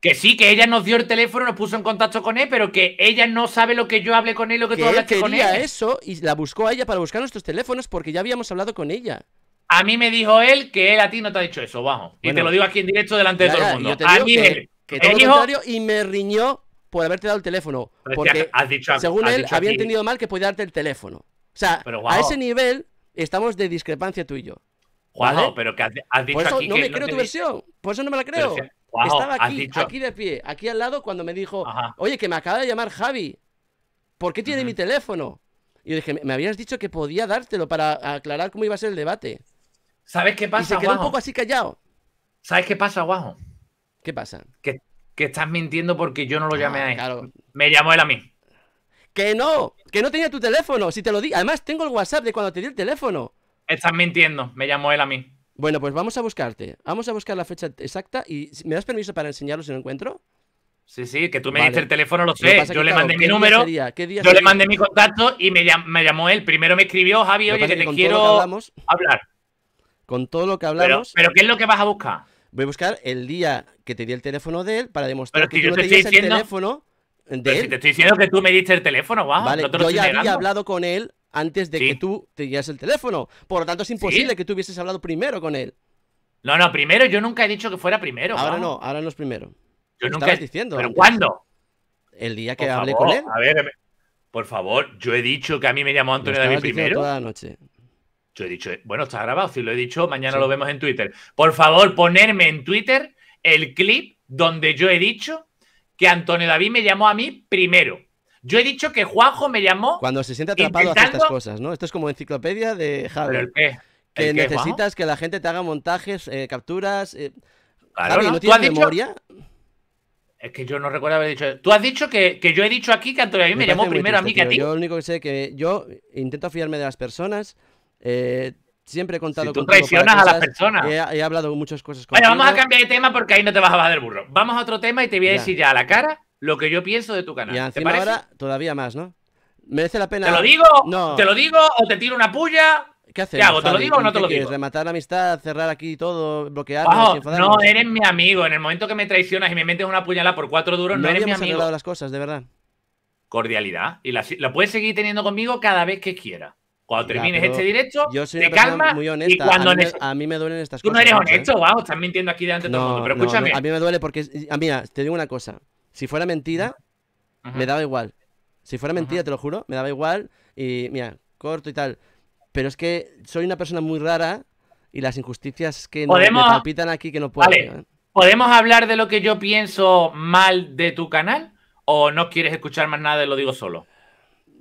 Que sí, que ella nos dio el teléfono, nos puso en contacto con él, pero que ella no sabe lo que yo hablé con él, lo que, tú hablaste él quería con eso y la buscó a ella para buscar nuestros teléfonos porque ya habíamos hablado con ella. A mí me dijo él que él a ti no te ha dicho eso, bajo. y te lo digo aquí en directo delante de todo el mundo. a mí que y me riñó por haberte dado el teléfono. Porque según él, había entendido mal que podía darte el teléfono. O sea, a ese nivel estamos de discrepancia tú y yo. pero que has, dicho Por no me creo tu versión. Por eso no me la creo. Estaba aquí, aquí de pie, aquí al lado, cuando me dijo, oye, que me acaba de llamar Javi. ¿Por qué tiene mi teléfono? Y yo dije, me habías dicho que podía dártelo para aclarar cómo iba a ser el debate. ¿Sabes qué pasa, Y se quedó un poco así callado. ¿Sabes qué pasa, Guajo? ¿Qué pasa? Que, estás mintiendo porque yo no lo ah, llamé a él. Me llamó él a mí. Que no, que no tenía tu teléfono, si te lo di. Además, tengo el WhatsApp de cuando te di el teléfono. Estás mintiendo, me llamó él a mí. Bueno, pues vamos a buscarte. Vamos a buscar la fecha exacta y ¿me das permiso para enseñarlo si encuentro? Sí, sí, que tú me diste el teléfono, lo sé. yo le mandé mi número, yo le mandé mi contacto y me, llamó él. Primero me escribió, Javier, que, te quiero hablar. Con todo lo que hablamos. Pero, pero, ¿qué es lo que vas a buscar? Voy a buscar el día que te di el teléfono de él para demostrar que, tú te no diciendo... el teléfono de pero él. Si te estoy diciendo que tú me diste el teléfono, Guau. no yo ya había hablado con él antes de que tú te dieras el teléfono. Por lo tanto, es imposible que tú hubieses hablado primero con él. No, no, primero yo nunca he dicho que fuera primero. Ahora no, ahora no es primero. Yo nunca diciendo. ¿Pero cuándo? El día que por hablé con él. A ver, por favor, yo he dicho que a mí me llamó Antonio David primero. Toda la noche. Yo he dicho, bueno, está grabado, si lo he dicho, mañana lo vemos en Twitter. Por favor, ponerme en Twitter el clip donde yo he dicho que Antonio David me llamó a mí primero. Yo he dicho que Juanjo me llamó. Cuando se siente atrapado a hace estas cosas, ¿no? Esto es como enciclopedia de Javi. ¿El que necesitas que la gente te haga montajes, eh, capturas. Eh. ¿no, memoria? Dicho... Es que yo no recuerdo haber dicho. Tú has dicho que, yo he dicho aquí que Antonio David me, llamó primero a mí que a ti. Yo lo único que sé que yo intento fiarme de las personas eh, siempre he contado si tú traicionas a las personas. He, hablado muchas cosas vamos a cambiar de tema porque ahí no te vas a bajar del burro. Vamos a otro tema y te voy a decir ya, a la cara lo que yo pienso de tu canal. Y ¿Te ahora todavía más, ¿no? Merece la pena. ¿Te lo digo? ¿Te lo digo o te tiro una puya? ¿Qué haces? ¿Te hago? lo digo o no te lo digo? ¿Rematar la amistad, cerrar aquí todo, bloquear? no, eres mi amigo. En el momento que me traicionas y me metes una puñalada por cuatro duros, no, eres mi amigo. las cosas, de verdad. Cordialidad. Y lo la puedes seguir teniendo conmigo cada vez que quieras. Cuando termines este directo, yo soy te muy honesta. a mí, me, duelen estas cosas. Tú no eres ¿eh? honesto, wow, estás mintiendo aquí delante de todo el mundo, pero escúchame. a mí me duele porque, ah, mira, te digo una cosa, si fuera mentira, me daba igual. Si fuera mentira, te lo juro, me daba igual y mira, corto y tal. Pero es que soy una persona muy rara y las injusticias que nos me aquí que no pueden. ¿eh? ¿Podemos hablar de lo que yo pienso mal de tu canal? ¿O no quieres escuchar más nada y Lo Digo Solo?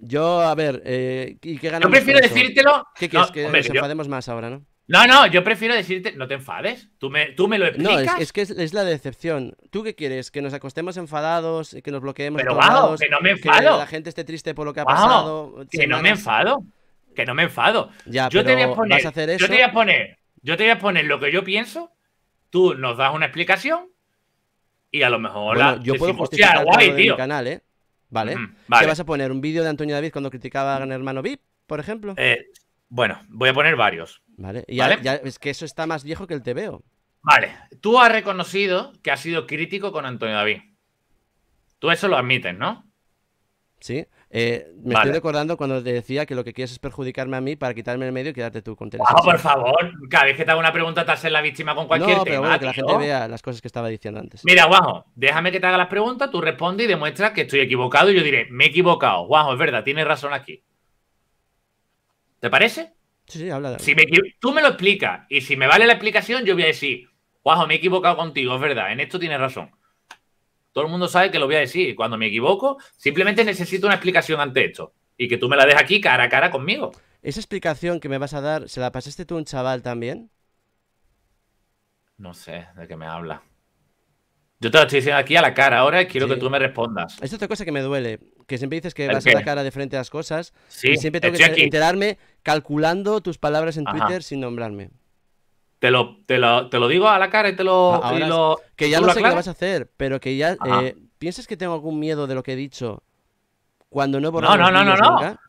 Yo, a ver, eh, ¿y qué ganamos? Yo prefiero decírtelo. ¿Qué quieres? que nos enfademos más ahora, ¿no? No, no, yo prefiero decirte, no te enfades. Tú me, tú me lo explicas. No, es, que es, la decepción. ¿Tú qué quieres? Que nos acostemos enfadados, que nos bloqueemos. Pero que no me enfado. la gente esté triste por lo que ha pasado. Que no me enfado. Que no me enfado. Ya, yo te voy a poner, hacer eso? Yo te voy a poner, yo te voy a poner lo que yo pienso. Tú nos das una explicación y a lo mejor la, yo puedo justificar guay, tío. canal, ¿eh? ¿vale? ¿Qué vas a poner? ¿Un vídeo de Antonio David cuando criticaba a Gran Hermano VIP, por ejemplo? Eh, bueno, voy a poner varios. Vale, y Ya, es que eso está más viejo que el te Vale, tú has reconocido que has sido crítico con Antonio David. Tú eso lo admites, ¿no? Sí. Eh, me estoy recordando cuando te decía que lo que quieres es perjudicarme a mí para quitarme el medio y quedarte tú con ah, No, por favor, cada vez que te hago una pregunta te en la víctima con cualquier no, pero tema, que la gente vea las cosas que estaba diciendo antes. Mira, Guajo, déjame que te haga las preguntas, tú respondes y demuestras que estoy equivocado y yo diré, me he equivocado. Guajo, es verdad, tienes razón aquí. ¿Te parece? Sí, sí, habla de si me, Tú me lo explicas y si me vale la explicación, yo voy a decir, Guajo, me he equivocado contigo, es verdad, en esto tienes razón. Todo el mundo sabe que lo voy a decir. Cuando me equivoco, simplemente necesito una explicación ante esto. Y que tú me la des aquí cara a cara conmigo. ¿Esa explicación que me vas a dar, se la pasaste tú a un chaval también? No sé de qué me habla. Yo te lo estoy diciendo aquí a la cara ahora y quiero que tú me respondas. Es otra cosa que me duele, que siempre dices que vas a la cara de frente a las cosas sí, y siempre tengo que enterarme calculando tus palabras en Twitter sin nombrarme. Te lo, digo a la cara y te lo. Ah, que ya lo sé que vas a hacer, pero que ya. Eh, ¿Piensas que tengo algún miedo de lo que he dicho cuando no he borrado No, no, no, no.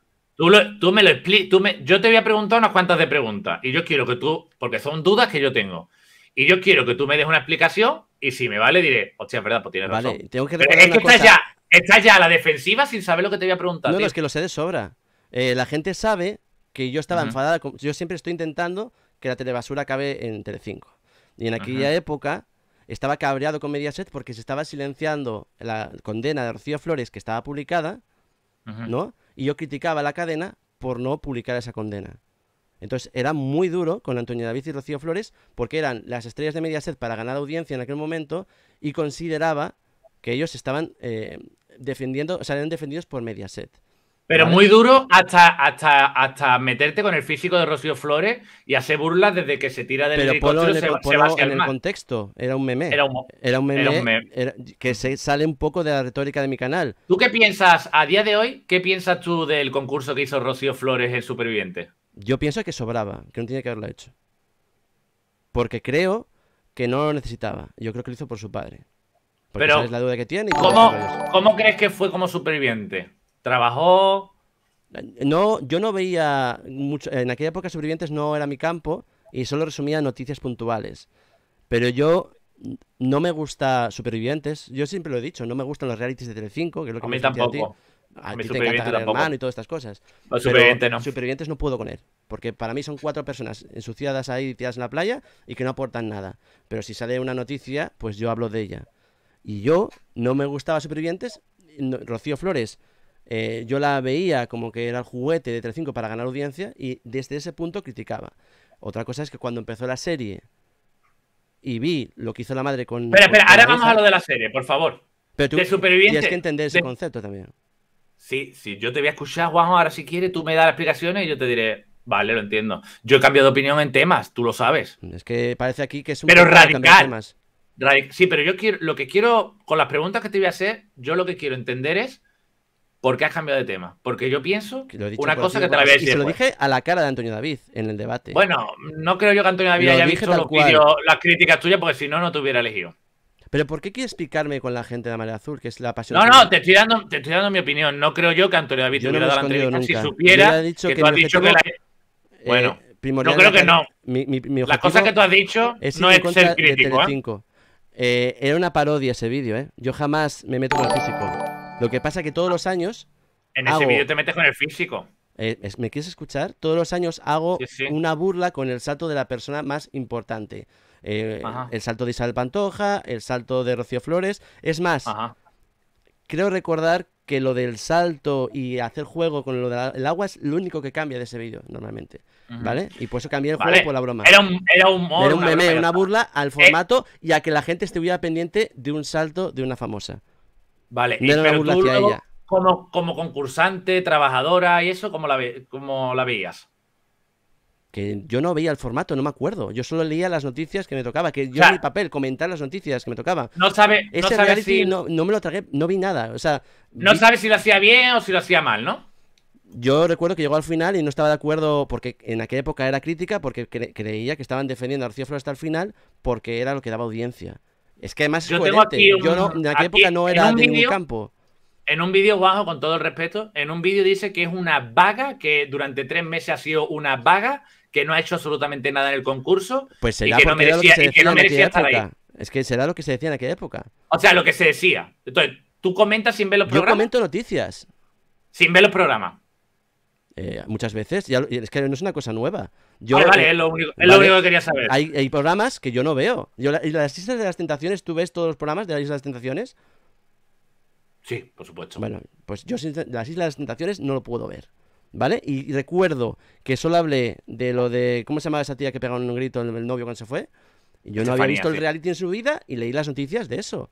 Tú, me lo explicas. Yo te voy a preguntar unas cuantas de preguntas y yo quiero que tú. Porque son dudas que yo tengo. Y yo quiero que tú me des una explicación y si me vale diré, hostia, es verdad, pues tienes vale, Tengo que Pero es que estás ya, estás ya a la defensiva sin saber lo que te voy a preguntar. No, es que lo sé de sobra. Eh, la gente sabe que yo estaba enfadada. Yo siempre estoy intentando que la telebasura cabe en Telecinco. Y en aquella época estaba cabreado con Mediaset porque se estaba silenciando la condena de Rocío Flores que estaba publicada, ¿no? Y yo criticaba la cadena por no publicar esa condena. Entonces era muy duro con Antonio David y Rocío Flores porque eran las estrellas de Mediaset para ganar audiencia en aquel momento y consideraba que ellos estaban eh, defendiendo, o sea, defendidos por Mediaset. Pero muy duro hasta, hasta, hasta meterte con el físico de Rocío Flores y hacer burlas desde que se tira del Pero en el, en el, contexto, era un meme. Era un, meme, que se sale un poco de la retórica de mi canal. ¿Tú qué piensas a día de hoy? ¿Qué piensas tú del concurso que hizo Rocío Flores en Superviviente? Yo pienso que sobraba, que no tiene que haberlo hecho. Porque creo que no lo necesitaba. Yo creo que lo hizo por su padre. Pero, esa es la duda que tiene. ¿Cómo crees que fue como superviviente? ¿Trabajó? No, yo no veía mucho. En aquella época, Supervivientes no era mi campo y solo resumía noticias puntuales. Pero yo no me gusta Supervivientes. Yo siempre lo he dicho, no me gustan los realities de Telecinco, que lo que a mí tampoco. A, y todas estas cosas. supervivientes no. puedo con él. Porque para mí son cuatro personas ensuciadas ahí tiradas en la playa y que no aportan nada. Pero si sale una noticia, pues yo hablo de ella. Y yo no me gustaba Supervivientes. Rocío Flores eh, yo la veía como que era el juguete de 3-5 para ganar audiencia y desde ese punto criticaba. Otra cosa es que cuando empezó la serie y vi lo que hizo la madre con... Espera, ahora vamos a lo de la serie, por favor. Pero tú tienes que entender ese concepto también. Sí, sí, yo te voy a escuchar, Juan, ahora si quieres tú me das explicaciones y yo te diré, vale, lo entiendo. Yo he cambiado de opinión en temas, tú lo sabes. Es que parece aquí que es un... Pero radical. Temas. sí, pero yo quiero, lo que quiero, con las preguntas que te voy a hacer, yo lo que quiero entender es ¿Por qué has cambiado de tema? Porque yo pienso que una cosa que te la había dicho Y se lo pues. dije a la cara de Antonio David en el debate. Bueno, no creo yo que Antonio David haya visto los vídeos, las críticas tuyas, porque si no, no te hubiera elegido. Pero ¿por qué quieres picarme con la gente de Amarillo Azul, que es la pasión? No, no, te estoy, dando, te estoy dando mi opinión. No creo yo que Antonio David te hubiera dado la entrevista si supiera que, tú has dicho que la... bueno, no creo que no. la cosa que tú has dicho no es ser crítico. ¿eh? ¿eh? era una parodia ese vídeo, ¿eh? Yo jamás me meto con el físico. Lo que pasa es que todos los años. En ese vídeo te metes con el físico. Eh, ¿Me quieres escuchar? Todos los años hago una burla con el salto de la persona más importante. Eh, el salto de Isabel Pantoja, el salto de Rocío Flores. Es más, creo recordar que lo del salto y hacer juego con lo del agua es lo único que cambia de ese vídeo normalmente. ¿Vale? Y por eso cambié el juego por la broma. Era un, meme, una, burla al eh. formato y a que la gente estuviera pendiente de un salto de una famosa. Vale, Como, como concursante, trabajadora y eso, ¿cómo la, la veías? que yo no veía el formato, no me acuerdo. Yo solo leía las noticias que me tocaba, que yo mi papel comentar las noticias que me tocaba. No sabe, no sabe si... no, no, me lo tragué, no vi nada, o sea, no sabe si lo hacía bien o si lo hacía mal, ¿no? Yo recuerdo que llegó al final y no estaba de acuerdo porque en aquella época era crítica porque creía que estaban defendiendo a Rocío Flores hasta el final porque era lo que daba audiencia. Es que además es yo coherente. yo no, en aquella época no era de ningún campo. En un vídeo bajo, con todo el respeto, en un vídeo dice que es una vaga, que durante tres meses ha sido una vaga, que no ha hecho absolutamente nada en el concurso. Pues será que Es que será lo que se decía en aquella época. O sea, lo que se decía. Entonces, tú comentas sin ver los programas. Yo comento noticias. Sin ver los programas. Eh, muchas veces. Ya, es que no es una cosa nueva. Yo, vale, eh, es lo único, que quería saber. Hay, programas que yo no veo. Yo, las Islas de las Tentaciones, ¿tú ves todos los programas de las Islas de las Tentaciones? Sí, por supuesto. Bueno, pues yo las Islas de las Tentaciones no lo puedo ver. ¿Vale? Y, recuerdo que solo hablé de lo de. ¿Cómo se llamaba esa tía que pegaba un grito el novio cuando se fue? Y yo no había visto el reality en su vida y leí las noticias de eso.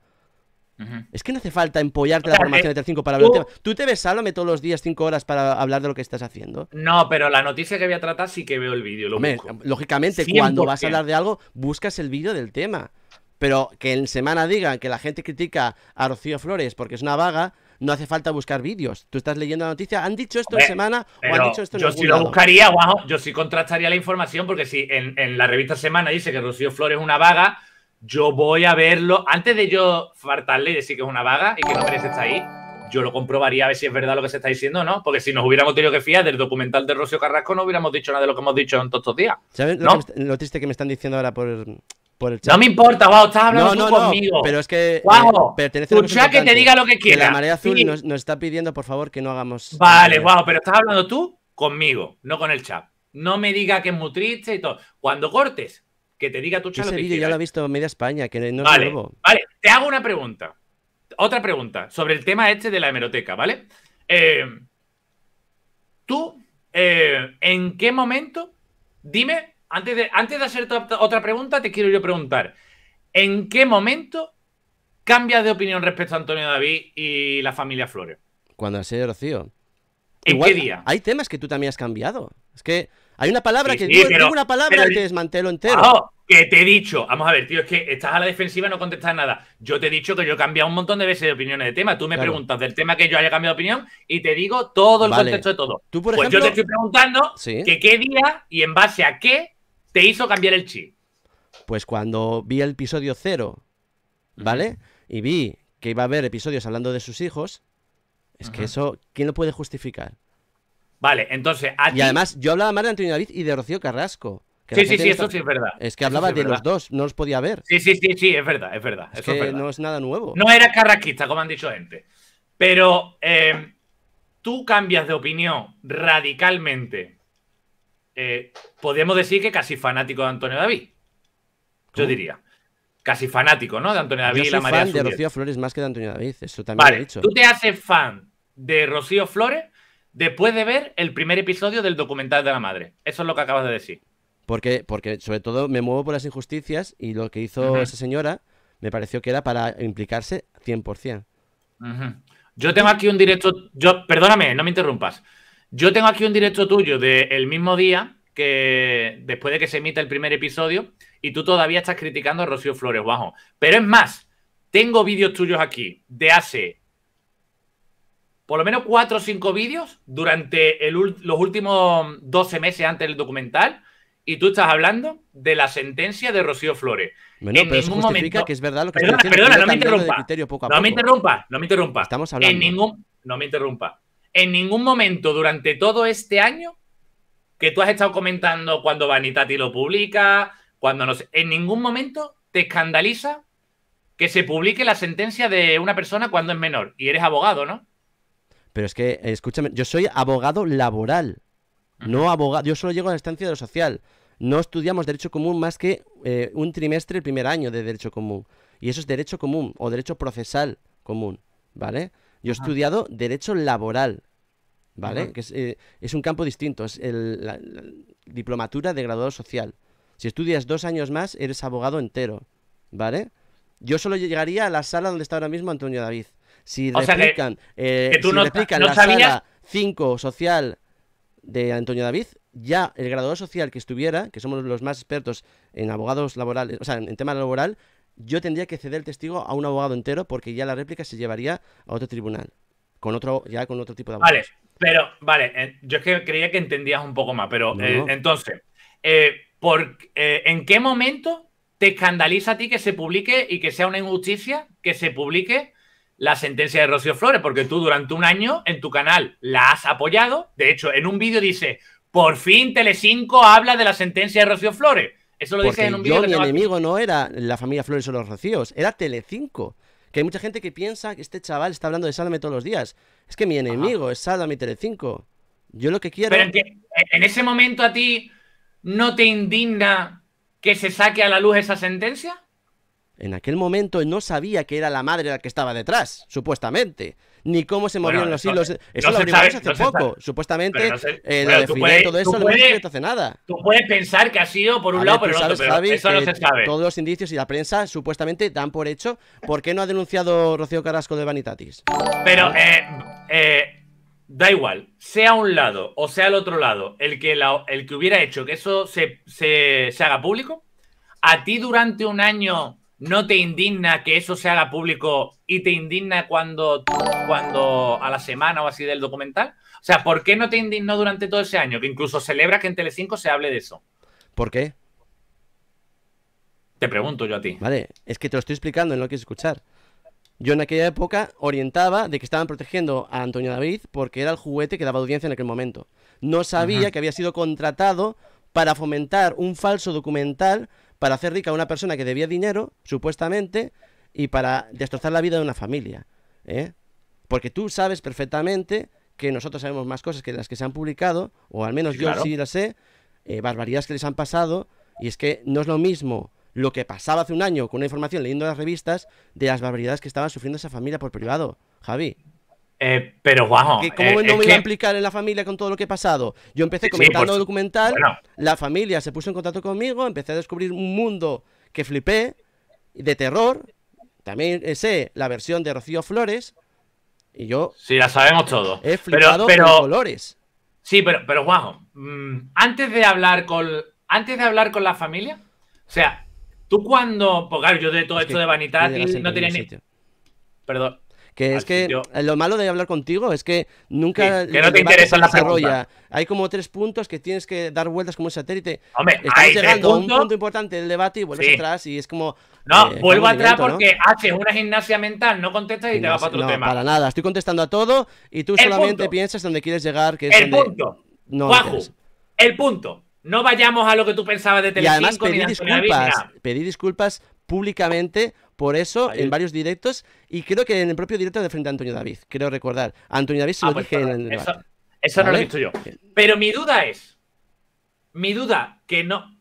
Es que no hace falta empollarte la formación eh, de 5 para hablar tema. ¿Tú te ves todos los días cinco horas para hablar de lo que estás haciendo? No, pero la noticia que voy a tratar sí que veo el vídeo. Lo lógicamente, cuando vas a hablar de algo, buscas el vídeo del tema. Pero que en semana digan que la gente critica a Rocío Flores porque es una vaga, no hace falta buscar vídeos. Tú estás leyendo la noticia, han dicho esto en semana o han dicho esto en Yo sí lo buscaría, guajo, yo sí contrastaría la información porque si en, en la revista Semana dice que Rocío Flores es una vaga, yo voy a verlo. Antes de yo fartarle y decir que es una vaga y que no merece estar ahí, yo lo comprobaría a ver si es verdad lo que se está diciendo no. Porque si nos hubiéramos tenido que fiar del documental de Rocío Carrasco, no hubiéramos dicho nada de lo que hemos dicho en todos estos días. ¿Sabes lo, triste que me están diciendo ahora por, el chat? No me importa, wow, estás hablando tú conmigo. Pero es que. Eh, Guau, eh, que te diga lo que quiera. La marea azul nos, está pidiendo, por favor, que no hagamos. Vale, eh, Guau, pero estás hablando tú conmigo, no con el chat. No me diga que es muy triste y todo. Cuando cortes, que te diga tu chalo Ese vídeo ya lo ha visto media España, que no vale, es nuevo. Vale, te hago una pregunta. Otra pregunta sobre el tema este de la hemeroteca, ¿vale? Eh, tú, eh, ¿en qué momento? Dime, antes de, antes de hacer otra pregunta, te quiero yo preguntar. ¿En qué momento cambias de opinión respecto a Antonio David y la familia Flores? Cuando el señor Rocío. ¿En qué día? Hay temas que tú también has cambiado. Es que hay una palabra que una palabra y te desmantelo entero. que te he dicho. Vamos a ver, tío, es que estás a la defensiva, no contestas nada. Yo te he dicho que yo he cambiado un montón de veces de opiniones de tema. Tú me preguntas del tema que yo haya cambiado de opinión y te digo todo el contexto de todo. pues yo te estoy preguntando que qué día y en base a qué te hizo cambiar el chip. Pues cuando vi el episodio cero, ¿vale? Y vi que iba a haber episodios hablando de sus hijos, es que eso, ¿quién lo puede justificar? Vale, entonces. Y además, yo hablaba más de Antonio David y de Rocío Carrasco. Sí, sí, sí, eso sí es verdad. Es que hablaba de los dos, no los podía ver. Sí, sí, sí, sí, es verdad, es verdad. Es que no es nada nuevo. No era carrasquista, como han dicho gente. Pero eh, tú cambias de opinión radicalmente. Eh, podemos decir que casi fanático de Antonio David. Yo diría. Casi fanático, ¿no? De Antonio David y la María fan de Rocío Flores más que de Antonio David, eso también vale, he dicho. Tú te haces fan de Rocío Flores después de ver el primer episodio del documental de la madre. Eso es lo que acabas de decir. Porque, porque sobre todo me muevo por las injusticias y lo que hizo esa señora me pareció que era para implicarse 100%. Yo tengo aquí un directo, yo, perdóname, no me interrumpas. Yo tengo aquí un directo tuyo del mismo día que después de que se emita el primer episodio y tú todavía estás criticando a Rocío Flores Bajo. Pero es más, tengo vídeos tuyos aquí de hace por lo menos cuatro o cinco vídeos durante los últimos 12 meses antes del documental y tú estás hablando de la sentencia de Rocío Flores. en ningún momento... verdad perdona, no me interrumpa. no me interrumpa, no me interrumpa. Estamos hablando. En ningún... No me interrumpa. En ningún momento durante todo este año que tú has estado comentando cuando Vanitati lo publica, cuando no En ningún momento te escandaliza que se publique la sentencia de una persona cuando es menor. Y eres abogado, ¿no? Pero es que, escúchame, yo soy abogado laboral, no abogado, yo solo llego a la estancia de lo social. No estudiamos derecho común más que eh, un trimestre el primer año de derecho común. Y eso es derecho común o derecho procesal común, ¿vale? Yo he estudiado derecho laboral, ¿vale? Que eh, es, un campo distinto, es la, diplomatura de graduado social. Si estudias dos años más, eres abogado entero, ¿vale? Yo solo llegaría a la sala donde está ahora mismo Antonio David. Si replican, la 5 social de Antonio David, ya el graduado social que estuviera, que somos los más expertos en abogados laborales, o sea, en, tema laboral, yo tendría que ceder el testigo a un abogado entero porque ya la réplica se llevaría a otro tribunal, con otro, ya con otro tipo de abogados. Vale, pero, vale, eh, yo es que creía que entendías un poco más, pero eh, entonces, eh, por, ¿en qué momento te escandaliza a ti que se publique y que sea una injusticia que se publique la sentencia de Rocío Flores, porque tú durante un año en tu canal la has apoyado. De hecho, en un vídeo dice, por fin Telecinco habla de la sentencia de Rocío Flores. Eso lo dice en un vídeo. mi enemigo no era la familia Flores o los Rocíos, era Telecinco. Que hay mucha gente que piensa que este chaval está hablando de Sálvame todos los días. Es que mi enemigo es tele Telecinco. Yo lo que quiero... Pero en ese momento a ti no te indigna que se saque a la luz esa sentencia? En aquel momento no sabía que era la madre la que estaba detrás, supuestamente, ni cómo se movieron los hilos. eso lo sabe hace poco. Supuestamente, eh, todo eso, no no hace nada. Tú puedes pensar que ha sido por un lado, por pero eso no se sabe. Todos los indicios y la prensa supuestamente dan por hecho. ¿Por qué no ha denunciado Rocío Carrasco de Vanitatis? Pero, eh, eh, da igual, sea un lado o sea el otro lado, el que, el que hubiera hecho que eso se, se, haga público, a ti durante un año ¿No te indigna que eso se haga público y te indigna cuando, cuando a la semana o así del documental? O sea, ¿por qué no te indignó durante todo ese año? Que incluso celebra que en Telecinco se hable de eso. ¿Por qué? Te pregunto yo a ti. Vale, es que te lo estoy explicando, no lo quieres escuchar. Yo en aquella época orientaba de que estaban protegiendo a Antonio David porque era el juguete que daba audiencia en aquel momento. No sabía que había sido contratado para fomentar un falso documental para hacer rica a una persona que debía dinero, supuestamente, y para destrozar la vida de una familia. ¿eh? Porque tú sabes perfectamente que nosotros sabemos más cosas que las que se han publicado, o al menos yo sí las sé, eh, barbaridades que les han pasado, y es que no es lo mismo lo que pasaba hace un año con una información leyendo las revistas de las barbaridades que estaba sufriendo esa familia por privado, Javi. Eh, pero guau. ¿Cómo eh, no me a implicar en la familia con todo lo que he pasado? Yo empecé comentando el documental, la familia se puso en contacto conmigo, empecé a descubrir un mundo que flipé, de terror. También eh, sé la versión de Rocío Flores. Y yo. Sí, la sabemos todos. He flipado pero, colores. Sí, pero, pero guau. Mm, antes de hablar con. Antes de hablar con la familia. O sea, tú cuando. Pues claro, yo de todo esto de vanidad no tenía ni. Perdón. Que es que lo malo de hablar contigo es que nunca. que no te interesa la desarrolla. Hay como tres puntos que tienes que dar vueltas como un satélite. Hombre, Estás llegando a un punto importante del debate y vuelves atrás y es como. No, eh, vuelvo atrás porque ¿no? haces una gimnasia mental, no contestas y te vas para otro no, Para nada, estoy contestando a todo y tú solamente piensas donde quieres llegar. Que es el punto. No, Guaju, el punto. No vayamos a lo que tú pensabas de Y además disculpas, pedí disculpas públicamente por eso en varios directos y creo que en el propio directo de frente a Antonio David, creo recordar. Antonio David se ah, lo pues dije en el Eso, no lo he visto yo. Pero mi duda es, mi duda que no,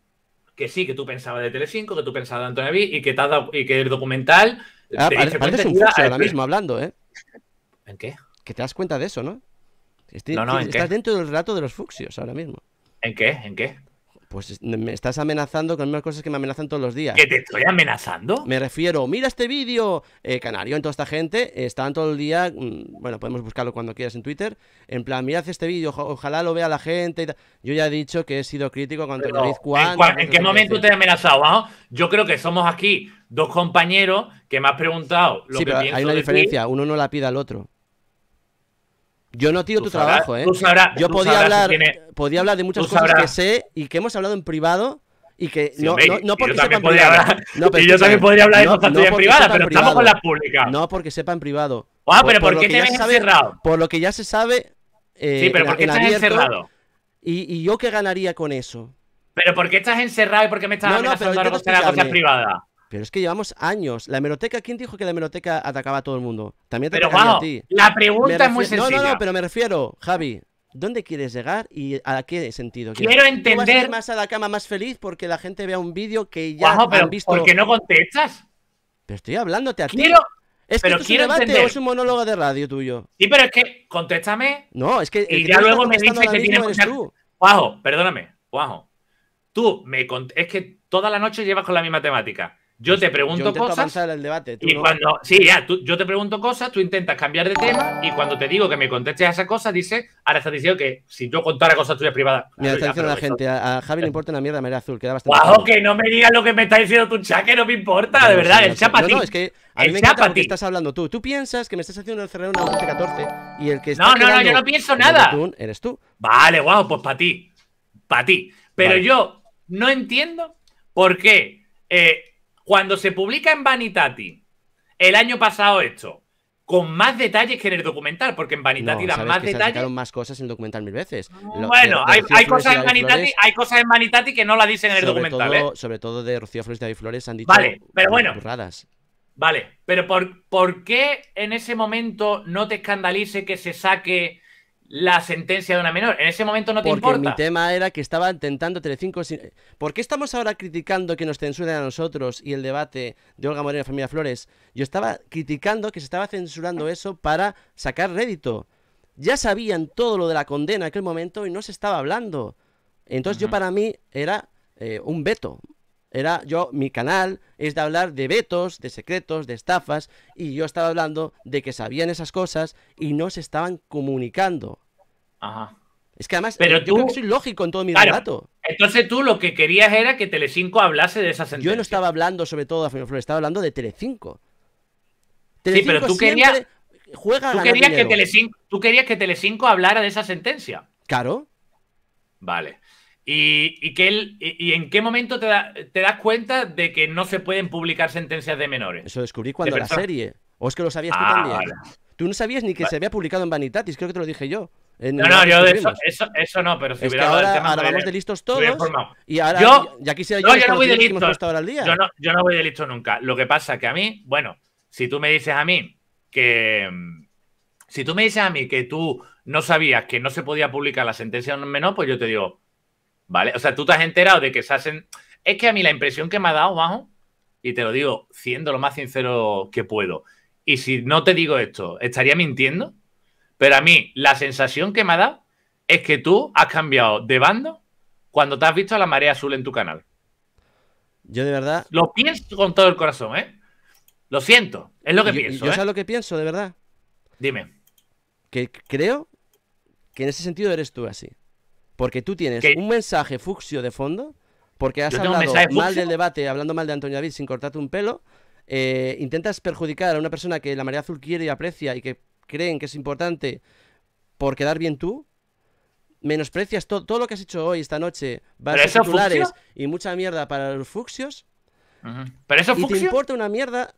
que sí, que tú pensabas de Telecinco, que tú pensabas de Antonio David y que, te y que el documental... Ah, parece, un fuxio ahora mismo hablando, ¿eh? ¿En qué? Que te das cuenta de eso, ¿no? Este no, no, estás dentro del relato de los fuxios ahora mismo. ¿En qué? ¿En qué? Pues me estás amenazando con las mismas cosas que me amenazan todos los días. ¿Que te estoy amenazando? Me refiero, mira este vídeo, eh, Canario, en toda esta gente, eh, están todo el día, mm, bueno, podemos buscarlo cuando quieras en Twitter, en plan, mira este vídeo, ojalá lo vea la gente. Yo ya he dicho que he sido crítico con Pero, ¿En, qué momento te he amenazado? yo creo que somos aquí dos compañeros que me has preguntado lo sí, pero Hay una diferencia, uno no la pide al otro. Yo no tiro tu trabajo, ¿eh? yo podía, hablar, podía hablar de muchas cosas que sé y que hemos hablado en privado y que no, no, porque sepa en privado. no, (laughs) y yo también podría hablar de cosas en privada, pero estamos con la pública. No porque sepa en privado. Ah, pero ¿por, por, qué te ves encerrado? Por lo que ya se sabe. Eh, sí, pero ¿por qué estás encerrado? Y, yo qué ganaría con eso? ¿Pero por qué estás encerrado y por qué me estás hablando amenazando no, pero a privada? Pero es que llevamos años. La hemeroteca, ¿quién dijo que la hemeroteca atacaba a todo el mundo? También pero, a ti. La pregunta es muy sencilla. No, no, no, pero me refiero, Javi. ¿Dónde quieres llegar y a qué sentido? Quiero entender. ir más a la cama más feliz porque la gente vea un vídeo que ya han visto. ¿Por qué no contestas? Pero estoy hablándote a ti. ¿Es pero que quiero es un debate o es un monólogo de radio tuyo? Sí, pero es que contéstame. No, es que. Y ya luego me dices que tienes que. Guajo, perdóname. Guajo. Tú me. Es que toda la noche llevas con la misma temática. Yo te pregunto yo cosas. El debate, y cuando, sí, ya, yo te pregunto cosas, tú intentas cambiar de tema y cuando te digo que me contestes a esa cosa, dices, ahora estás diciendo que si yo contara cosas tuyas privadas. Mira, está la gente, a, Javi le importa una mierda, María Azul, queda bastante. ¡Guau! Que no me digas lo que me está diciendo tu que no me importa, de verdad, el chapatín. No, no, es que a mí me encanta lo que estás hablando tú. Tú piensas que me estás haciendo el cerrado una 14 ah. y el que está. No, no, no, yo no pienso nada. eres tú. Vale, guau, pues para ti. Para ti. Pero yo no entiendo por qué. Eh, cuando se publica en Vanitati el año pasado esto, con más detalles que en el documental, porque en Vanitati dan más detalles. Se más cosas en el documental mil veces. Ah, bueno, hay, hay, cosas en Vanitati, hay, cosas en Vanitati, que no la dicen en el documental. ¿eh? Sobre todo de Rocío Flores y David Flores han dicho vale, pero bueno, Vale, pero por, ¿por qué en ese momento no te escandalice que se saque la sentencia de una menor. En ese momento no te Porque importa. Mi tema era que estaba intentando Telecinco. ¿Por qué estamos ahora criticando que nos censuren a nosotros y el debate de Olga Moreno y Familia Flores? Yo estaba criticando que se estaba censurando eso para sacar rédito. Ya sabían todo lo de la condena en aquel momento y no se estaba hablando. Entonces yo para mí era eh, un veto, era yo, mi canal es de hablar de vetos, de secretos, de estafas, y yo estaba hablando de que sabían esas cosas y no se estaban comunicando. Ajá. Es que además, pero eh, yo creo que soy lógico en todo mi relato. Entonces tú lo que querías era que Telecinco hablase de esa sentencia. Yo no estaba hablando sobre todo de Flores, estaba hablando de Telecinco. Telecinco sí, pero tú querías... Juega tú que tú querías que Telecinco hablara de esa sentencia. Claro. Vale. ¿Y, que él, y, en qué momento te, te, das cuenta de que no se pueden publicar sentencias de menores? Eso descubrí cuando la serie. ¿O es que lo sabías tú ah, también? Tú no sabías ni que se había publicado en Vanitatis, creo que te lo dije yo. no, no, yo de eso, eso, eso, no, pero si es que ahora, vamos de listos todos. Y ahora, yo, yo, no, yo no voy de listos. Yo no, yo no voy de listo nunca. Lo que pasa que a mí, bueno, si tú me dices a mí que. Si tú me dices a mí que tú no sabías que no se podía publicar la sentencia de un menor, pues yo te digo, ¿Vale? O sea, tú te has enterado de que se hacen. Es que a mí la impresión que me ha dado, bajo, y te lo digo siendo lo más sincero que puedo, y si no te digo esto, estaría mintiendo, pero a mí la sensación que me ha dado es que tú has cambiado de bando cuando te has visto a la marea azul en tu canal. Yo de verdad. Lo pienso con todo el corazón, ¿eh? Lo siento, es lo que pienso. Yo ¿eh? sé lo que pienso, de verdad. Dime. Que creo que en ese sentido eres tú así. Porque tú tienes un mensaje fucsio de fondo, porque has hablado mal del debate, hablando mal de Antonio David sin cortarte un pelo. Eh, intentas perjudicar a una persona que la marea azul quiere y aprecia y que creen que es importante por quedar bien tú. Menosprecias todo lo que has hecho hoy, esta noche, varios titulares y mucha mierda para los fucsios. Pero eso y te importa una mierda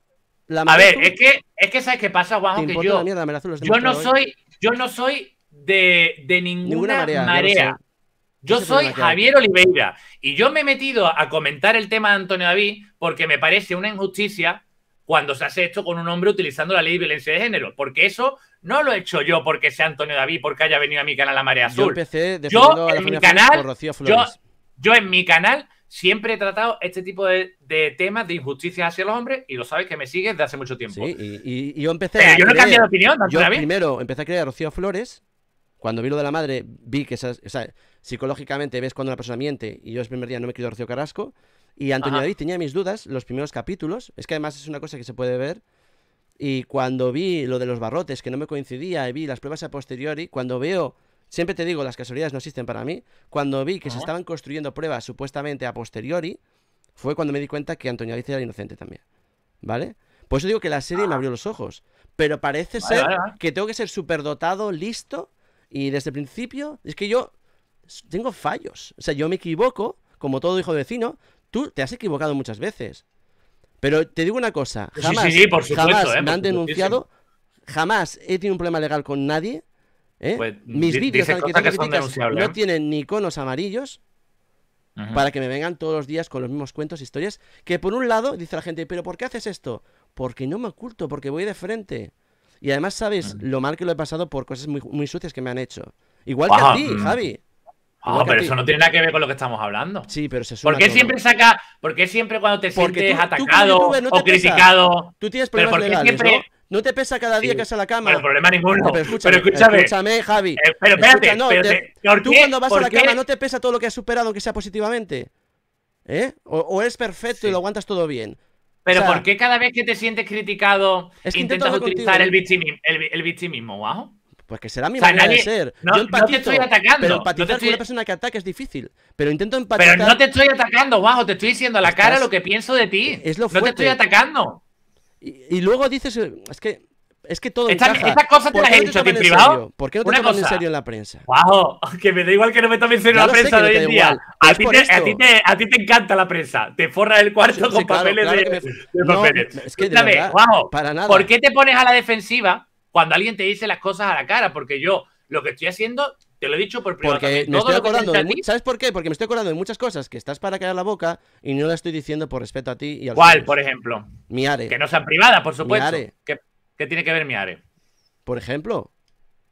la A ver, es que, es que sabes qué pasa, Juan, que yo. Mierda, yo no soy. Yo no soy de, de ninguna, marea. Yo soy Javier Oliveira y yo me he metido a comentar el tema de Antonio David porque me parece una injusticia cuando se hace esto con un hombre utilizando la ley de violencia de género, porque eso no lo he hecho yo porque sea Antonio David, porque haya venido a mi canal La Marea Azul. Yo, en mi canal, yo, en mi canal siempre he tratado este tipo de, temas de injusticias hacia los hombres y lo sabes que me sigues desde hace mucho tiempo. Sí, y, yo empecé. a yo creer, cambiado de opinión, Primero empecé a creer a Rocío Flores. Cuando vi lo de la madre, vi que esas, psicológicamente ves cuando una persona miente y yo el primer día no me creo Rocío Carrasco. Y Antonio David tenía mis dudas, los primeros capítulos, es que además es una cosa que se puede ver. Y cuando vi lo de los barrotes, que no me coincidía, y vi las pruebas a posteriori, cuando veo, siempre te digo, las casualidades no existen para mí, cuando vi que se estaban construyendo pruebas supuestamente a posteriori, fue cuando me di cuenta que Antonio David era inocente también. ¿Vale? Por eso digo que la serie me ah. abrió los ojos. Pero parece ser que tengo que ser superdotado, listo, y desde el principio, es que yo tengo fallos. O sea, yo me equivoco, como todo hijo de vecino, tú te has equivocado muchas veces. Pero te digo una cosa, jamás, ¿eh? me han denunciado, jamás he tenido un problema legal con nadie. ¿eh? Pues, Mis vídeos no tienen ni conos amarillos, para que me vengan todos los días con los mismos cuentos, e historias, que por un lado dice la gente, pero ¿por qué haces esto? Porque no me oculto, porque voy de frente. Y además sabes lo mal que lo he pasado por cosas muy, sucias que me han hecho. Igual que a ti, Javi. Ah, pero eso no tiene nada que ver con lo que estamos hablando. Sí, pero se suena ¿Por qué siempre saca, por qué siempre cuando te sientes atacado o criticado? Tú tienes problemas legales, ¿no? te pesa cada día que vas a la cama. Pero problema ninguno. Pero escúchame, escúchame. Javi. Eh, pero espérate, no, tú cuando vas a la cama no te pesa todo lo que has superado que sea positivamente. ¿Eh? O, eres perfecto y lo aguantas todo bien. Pero ¿por qué cada vez que te sientes criticado intentas utilizar ¿eh? el, victimismo, el, el victimismo, guajo? Pues que será mi manera de ser. No, yo te estoy atacando. empatizar no con una persona que ataca es difícil. Pero intento empatizar. Pero no te estoy atacando, Bajo. Te estoy diciendo a la cara lo que pienso de ti. No te estoy atacando. Y, luego dices. Eh, es que. Es que todo Esta, encaja. Estas cosas te las he dicho a ti en privado. ¿Por qué no te tomas en serio en la prensa? Bajo, (laughs) que me da igual que no me tomen en serio la prensa de hoy en día. A ti, te, a, ti te, a ti, te, encanta la prensa. Te forras el cuarto con papeles de, papeles. No, es que ¿Por qué te pones a la defensiva cuando alguien te dice las cosas a la cara, porque yo lo que estoy haciendo te lo he dicho por primera Porque me estoy acordando ¿Sabes por qué? Porque me estoy acordando de muchas cosas que estás para caer la boca y no la estoy diciendo por respeto a ti y al ¿Cuál, por ejemplo? Mi are. Que no sea privada, por supuesto. Mi ¿Qué, tiene que ver mi are? Por ejemplo.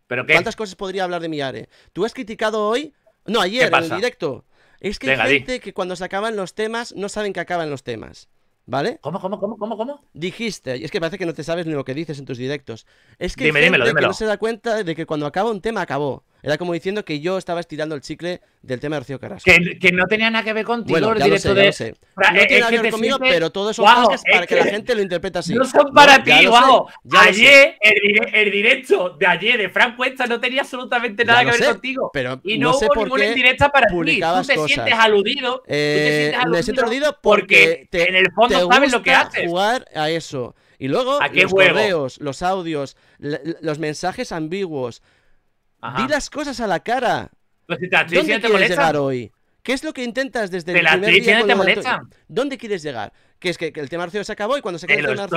¿Pero qué? ¿Cuántas cosas podría hablar de mi are? Tú has criticado hoy. No, ayer, en directo. Es que hay gente que cuando se acaban los temas no saben que acaban los temas. ¿Vale? ¿Cómo, cómo, cómo, cómo, cómo? Dijiste, y es que parece que no te sabes ni lo que dices en tus directos. Es que, que no se da cuenta de que cuando acaba un tema acabó. Era como diciendo que yo estaba estirando el chicle del tema de Rocío Carrasco. Que, no tenía nada que ver contigo directo de. No tiene eh, nada que ver conmigo, pero todo eso es para que... la gente lo interprete así. No son para ti, wow. Ayer, el, directo de ayer de Frank Cuesta no tenía absolutamente nada que ver contigo. Pero y no, hubo por ninguna indirecta para ti. Tú te, sientes aludido, te eh, sientes aludido. porque, en el fondo sabes lo que haces. jugar a eso. Y luego, los correos, los audios, los mensajes ambiguos, dí Di las cosas a la cara. Pues si te ¿Dónde quieres llegar hoy? ¿Qué es lo que intentas desde el primer día? Te molesta. ¿Dónde quieres llegar? Que es que, el tema Arceo se acabó y cuando se acabó el tema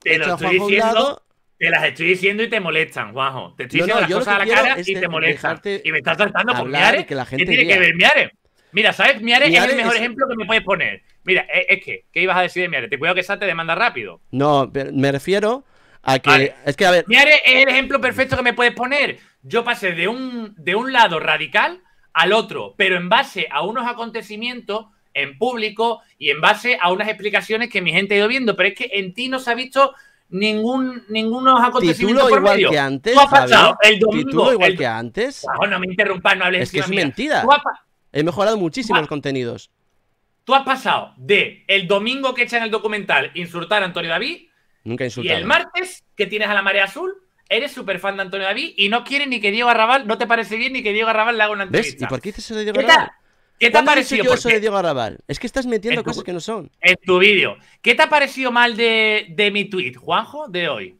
te lo estoy diciendo, te las estoy diciendo y te molestan, Juanjo. Te estoy diciendo las cosas a la cara y te molestan. Y me estás tratando con Miare. Que tiene que ver Miare? Mira, ¿sabes? Miare es el mejor ejemplo que me puedes poner. Mira, eh, es, que, ¿qué ibas a decir de Miare? Te cuidado que esa te demanda rápido. No, me refiero a que. Miare Es que, a ver. es el ejemplo perfecto que me puedes poner yo pasé de un, de un lado radical al otro, pero en base a unos acontecimientos en público y en base a unas explicaciones que mi gente ha ido viendo, pero es que en ti no se ha visto ningún ningunos acontecimientos por igual medio. que antes. pasado el domingo igual que antes. No, me interrumpas, no hables Es que es mentira. He mejorado muchísimo los contenidos. Tú has pasado de el domingo que echan el documental insultar a Antonio David Nunca y el martes que tienes a la marea azul eres súper fan de Antonio David y no quieres ni que Diego Arrabal, no te parece bien ni que Diego Arrabal le haga una entrevista. ¿Y por qué dices eso de Diego Arrabal? ¿Qué te ha parecido yo eso de Diego Arrabal? Es que estás metiendo cosas que no son. En tu vídeo. ¿Qué te ha parecido mal de, mi tweet, Juanjo, de hoy?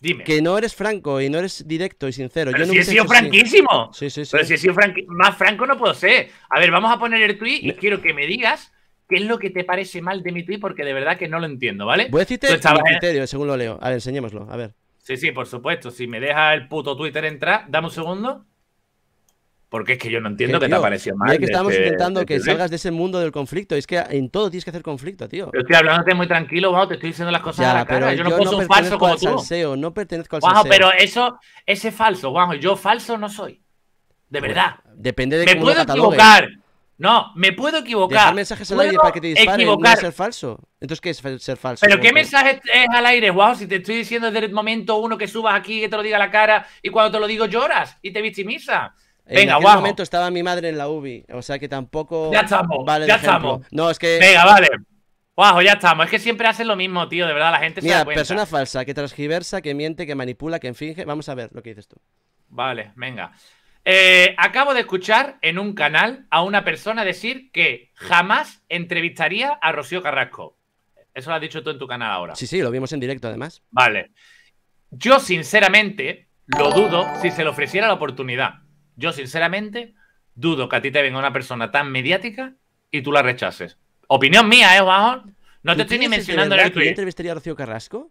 Dime. Que no eres franco y no eres directo y sincero. yo si he sido franquísimo. Sí, sí, sí. Pero si he sido más franco no puedo ser. A ver, vamos a poner el tweet y quiero que me digas qué es lo que te parece mal de mi tweet porque de verdad que no lo entiendo, ¿vale? Voy a decirte el criterio, según lo leo. A ver, enseñémoslo. A ver. Sí, sí, por supuesto. Si me deja el puto Twitter entrar, dame un segundo. Porque es que yo no entiendo qué te ha te apareció mal. Es que estamos este intentando que salgas de ese mundo del conflicto. Es que en todo tienes que hacer conflicto, tío. Yo estoy hablándote muy tranquilo, te estoy diciendo las cosas a la cara. yo, no puedo no ser falso como tú. no pertenezco al Juanjo, pero eso, ese falso, Juanjo, yo falso no soy. De pues, verdad. depende de Me cómo puedo lo equivocar. No, me puedo equivocar. Dejar mensajes al aire para que te disparen equivocar. ser falso. Entonces, ¿qué es ser falso? ¿Pero qué mensaje es al aire, wow? Si te estoy diciendo desde el momento uno que subas aquí, que te lo diga a la cara, y cuando te lo digo lloras y te victimiza. Venga, en aquel momento estaba mi madre en la UBI, o sea que tampoco. Ya estamos, ya estamos. No, es que. Venga, vale. Guau, ya estamos. Es que siempre hacen lo mismo, tío. De verdad, la gente se da persona falsa, que transgiversa, que miente, que manipula, que finge. Vamos a ver lo que dices tú. Vale, venga. Eh, acabo de escuchar en un canal a una persona decir que jamás entrevistaría a Rocío Carrasco. Eso lo has dicho tú en tu canal ahora. Sí, sí, lo vimos en directo además. Vale. Yo sinceramente lo dudo si se le ofreciera la oportunidad. Yo sinceramente dudo que a ti te venga una persona tan mediática y tú la rechaces. Opinión mía, ¿eh, No te estoy ni mencionando en el entrevistaría a Rocío Carrasco?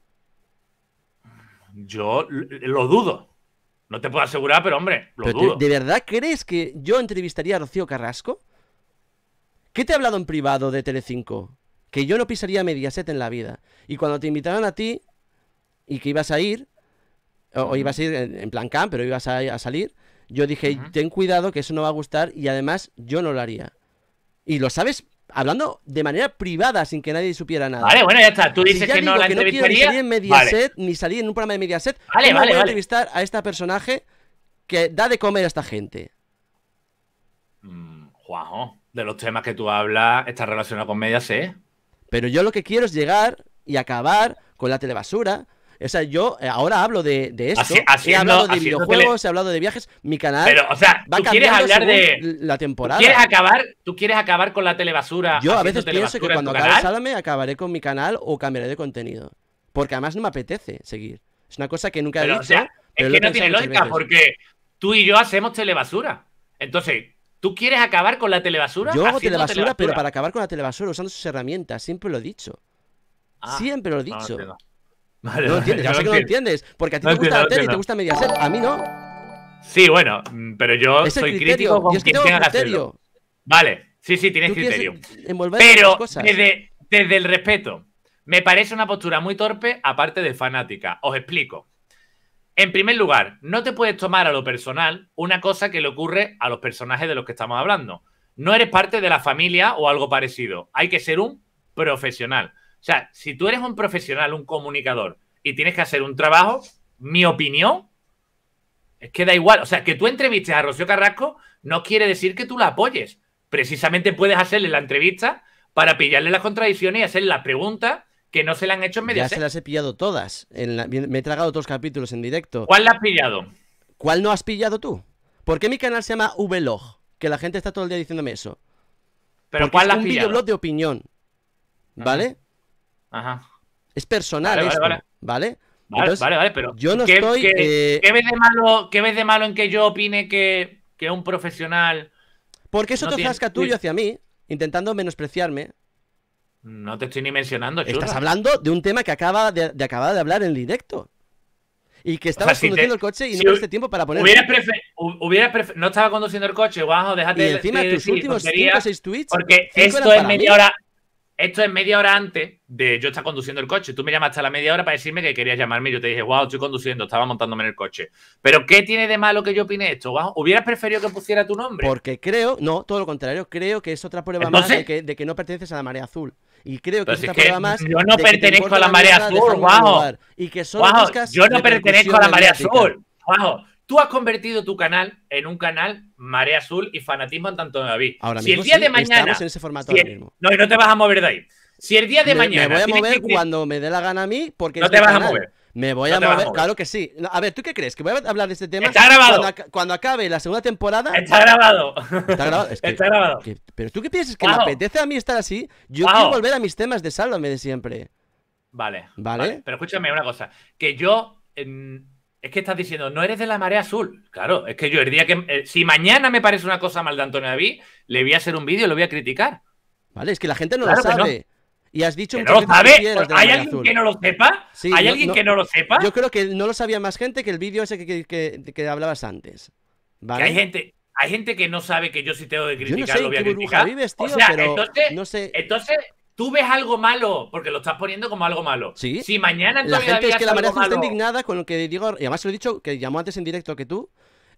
Yo lo dudo. No te puedo asegurar, pero hombre, lo dudo. ¿De verdad crees que yo entrevistaría a Rocío Carrasco? ¿Qué te ha hablado en privado de Telecinco? Que yo no pisaría Mediaset en la vida. Y cuando te invitaron a ti y que ibas a ir, o, ibas a ir en, plan cam pero ibas a, salir, yo dije, ten cuidado que eso no va a gustar y además yo no lo haría. Y lo sabes hablando de manera privada, sin que nadie supiera nada. Vale, bueno, ya está. Tú dices que no la quiero ni salir en Mediaset, ni salir en un programa de Mediaset. Vale, vale, voy a entrevistar a este personaje que da de comer a esta gente? Mm, Juanjo, de los temas que tú hablas, está relacionado con Mediaset. Pero yo lo que quiero es llegar y acabar con la telebasura, o sea, yo eh, ahora hablo de, de esto. Así, he hablado de videojuegos, he hablado de viajes. Mi canal. Pero, o sea, tú quieres hablar de. La temporada. quieres, acabar, tú quieres acabar con la telebasura. Yo a veces pienso que cuando acabe sádame, acabaré con mi canal o cambiaré de contenido. Porque además no me apetece seguir. Es una cosa que nunca he dicho sea, pero es que no tiene lógica porque tú y yo hacemos telebasura. Entonces, ¿Tú quieres acabar con la telebasura? Yo hago telebasura, pero para acabar con la telebasura usando sus herramientas, siempre lo he dicho. Ah, siempre lo he dicho no entiendes, ya sé que no entiendes. Porque a ti te gusta la tele y te gusta Mediaset, a mí no. Sí, bueno, pero yo soy crítico con que criterio. Vale, sí, sí, tienes criterio. Pero Desde, desde el respeto, me parece una postura muy torpe, aparte de fanática. Os explico. En primer lugar, no te puedes tomar a lo personal una cosa que le ocurre a los personajes de los que estamos hablando. No eres parte de la familia o algo parecido. Hay que ser un profesional. O sea, si tú eres un profesional, un comunicador, y tienes que hacer un trabajo, mi opinión es que da igual. O sea, que tú entrevistes a Rocío Carrasco no quiere decir que tú la apoyes. Precisamente puedes hacerle la entrevista para pillarle las contradicciones y hacerle las preguntas que no se le han hecho en media Ya se las he pillado todas. Me he tragado otros capítulos en directo. ¿Cuál la has pillado? ¿Cuál no has pillado tú? ¿Por qué mi canal se llama Vlog? Que la gente está todo el día diciéndome eso. ¿Pero cuál la has un pillado? videoblog de opinión. ¿Vale? Es personal vale, ¿vale? ¿vale? Vale, pero yo eh, ¿qué, ves de malo, ¿qué ves de malo en que yo opine que, un profesional. Porque qué eso te tiene... tuyo hacia mí, intentando menospreciarme. No te estoy ni mencionando, churra. Estás hablando de un tema que acaba de, acabar de hablar en directo. Y que estabas conduciendo el coche y no tuviste tiempo para poner. Hubieras, No estaba conduciendo el coche, guajo, déjate. Y encima tus últimos 5 o 6 tweets. Porque esto es media hora. Esto es media hora antes de yo estar conduciendo el coche. Tú me llamaste a la media hora para decirme que querías llamarme. Y yo te dije, wow, estoy conduciendo, estaba montándome en el coche. Pero ¿qué tiene de malo que yo opine esto? ¿Hubieras preferido que pusiera tu nombre? Porque creo, no, todo lo contrario, creo que es otra prueba más de que, no perteneces a la marea azul. Y creo que es otra prueba más. Yo no pertenezco a la marea azul, wow. Y que solo yo no pertenezco a la marea azul. Wow, Tú has convertido tu canal en un canal marea azul y fanatismo en tanto de David. Ahora si el día de mañana. ahora mismo. No, y no te vas a mover de ahí. Si el día de mañana. Me voy a mover cuando me dé la gana a mí, porque. No te vas a mover. Me voy a, mover, claro que sí. A ver, ¿tú qué crees? ¿Que voy a hablar de este tema? Está grabado. Cuando, acabe la segunda temporada. Está grabado. Está grabado. (laughs) Está grabado. pero tú qué piensas que me apetece a mí estar así. Yo quiero volver a mis temas de Sálvame de siempre. Vale, vale. Pero escúchame una cosa. Que yo. Es que estás diciendo, no eres de la marea azul. Claro, es que yo el día que. Eh, si mañana me parece una cosa mal de Antonio David, le voy a hacer un vídeo y lo voy a criticar. Vale, es que la gente no lo sabe. Y has dicho que no lo sabe. ¿Hay alguien que no lo sepa? ¿Hay alguien que no lo sepa? Yo creo que no lo sabía más gente que el vídeo ese que, que, hablabas antes. ¿vale? hay gente. Hay gente que no sabe que yo si tengo de criticar, yo no sé lo tío, o sea, entonces, sé... entonces Tú ves algo malo, porque lo estás poniendo como algo malo. Sí. Si mañana la gente la gente está indignada con lo que digo, y además lo he dicho, que llamó antes en directo que tú,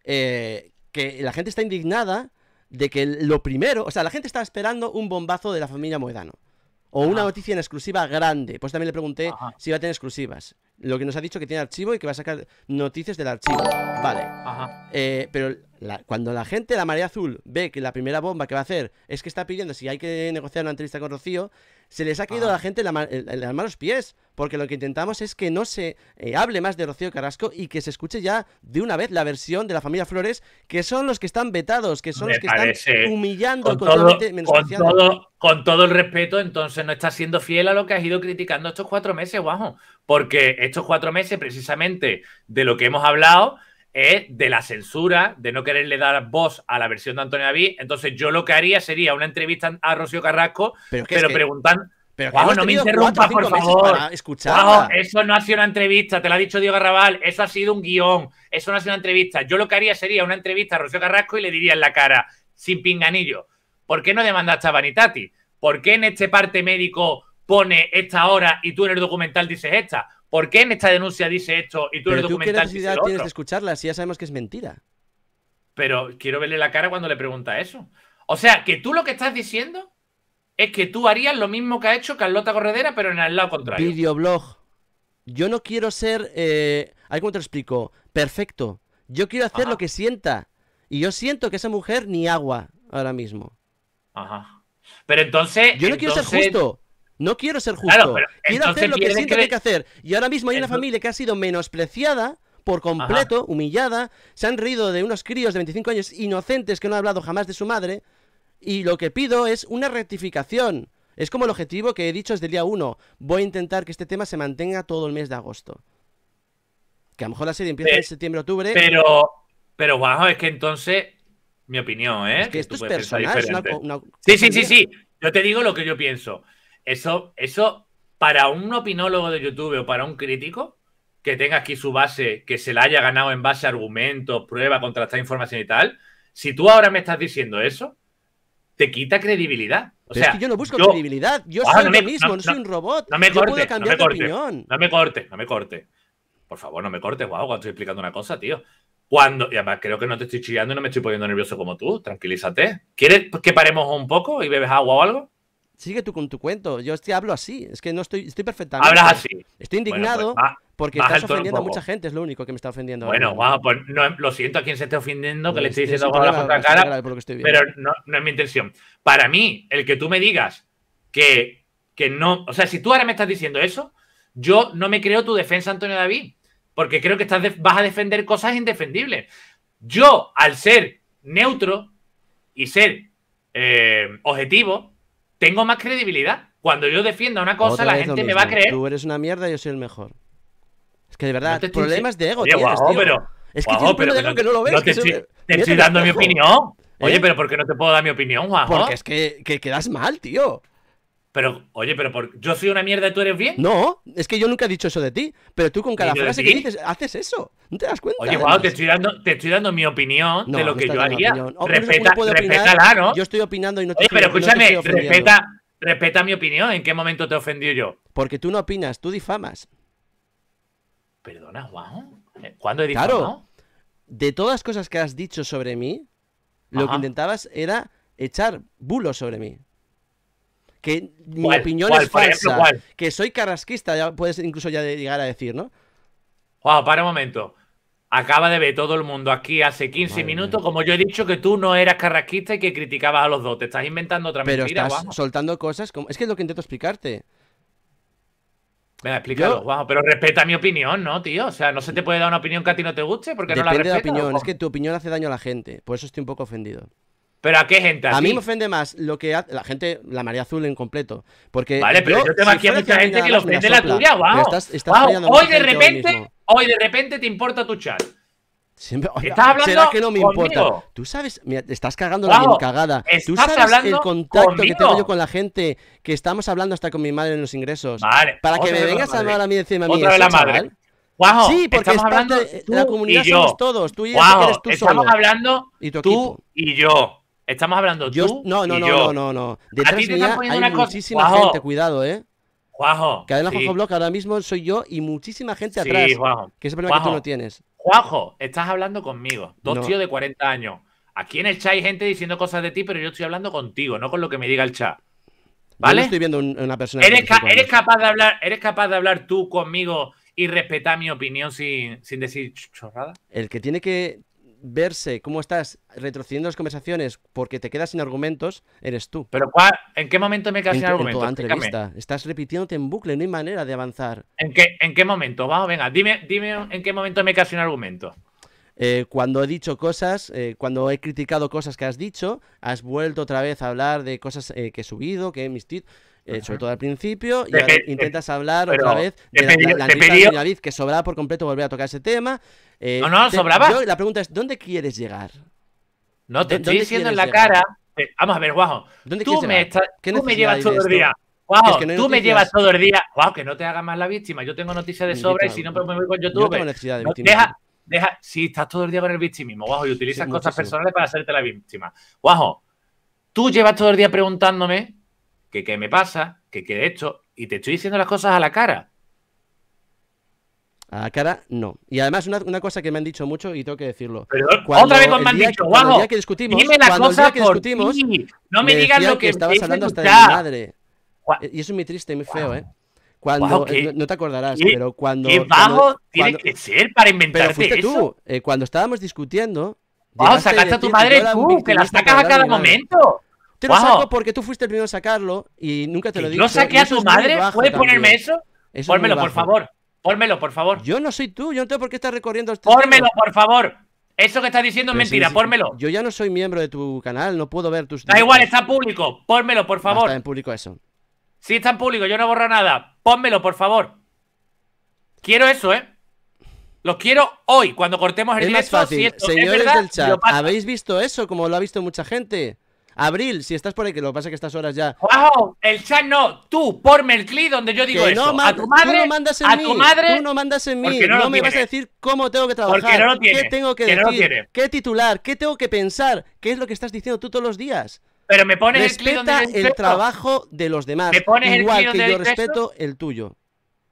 eh, que la gente está indignada de que lo primero, o sea, la gente está esperando un bombazo de la familia Moedano. O una noticia en exclusiva grande. Pues también le pregunté si iba a tener exclusivas lo que nos ha dicho que tiene archivo y que va a sacar noticias del archivo. Vale. Eh, pero cuando la gente, la marea azul, ve que la primera bomba que va a hacer es que está pidiendo si hay que negociar una entrevista con Rocío, se les ha caído a ah. la gente la, las los pies. Porque lo que intentamos es que no se eh, hable más de Rocío Carrasco y que se escuche ya de una vez la versión de la familia Flores, que son los que están vetados, que son los que están humillando con todo, con con todo el respeto, entonces no estás siendo fiel a lo que has ido criticando estos cuatro meses, guajo porque estos cuatro meses, precisamente de lo que hemos hablado, es de la censura, de no quererle dar voz a la versión de Antonio David. Entonces, yo lo que haría sería una entrevista a Rocío Carrasco, pero, preguntando. Pero no me interrumpas, por favor. eso no ha sido una entrevista, te lo ha dicho Diego Garrabal. Eso ha sido un guión. Eso no ha sido una entrevista. Yo lo que haría sería una entrevista a Rocío Carrasco y le diría en la cara, sin pinganillo, ¿por qué no demandaste a Vanitati? ¿Por qué en este parte médico pone esta hora y tú en el documental dices esta? ¿Por qué en esta denuncia dice esto y tú en el documental dices ¿Qué necesidad tienes de escucharla si ya sabemos que es mentira? Pero quiero verle la cara cuando le pregunta eso. O sea, que tú lo que estás diciendo es que tú harías lo mismo que ha hecho Carlota Corredera, pero en el lado contrario. Videoblog. Yo no quiero ser. Eh... te lo explico. Perfecto. Yo quiero hacer lo que sienta. Y yo siento que esa mujer ni agua ahora mismo. Ajá. Pero entonces. Yo no quiero ser justo. No quiero ser justo. quiero hacer lo que siento que... hay que hacer. Y ahora mismo hay una familia que ha sido menospreciada por completo, humillada. Se han reído de unos críos de 25 años inocentes que no han hablado jamás de su madre. Y lo que pido es una rectificación. Es como el objetivo que he dicho desde el día 1. Voy a intentar que este tema se mantenga todo el mes de agosto. Que a lo mejor la serie empieza en septiembre-octubre. Pero, pero guau, es que entonces, mi opinión, ¿eh? Es que, esto es personal. sí, sí, sí, sí. Yo te digo lo que yo pienso. Eso, eso, para un opinólogo de YouTube o para un crítico que tenga aquí su base, que se la haya ganado en base a argumentos, pruebas, contrastar información y tal, si tú ahora me estás diciendo eso, te quita credibilidad. O sea, es que yo no busco credibilidad, yo ah, soy lo mismo, no, soy un robot. No me cortes, corte, no me corte, No me corte, no me corte. Por favor, no me cortes, guau, cuando estoy explicando una cosa, tío. Cuando, y además creo que no te estoy chillando y no me estoy poniendo nervioso como tú, tranquilízate. ¿Quieres que paremos un poco y bebes agua o algo? sigue tú con tu cuento. Yo te hablo así, es que no estoy, estoy perfectamente. Hablas así. Estoy pues indignado porque estás ofendiendo a mucha gente, es lo único que me está ofendiendo. Bueno, pues no, lo siento a quien se esté ofendiendo, que le, estoy diciendo con la otra cara, pero no, es mi intención. Para mí, el que tú me digas que, que no, o sea, si tú ahora me estás diciendo eso, yo no me creo tu defensa, Antonio David, porque creo que estás vas a defender cosas indefendibles. Yo, al ser neutro y ser eh, objetivo, tengo más credibilidad. Cuando yo defiendo una cosa, la gente me va a creer. Tú eres una mierda, y yo soy el mejor. Es que de verdad, problemas de ego, tienes, tío. Pero, es que yo pero que no, que no lo ves. te, estoy, dando mi opinión. Oye, pero ¿por qué no te puedo dar mi opinión, Juanjo? Porque es que, que quedas mal, tío. Pero, oye, pero yo soy una mierda y tú eres bien. No, es que yo nunca he dicho eso de ti. Pero tú con cada frase que dices, haces eso. No te das cuenta. Oye, te estoy, dando, mi opinión de lo que yo haría. respeta, Yo estoy opinando no Oye, pero escúchame, respeta, mi opinión. ¿En qué momento te ofendió yo? Porque tú no opinas, tú difamas. Perdona, Guau eh, ¿Cuándo he difamado? De todas las cosas que has dicho sobre mí, lo que intentabas era echar bulos sobre mí que mi opinión es falsa, que soy carrasquista, ya puedes incluso ya llegar a decir, ¿no? Wow, para un momento. Acaba de ver todo el mundo aquí hace 15 minutos, como yo he dicho, que tú no eras carrasquista y que criticabas a los dos. Te estás inventando otra Pero mentira, estás soltando cosas como... Es que es lo que intento explicarte. Venga, explícalo, pero respeta mi opinión, ¿no, tío? O sea, no se te puede dar una opinión que a ti no te guste porque no la de opinión, es que tu opinión hace daño a la gente, por eso estoy un poco ofendido. ¿Pero a qué gente? A, mí me ofende más lo que hace la gente, la María Azul en completo. Porque vale, pero yo, te a mucha gente que lo ofende la tuya, wow. Hoy de repente, hoy, de repente te importa tu chat. Siempre, ¿Estás hablando ¿Será que no me importa? Tú sabes, mira, estás cagando la bien cagada. ¿Tú sabes el contacto que tengo yo con la gente? Que estamos hablando hasta con mi madre en los ingresos. Vale, para que me vengas a hablar a mí encima mía. Otra vez la madre. Wow, sí, porque estamos hablando de, la comunidad somos todos. Tú y yo, estamos hablando tú y yo. Estamos hablando yo, tú no, no, no, no, no, no. Detrás mía hay muchísima cosa? gente, cuidado, ¿eh? Juajo. Que además, sí. Juanjo ahora mismo soy yo y muchísima gente atrás. Sí, Juanjo. Que problema que tú no tienes. Juajo, estás hablando conmigo. Dos tíos de 40 años. Aquí en el chat hay gente diciendo cosas de ti, pero yo estoy hablando contigo, no con lo que me diga el chat. ¿Vale? estoy viendo una persona. ¿Eres, eres capaz de hablar, ¿Eres capaz de hablar tú conmigo y respetar mi opinión sin, sin decir chorrada? El que tiene que verse cómo estás retrocediendo las conversaciones porque te quedas sin argumentos, eres tú. Pero ¿cuál? ¿en qué momento me quedas sin argumento En toda entrevista. Estás repitiéndote en bucle, no hay manera de avanzar. ¿En qué, en qué momento? Vamos, venga, dime, dime en qué momento me quedas sin argumento. Eh, cuando he dicho cosas, eh, cuando he criticado cosas que has dicho, has vuelto otra vez a hablar de cosas eh, que he subido, que he mis eh, sobre todo al principio, y intentas hablar otra vez de la, que sobraba por completo volver a tocar ese tema. Eh, no, no, sobraba. la pregunta es, ¿dónde quieres llegar? No, te estoy diciendo en la cara. Eh, vamos a ver, guajo. ¿Dónde tú me, me llevas todo el día. ...Guajo, que tú me llevas todo el día. Wow, que no te hagas más la víctima. Yo tengo noticias de sobra y si no, pues me voy con YouTube. deja, deja, si estás todo el día con el victimismo, guajo, y utilizas cosas personales para hacerte la víctima. Guajo, tú llevas todo el día preguntándome que qué me pasa, que qué hecho y te estoy diciendo las cosas a la cara. A la cara, no. Y además, una, cosa que me han dicho mucho y tengo que decirlo. otra vez me han dicho, guau. que discutimos, dime la cosa que discutimos, No me, digas lo que, estabas hablando hasta de mi madre. Y eso es muy triste y muy feo, ¿eh? Cuando, eh, no te acordarás, pero cuando. Qué bajo tiene que ser para inventarte pero fuiste tú. Eh, cuando estábamos discutiendo. Wow, sacaste a tu madre tú, que la sacas a cada momento. Te lo saco porque tú fuiste el primero a sacarlo y nunca te lo dije. Lo saqué a tu madre? ¿Puedes ponerme eso? Pórmelo, Pónmelo, por favor. Pórmelo, por favor. Yo no soy tú, yo no tengo por qué estar recorriendo este Pónmelo, por favor. Eso que estás diciendo es mentira, Pórmelo. Yo ya no soy miembro de tu canal, no puedo ver tus. Da igual, está público. Pórmelo, por favor. está en público eso. Sí, está en público, yo no borro nada. Pónmelo, por favor. Quiero eso, ¿eh? Lo quiero hoy, cuando cortemos el es Más fácil. Señores del chat, ¿habéis visto eso como lo ha visto mucha gente? Abril, si estás por ahí, que lo que pasa es que estas horas ya. ¡Wow! El chat no, tú, ponme el donde yo digo eso. a tu madre, tú no mandas en mí. tú no mandas en mí. No, me vas a decir cómo tengo que trabajar. ¿Qué tengo que, decir? ¿Qué titular? ¿Qué tengo que pensar? ¿Qué es lo que estás diciendo tú todos los días? Pero me pones Respeta el donde el trabajo de los demás. ¿Me pones igual el clip que yo respeto el tuyo.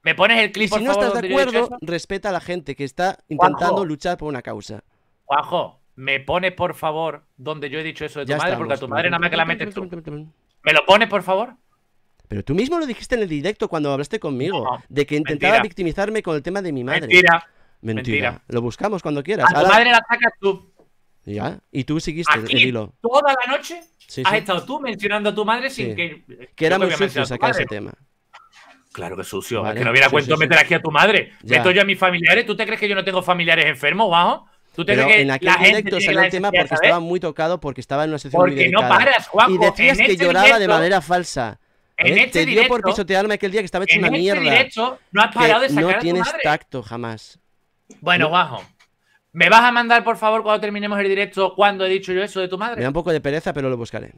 Me pones el clip. si no estás de acuerdo, respeta a la gente que está intentando luchar por una causa. Juanjo, me pones por favor donde yo he dicho eso de tu madre, porque a tu madre nada más que la metes tú. ¿Me lo pones por favor? Pero tú mismo lo dijiste en el directo cuando hablaste conmigo, de que intentaba victimizarme con el tema de mi madre. Mentira. Mentira. Lo buscamos cuando quieras. A tu madre la sacas tú. Ya, y tú seguiste el hilo. Toda la noche has estado tú mencionando a tu madre sin que. Que era sacar ese tema. Claro que sucio. que no hubiera cuento meter aquí a tu madre. Ya. Meto yo a mis familiares. ¿Tú te crees que yo no tengo familiares enfermos, bajo? en aquel directo salió el tema porque estaba muy tocado, porque estaba en una sección porque muy delicada. no paras, Juanjo. Y decías que este lloraba de manera falsa. En este te directo, dio por pisotearme aquel día que estaba hecho una este mierda. Directo, no has parado de sacar a tu tienes tacto jamás. Bueno, Juanjo. ¿Me vas a mandar, por favor, cuando terminemos el directo, cuando he dicho yo eso de tu madre? Me da un poco de pereza, pero lo buscaré.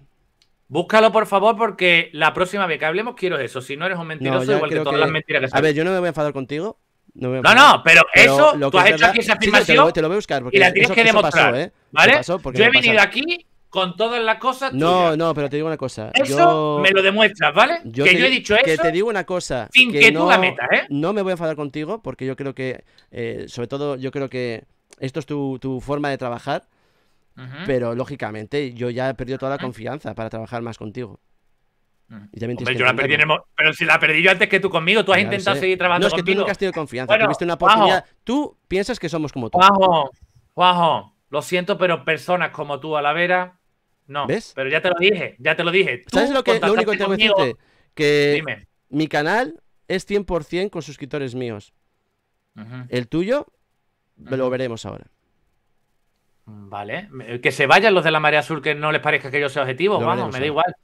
Búscalo, por favor, porque la próxima vez que hablemos quiero eso. Si no eres un mentiroso, igual que todas las mentiras que sabes. A ver, yo no me voy a enfadar contigo, no, no, pero, eso, lo tú has hecho aquí esa afirmación te, lo, voy a buscar porque y la tienes que demostrar. ¿eh? Pasó, ¿eh? ¿Vale? Yo he venido aquí con todas las cosas. No, no, pero te digo una cosa. Eso me lo demuestras, ¿vale? que yo he dicho eso. Que te digo una cosa. Sin que, no, tú la metas, ¿eh? No me voy a enfadar contigo porque yo creo que, eh, sobre todo, yo creo que esto es tu, forma de trabajar. Pero lógicamente yo ya he perdido toda la confianza para trabajar más contigo yo la perdí Pero si la perdí yo antes que tú conmigo, tú has intentado seguir trabajando. No, es que tú nunca has tenido confianza. Tuviste una oportunidad. Tú piensas que somos como tú. Juanjo, Juanjo, lo siento, pero personas como tú, a la vera no. ¿Ves? Pero ya te lo dije, ya te lo dije. ¿Sabes lo, que, lo único que tengo que decirte? Que mi canal es 100% con suscriptores míos. El tuyo, lo veremos ahora. Vale. Que se vayan los de la marea Sur que no les parezca que yo sea objetivo. Vamos, me da igual.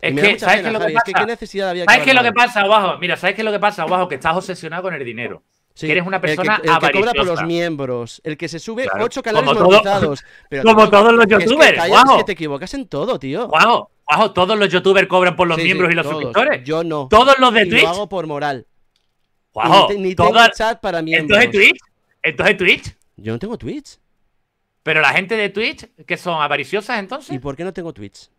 Es que, ¿sabes qué lo que pasa? necesidad había ¿Sabes qué lo que pasa, Bajo? Mira, ¿sabes qué es lo que pasa, abajo Que estás obsesionado con el dinero. eres una persona el que, el que cobra por los miembros, el que se sube 8 canales como (laughs) todos los youtubers. Es que, te equivocas en todo, tío. Wow. Wow. todos los youtubers cobran por los miembros y los suscriptores. Yo no. Todos los de Twitch. Lo hago por moral. Wow. Ni, ni tengo chat para miembros. ¿Entonces Twitch? ¿Entonces Twitch? Yo no tengo Twitch. ¿Pero la gente de Twitch, que son avariciosas entonces? ¿Y por qué no tengo Twitch?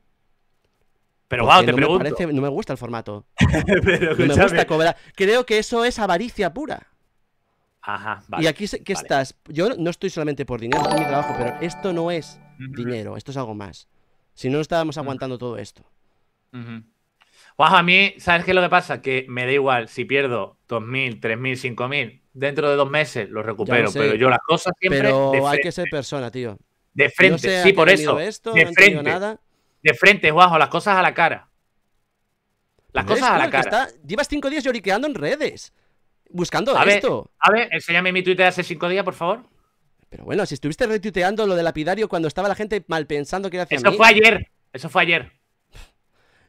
Pero wow, te no pregunto. Me no me gusta el formato. (laughs) me gusta cobrar. Creo que eso es avaricia pura. Ajá, vale. Y aquí, ¿qué estás? Yo no estoy solamente por dinero, es mi trabajo, pero esto no es dinero, esto es algo más. Si no, estábamos aguantando todo esto. a mí, ¿sabes qué es lo que pasa? Que me da igual si pierdo 2.000, 3.000, 5.000. Dentro de dos meses lo recupero, pero yo las cosas siempre. Pero hay que ser persona, tío. De frente, sí, por eso. de frente. Nada. De frente, Guajo, las cosas a la cara. Las cosas a la cara. llevas cinco días lloriqueando en redes. Buscando a esto. a ver, enséñame mi Twitter hace cinco días, por favor. Pero bueno, si estuviste retuiteando lo de lapidario cuando estaba la gente mal pensando que era hacia Eso fue ayer. Eso fue ayer.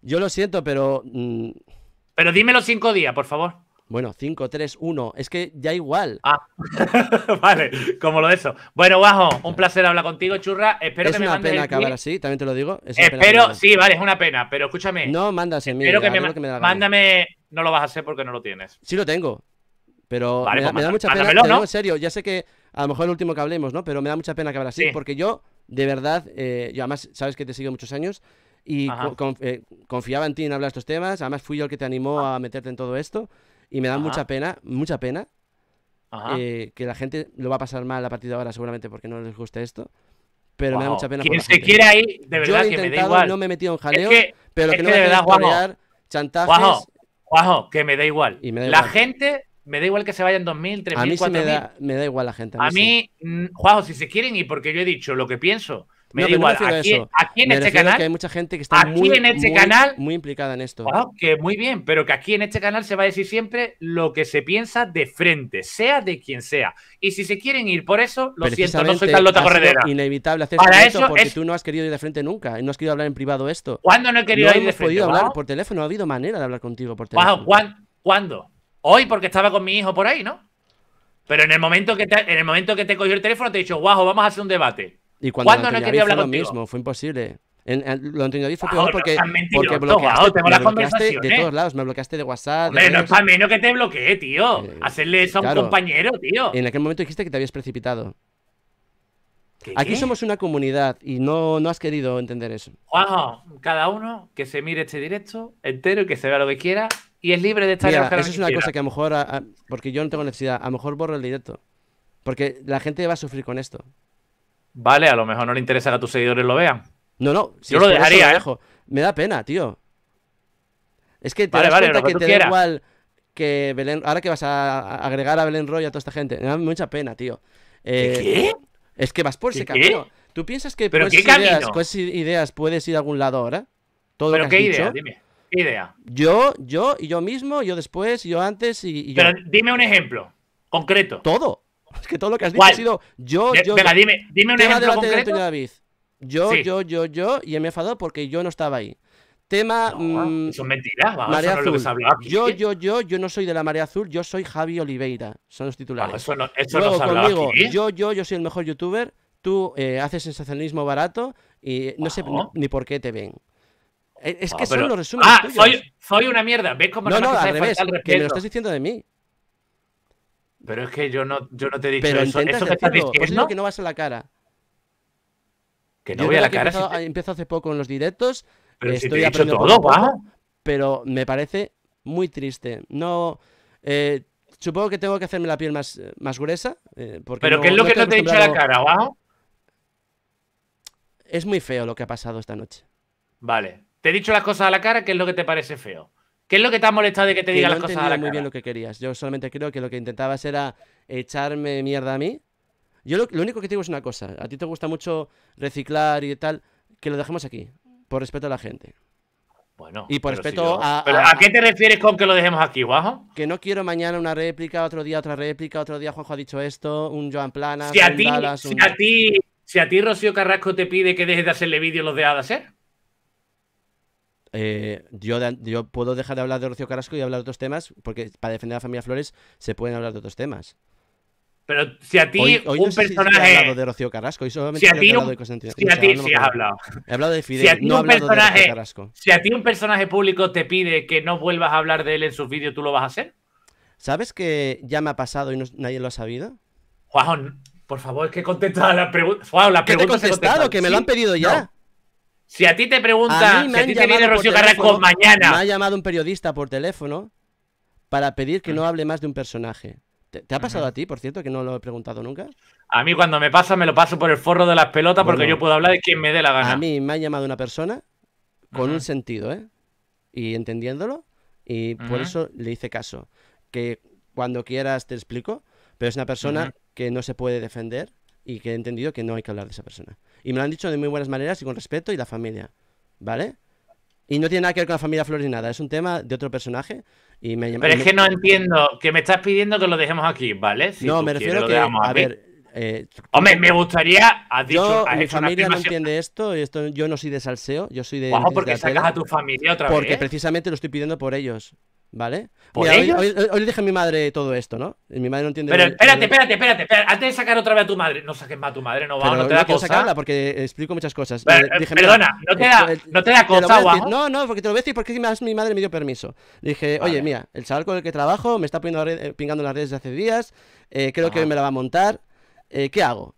Yo lo siento, pero. Mm, pero dímelo los cinco días, por favor. Bueno, 5, 3, 1. Es que ya igual. Ah, (laughs) vale, como lo de eso. Bueno, Guajo, un placer hablar contigo, churra. Espero que me mandes. Es una pena acabar así, también te lo digo. Es Espero, sí, vale, es una pena, pero escúchame. No, mándase, mira. que me, que me Mándame, no lo vas a hacer porque no lo tienes. Sí lo tengo. Pero me, da pues mucha pena. ¿no? en serio, ya sé que a lo mejor el último que hablemos, ¿no? Pero me da mucha pena acabar así, porque yo, de verdad, eh, yo además, sabes que te sigo muchos años y eh, confiaba en ti en hablar estos temas. Además, fui yo el que te animó ah. a meterte en todo esto. Y me da mucha pena, mucha pena eh, que la gente lo va a pasar mal a partir de ahora, seguramente porque no les guste esto. Pero me da mucha pena. Quien se quiera ir, de verdad, que me da igual. no me he metido en jaleo, que, pero que, no que me a guajo, chantajes. Guajo, guajo, que me da igual. La gente me da igual que se vayan 2.000, 3.000, 4.000. A mí sí me, da, igual la gente. A mí, mm, a si se quieren y porque yo he dicho lo que pienso, me no, aquí, en este canal. hay mucha gente que está aquí muy, en este canal, muy implicada en esto. Wow, que muy bien, pero que aquí en este canal se va a decir siempre lo que se piensa de frente, sea de quien sea. Y si se quieren ir por eso, lo siento, no soy lota Corredera. Inevitable hacer eso porque tú no has querido ir de frente nunca no has querido hablar en privado esto. ¿Cuándo no he querido ir de frente? podido hablar por teléfono, ha habido manera de hablar contigo por teléfono. ¿Cuándo? Hoy, porque estaba con mi hijo por ahí, ¿no? Pero en el momento que te, en el momento que te cogió el teléfono, te he dicho, guajo, vamos a hacer un debate. Y cuando no quería hablar lo mismo, fue imposible. lo anterior fue ah, peor porque, porque oh, me bloqueaste de eh. todos lados, me bloqueaste de WhatsApp. menos que te bloqueé, tío. Eh, Hacerle eso a un compañero, tío. En aquel momento dijiste que te habías precipitado. Aquí somos una comunidad y no, no has querido entender eso. cada uno que se mire este directo entero y que se vea lo que quiera y es libre de estar en Eso es una cosa que a lo mejor, porque yo no tengo necesidad, a lo mejor borro el directo. Porque la gente va a sufrir con esto. Vale, a lo mejor no le interesa que a tus seguidores lo vean. No, no, si yo lo dejaría. ¿eh? Me da pena, tío. Es que te que, te da igual que Belén. Ahora que vas a agregar a Belén Roy a toda esta gente, me da mucha pena, tío. ¿Qué? Eh, es que vas por ese camino. ¿Tú piensas que ¿Pero esas ideas, puedes ir a algún lado ahora? Todo ¿Pero lo que qué idea? Yo, yo y yo mismo, yo después, yo antes y, Pero dime un ejemplo concreto. Todo. Es que todo lo que has dicho ha sido yo, yo. yo. dime, un ejemplo Yo, yo, yo, yo, y me he enfadado porque yo no estaba ahí. Tema. Mm, son mentiras, vamos, marea yo, yo, yo, yo no soy de la marea azul, yo soy Javi Oliveira. Son los titulares. eso no, eso Luego, conmigo, yo, yo, yo soy el mejor youtuber. Tú eh, haces sensacionalismo barato y no sé ni, por qué te ven. Eh, es que son los resúmenes. Ah, Soy, soy, una mierda. ¿Ves cómo no, no, no al revés, que me lo estás diciendo de mí. Pero es que yo no, te he dicho eso. es que, no? vas a la cara. Que no voy a la cara. Empiezo, hace poco en los directos. Pero estoy si todo, Pero me parece muy triste. No. Eh, supongo que tengo que hacerme la piel más, más gruesa. Eh, pero ¿qué es lo que no te he dicho a la cara, va? Es muy feo lo que ha pasado esta noche. Vale. Te he dicho las cosas a la cara, ¿qué es lo que te parece feo? ¿Qué es lo que te ha molestado de que te diga las cosas a la muy bien lo que querías. Yo solamente creo que lo que intentabas era echarme mierda a mí. Yo lo, único que te digo es una cosa. A ti te gusta mucho reciclar y tal. Que lo dejemos aquí. Por respeto a la gente. Bueno. Y por respeto a, a, qué te refieres con que lo dejemos aquí, Juanjo? Que no quiero mañana una réplica, otro día otra réplica, otro día Juanjo ha dicho esto, un Joan Plana, si a ti, si a ti, si a ti Rocío Carrasco te pide que dejes de hacerle vídeos los de hacer. Eh, yo, yo puedo dejar de hablar de Rocío Carrasco y hablar de otros temas, porque para defender a la familia Flores se pueden hablar de otros temas. Pero si a ti un personaje. Si hablado de Rocío Carrasco. si a ti, Si a ti has hablado. He hablado de Fidel. Si un personaje, Si a ti un personaje público te pide que no vuelvas a hablar de él en sus vídeos, ¿tú lo vas a hacer? ¿Sabes que ya me ha pasado y nadie lo ha sabido? Juan, por favor, es que contesta a la pregunta. Juan, la pregunta. he contestado? Que me lo han pedido ya. Si a ti te pregunta, a mañana. Me ha llamado un periodista por teléfono para pedir que mm. no hable más de un personaje. ¿Te, ha pasado a ti, por cierto, que no lo he preguntado nunca? A mí cuando me pasa, me lo paso por el forro de las pelotas porque yo puedo hablar de quien me dé la gana. A mí me ha llamado una persona con un sentido, ¿eh? Y entendiéndolo, y por eso le hice caso. Que cuando quieras te explico, pero es una persona que no se puede defender y que he entendido que no hay que hablar de esa persona. Y me lo han dicho de muy buenas maneras y con respeto y la familia, ¿vale? Y no tiene nada que ver con la familia Flores ni nada, es un tema de otro personaje. Y me Pero es que no entiendo, que me estás pidiendo que lo dejemos aquí, ¿vale? no, me refiero a que, eh, Hombre, me gustaría. Has dicho, has mi familia no entiende esto, esto. Yo no soy de salseo, yo soy de. porque sacas a tu familia otra vez. Porque precisamente lo estoy pidiendo por ellos. ¿Vale? ¿Por ellos? Hoy, le dije a mi madre todo esto, ¿no? Mi madre no entiende. Pero espérate, espérate, espérate, Antes de sacar otra vez a tu madre, no saques más a tu madre, no va, no te da cosa. porque explico muchas cosas. Eh, eh, perdona, no te da, no te da cosa, te No, no, porque te lo voy a decir porque mi madre me dio permiso. Dije, oye, mía, el chaval con el que trabajo me está poniendo pingando las redes desde hace días, creo que me la va a montar. Eh, ¿qué hago?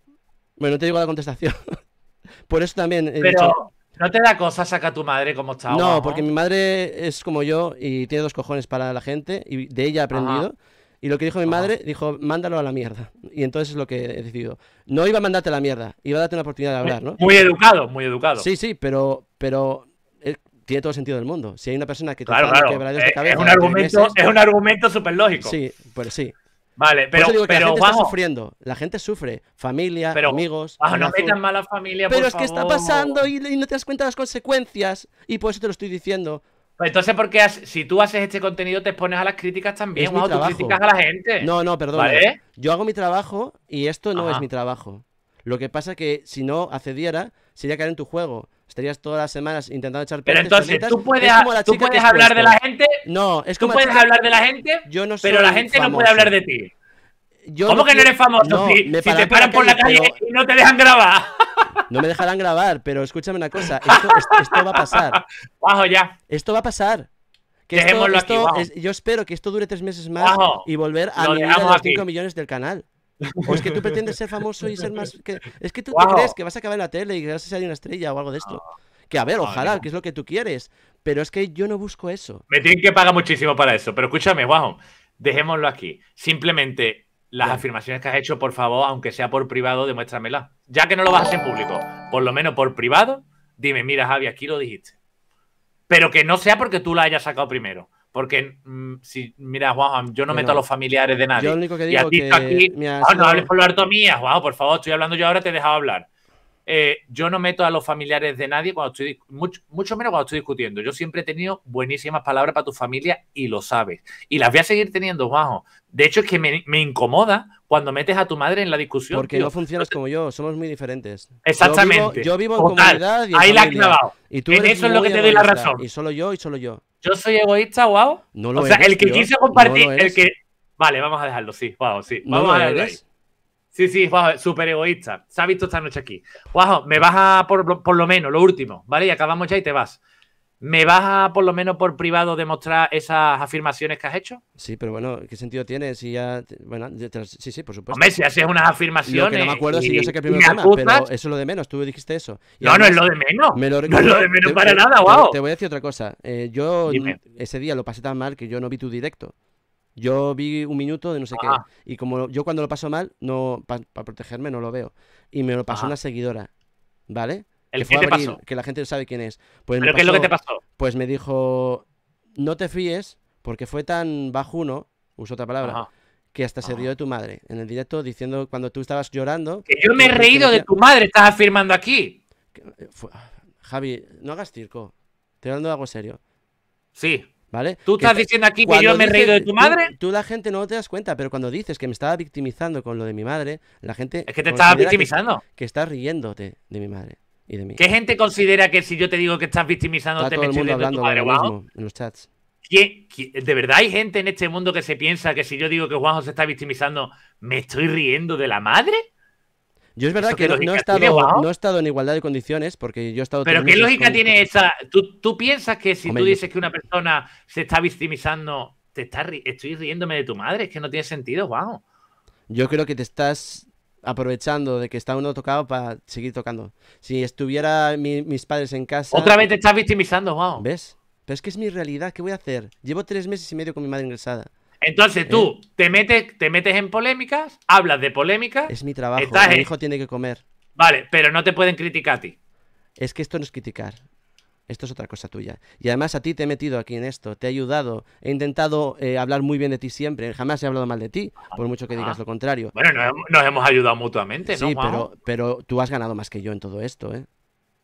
Bueno, no te digo la contestación. (laughs) Por eso también. Pero no te da cosa saca a tu madre como está. No, porque mi madre es como yo y tiene dos cojones para la gente y de ella he aprendido. Y lo que dijo mi madre, dijo, mándalo a la mierda. Y entonces es lo que he decidido. No iba a mandarte a la mierda, iba a darte una oportunidad de hablar, ¿no? Muy educado, muy educado. Sí, sí, pero, pero eh, tiene todo el sentido del mundo. Si hay una persona que te claro, De eh, cabeza, es un es un argumento súper lógico. Sí, pues sí. Vale, pero, pero la gente está sufriendo. La gente sufre. Familia, amigos. no metan mal familia. Pero es que está pasando y, no te das cuenta de las consecuencias. Y por eso te lo estoy diciendo. Pues entonces, entonces, porque si tú haces este contenido, te expones a las críticas también. a la gente. No, no, perdón. Yo hago mi trabajo y esto no es mi trabajo. Lo que pasa es que si no accediera, sería caer en tu juego. Estarías todas las semanas intentando echar Pero entonces, tú puedes, hablar de la gente. No, es como. Tú puedes hablar de la gente. Yo no soy Pero la gente no puede hablar de ti. ¿Cómo que no eres famoso? si, te paran por la calle, y no te dejan grabar. No me dejarán grabar, pero escúchame una cosa. (laughs) Esto, va a pasar. Bajo ya. Esto va a pasar. Que aquí, yo espero que esto dure tres meses más y volver a los 5 millones del canal. O es que tú pretendes ser famoso y ser más... Es que tú crees que vas a acabar en la tele y que vas a ser una estrella o algo de esto. Ah. Que a ver, ojalá, que es lo que tú quieres. Pero es que yo no busco eso. Me tienen que pagar muchísimo para eso. Pero escúchame, guau, dejémoslo aquí. Simplemente las afirmaciones que has hecho, por favor, aunque sea por privado, demuéstramela. Ya que no lo vas a hacer en público, por lo menos por privado, dime, mira, Javi, aquí lo dijiste. Pero que no sea porque tú la hayas sacado primero porque mm, si, mira, Juan, yo no meto a los familiares de nadie. Yo lo único que digo aquí, no hables por lo mía, Juan, por favor, estoy hablando yo ahora, te he dejado hablar. Eh, yo no meto a los familiares de nadie cuando estoy, mucho, mucho, menos cuando estoy discutiendo. Yo siempre he tenido buenísimas palabras para tu familia y lo sabes. Y las voy a seguir teniendo, Juanjo. De hecho, es que me incomoda cuando metes a tu madre en la discusión. Porque no funcionas como yo, somos muy diferentes. Exactamente. Yo vivo, en comunidad y Ahí la has Y tú en eso es lo que te doy la razón. Y solo yo, y solo yo. Yo soy egoísta, wow. No lo o sea, el que quiso compartir, el que. Vale, vamos a dejarlo, sí, wow, sí. Vamos a ver. Sí, sí, Guau, súper egoísta. Se ha visto esta noche aquí. wow, me vas a por, por, lo menos, lo último, ¿vale? Y acabamos ya y te vas. ¿Me vas a, por lo menos por privado, demostrar esas afirmaciones que has hecho? Sí, pero bueno, ¿qué sentido tiene? Si ya. Bueno, sí, sí, por supuesto. Hombre, si haces unas afirmaciones. no me acuerdo si yo sé que primero pero eso es lo de menos, tú dijiste eso. no, no es lo de menos. no es lo de menos para nada, wow. Te, voy a decir otra cosa. Eh, yo ese día lo pasé tan mal que yo no vi tu directo. Yo vi un minuto de no sé qué. Ah. Y como yo cuando lo paso mal, no para protegerme no lo veo. Y me lo pasó una seguidora. ¿Vale? El que, la gente sabe quién es. Pues ¿Pero qué es lo que te pasó? Pues me dijo, no te fíes porque fue tan bajuno, uso otra palabra, que hasta se rió de tu madre en el directo diciendo cuando tú estabas llorando. Que yo me he reído de tu madre, estás afirmando aquí. Eh, ah, Javi, no hagas circo. Te hablando de algo serio. Sí. ¿Vale? Tú estás diciendo aquí que yo me he reído de tu madre. Tú, la gente no te das cuenta, pero cuando dices que me estaba victimizando con lo de mi madre, la gente. Es que te estaba victimizando. que, estás riéndote de mi madre. ¿Qué gente considera que si yo te digo que estás victimizando, te me tu madre, de de verdad hay gente en este mundo que se piensa que si yo digo que Juanjo se está victimizando, me estoy riendo de la madre? Yo es verdad que, no, he estado, en igualdad de condiciones porque yo he estado... Pero ¿qué lógica tiene esa? ¿Tú, piensas que si tú dices que una persona se está victimizando, te está estoy riéndome de tu madre? Es que no tiene sentido, Juanjo. Yo creo que te estás aprovechando de que está uno tocado para seguir tocando. Si estuviera mis padres en casa... Otra vez te estás victimizando, wow. ¿Ves? Pero es que es mi realidad, ¿qué voy a hacer? Llevo tres meses y medio con mi madre ingresada. Entonces tú ¿Eh? te, metes, te metes en polémicas, hablas de polémicas... Es mi trabajo, mi hijo tiene que comer. Vale, pero no te pueden criticar a ti. Es que esto no es criticar, esto es otra cosa tuya. Y además a ti te he metido aquí en esto, te he ayudado, he intentado eh, hablar muy bien de ti siempre, jamás he hablado mal de ti, por mucho que digas ah. lo contrario. Bueno, nos, hemos ayudado mutuamente, ¿no? Sí, pero, pero tú has ganado más que yo en todo esto, ¿eh?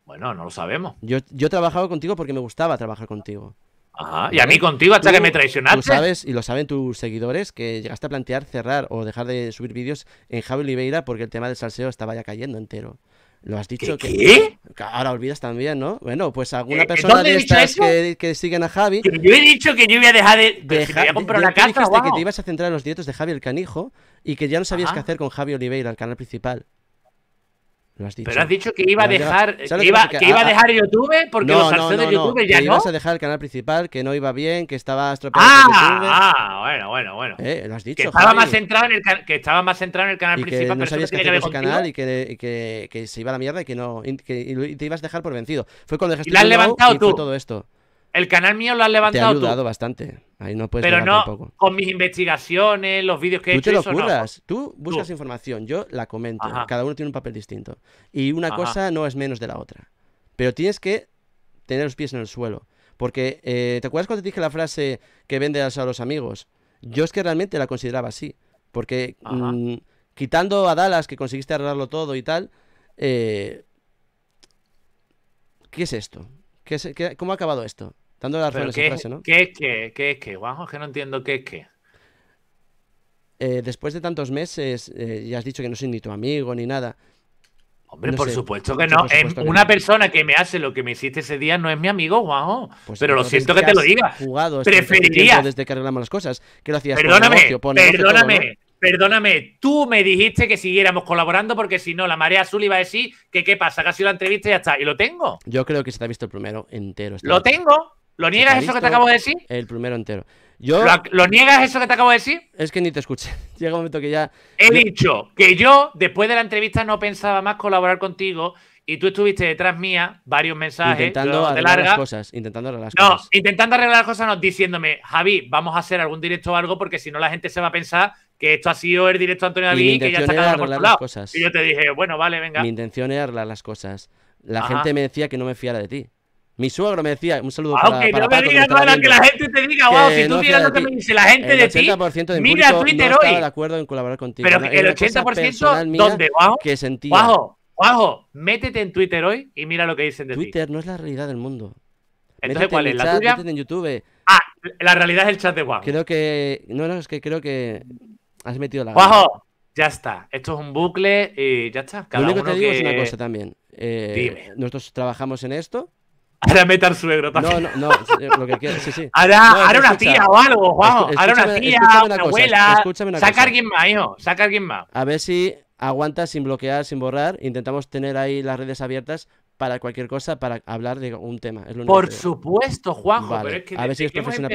Bueno, no lo sabemos. Yo, yo he trabajado contigo porque me gustaba trabajar contigo. Ajá. Y a mí contigo hasta que me traicionaste. sabes, y lo saben tus seguidores, que llegaste a plantear cerrar o dejar de subir vídeos en Javi Oliveira porque el tema del salseo estaba ya cayendo entero. Lo has dicho que. Ahora olvidas también, ¿no? Bueno, pues alguna eh, eh, persona de estas que, que, siguen a Javi. yo he dicho que yo iba a dejar de. comprar casa. que te ibas a centrar en los directos de Javi el Canijo y que ya no sabías qué hacer con Javi Oliveira, el canal principal dicho. Pero has dicho que iba a dejar, que iba, que, iba a dejar YouTube porque los no, de YouTube ya que no. ibas a dejar el canal principal, que no iba bien, que estaba estropeado. Ah, ah, bueno, bueno, bueno. Eh, lo has dicho. Que estaba, más centrado en el que estaba más centrado en el canal y principal. Que no pero sabías que tenías canal y, y que, se iba a la mierda y que no, y, te ibas a dejar por vencido. Fue cuando dejaste. Y lo has levantado tú. todo esto. El canal mío lo has levantado. Te ha ayudado bastante. Ahí no puedes Pero no con mis investigaciones, los vídeos que he hecho. Tú te lo curas, Tú buscas información, yo la comento. Cada uno tiene un papel distinto. Y una cosa no es menos de la otra. Pero tienes que tener los pies en el suelo. Porque, eh, ¿te acuerdas cuando te dije la frase que vende a los amigos? Yo es que realmente la consideraba así. Porque mm, quitando a Dallas, que conseguiste arreglarlo todo y tal, eh, ¿qué es esto? ¿Cómo ha acabado esto? qué, ¿Qué es que? ¿Qué es que? no entiendo qué es que. Eh, después de tantos meses, eh, ya has dicho que no soy ni tu amigo ni nada. Hombre, por, supuesto que no. una persona que me hace lo que me hiciste ese día no es mi amigo, Juanjo. Pues pero lo siento que, te lo diga. Jugado Preferiría. Desde que arreglamos las cosas. Que lo hacías perdóname, perdóname. Perdóname, tú me dijiste que siguiéramos colaborando porque si no, la marea azul iba a decir que qué pasa, casi la entrevista y ya está. Y lo tengo. Yo creo que se te ha visto el primero entero. lo tengo. ¿Lo niegas eso que te acabo de decir? El primero entero. ¿Lo, niegas eso que te acabo de decir? Es que ni te escuché. (laughs) Llega un momento que ya. He dicho que yo, después de la entrevista, no pensaba más colaborar contigo y tú estuviste detrás mía varios mensajes. Intentando arreglar las cosas. Intentando arreglar las no, intentando arreglar las cosas, no, diciéndome, Javi, vamos a hacer algún directo o algo porque si no la gente se va a pensar que esto ha sido el directo de Antonio David y que ya está cada por su lado. Cosas. Y yo te dije, bueno, vale, venga. Mi intención era arreglar las cosas. La gente me decía que no me fiara de ti. Mi suegro me decía, un saludo ah, para, no me digas nada, que la gente te diga, wow, si tú miras lo que me dice la gente de ti, de mira Twitter no hoy. de acuerdo en colaborar contigo. Pero el 80% ¿dónde, bajo? Que sentía. métete en Twitter hoy y mira lo que dicen de ti. Twitter no es la realidad del mundo. Entonces, ¿cuál es? ¿La chat, tuya? en YouTube. Ah, la realidad es el chat de Guau. Creo que. No, no, es que creo que has metido la. ¡Guajo! Ya está. Esto es un bucle y ya está. lo único que te digo es una cosa también. Eh, Dime. Nosotros trabajamos en esto Hará meter suegro también. No, no, no, lo que quieras, sí, sí. Hará, una tía o algo, Juan. Hará una tía, una, abuela. saca alguien más, hijo, saca alguien más. A ver si aguanta sin bloquear, sin borrar. Intentamos tener ahí las redes abiertas para cualquier cosa, para hablar de un tema. Es lo Por supuesto, Juanjo, pero es que, a ver si es profesional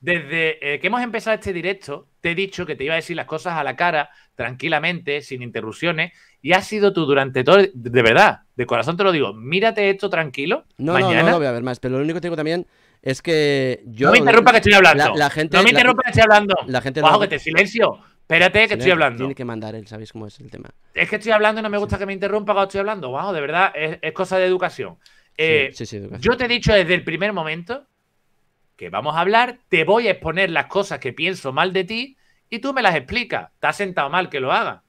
desde eh, que hemos empezado este directo, te he dicho que te iba a decir las cosas a la cara, tranquilamente, sin interrupciones, y has sido tú durante todo, de verdad, de corazón te lo digo, mírate esto tranquilo. No, mañana. no, no voy a ver más, pero lo único que tengo también es que yo... No me interrumpa que estoy hablando. La, gente, no me interrumpa que estoy hablando. La gente que te silencio. Espérate, que estoy hablando. Tiene que mandar él, ¿sabéis cómo es el tema? Es que estoy hablando y no me gusta que me interrumpa cuando estoy hablando. Wow, de verdad, es, cosa de eh, educación. Yo te he dicho desde el primer momento que vamos a hablar, te voy a exponer las cosas que pienso mal de ti y tú me las explicas. Te has sentado mal que lo haga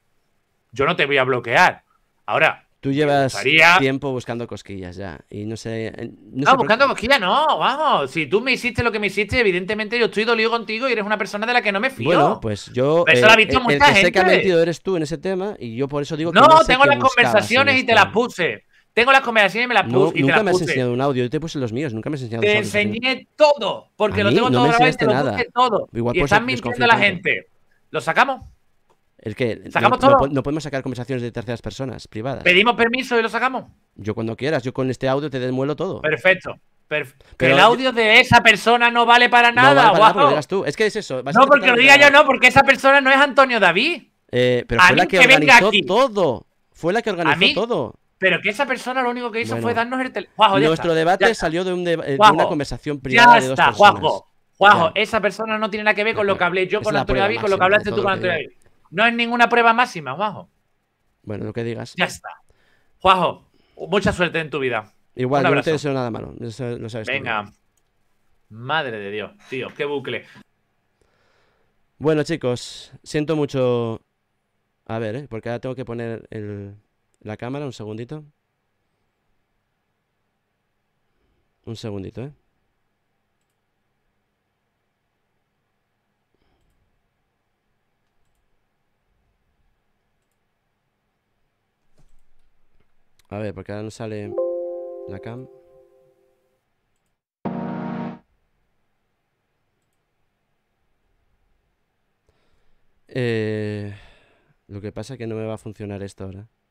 yo no te voy a bloquear. Ahora, Tú llevas tiempo buscando cosquillas ya. Y no sé. Eh, no, no buscando por... cosquillas no, vamos. Si tú me hiciste lo que me hiciste, evidentemente yo estoy dolido contigo y eres una persona de la que no me fío. Bueno, pues yo. Eso eh, lo ha visto eh, mucha gente. Sé que ha mentido eres tú en ese tema y yo por eso digo que. No, no tengo las conversaciones y te las puse. Tengo las conversaciones y me las puse. y te las me has enseñado un audio. Yo te puse los míos, nunca me has enseñado Te enseñé todo, porque lo tengo todo grabado y te lo puse todo. Igual y están mintiendo la gente. ¿Lo sacamos? Es que no, podemos sacar conversaciones de terceras personas privadas. ¿Pedimos permiso y lo sacamos? Yo cuando quieras, yo con este audio te desmuelo todo. Perfecto. Pero el audio de esa persona no vale para nada, no tú. Es que es eso. No, porque lo diga yo no, porque esa persona no es Antonio David. Eh, pero fue la que, organizó todo. Fue la que organizó todo. Pero que esa persona lo único que hizo fue darnos el teléfono. Nuestro debate salió de, una conversación privada de dos personas. Juajo, esa persona no tiene nada que ver con lo que hablé yo con Antonio David, con lo que hablaste tú con Antonio David. No es ninguna prueba máxima, Juanjo. Bueno, lo que digas. Ya está. Juanjo, mucha suerte en tu vida. Igual, no te deseo nada malo. Venga. Madre de Dios, tío, qué bucle. Bueno, chicos, siento mucho. A ver, ¿eh? porque ahora tengo que poner la cámara, un segundito. Un segundito, ¿eh? A ver, porque ahora no sale la cam. Eh, lo que pasa es que no me va a funcionar esto ahora.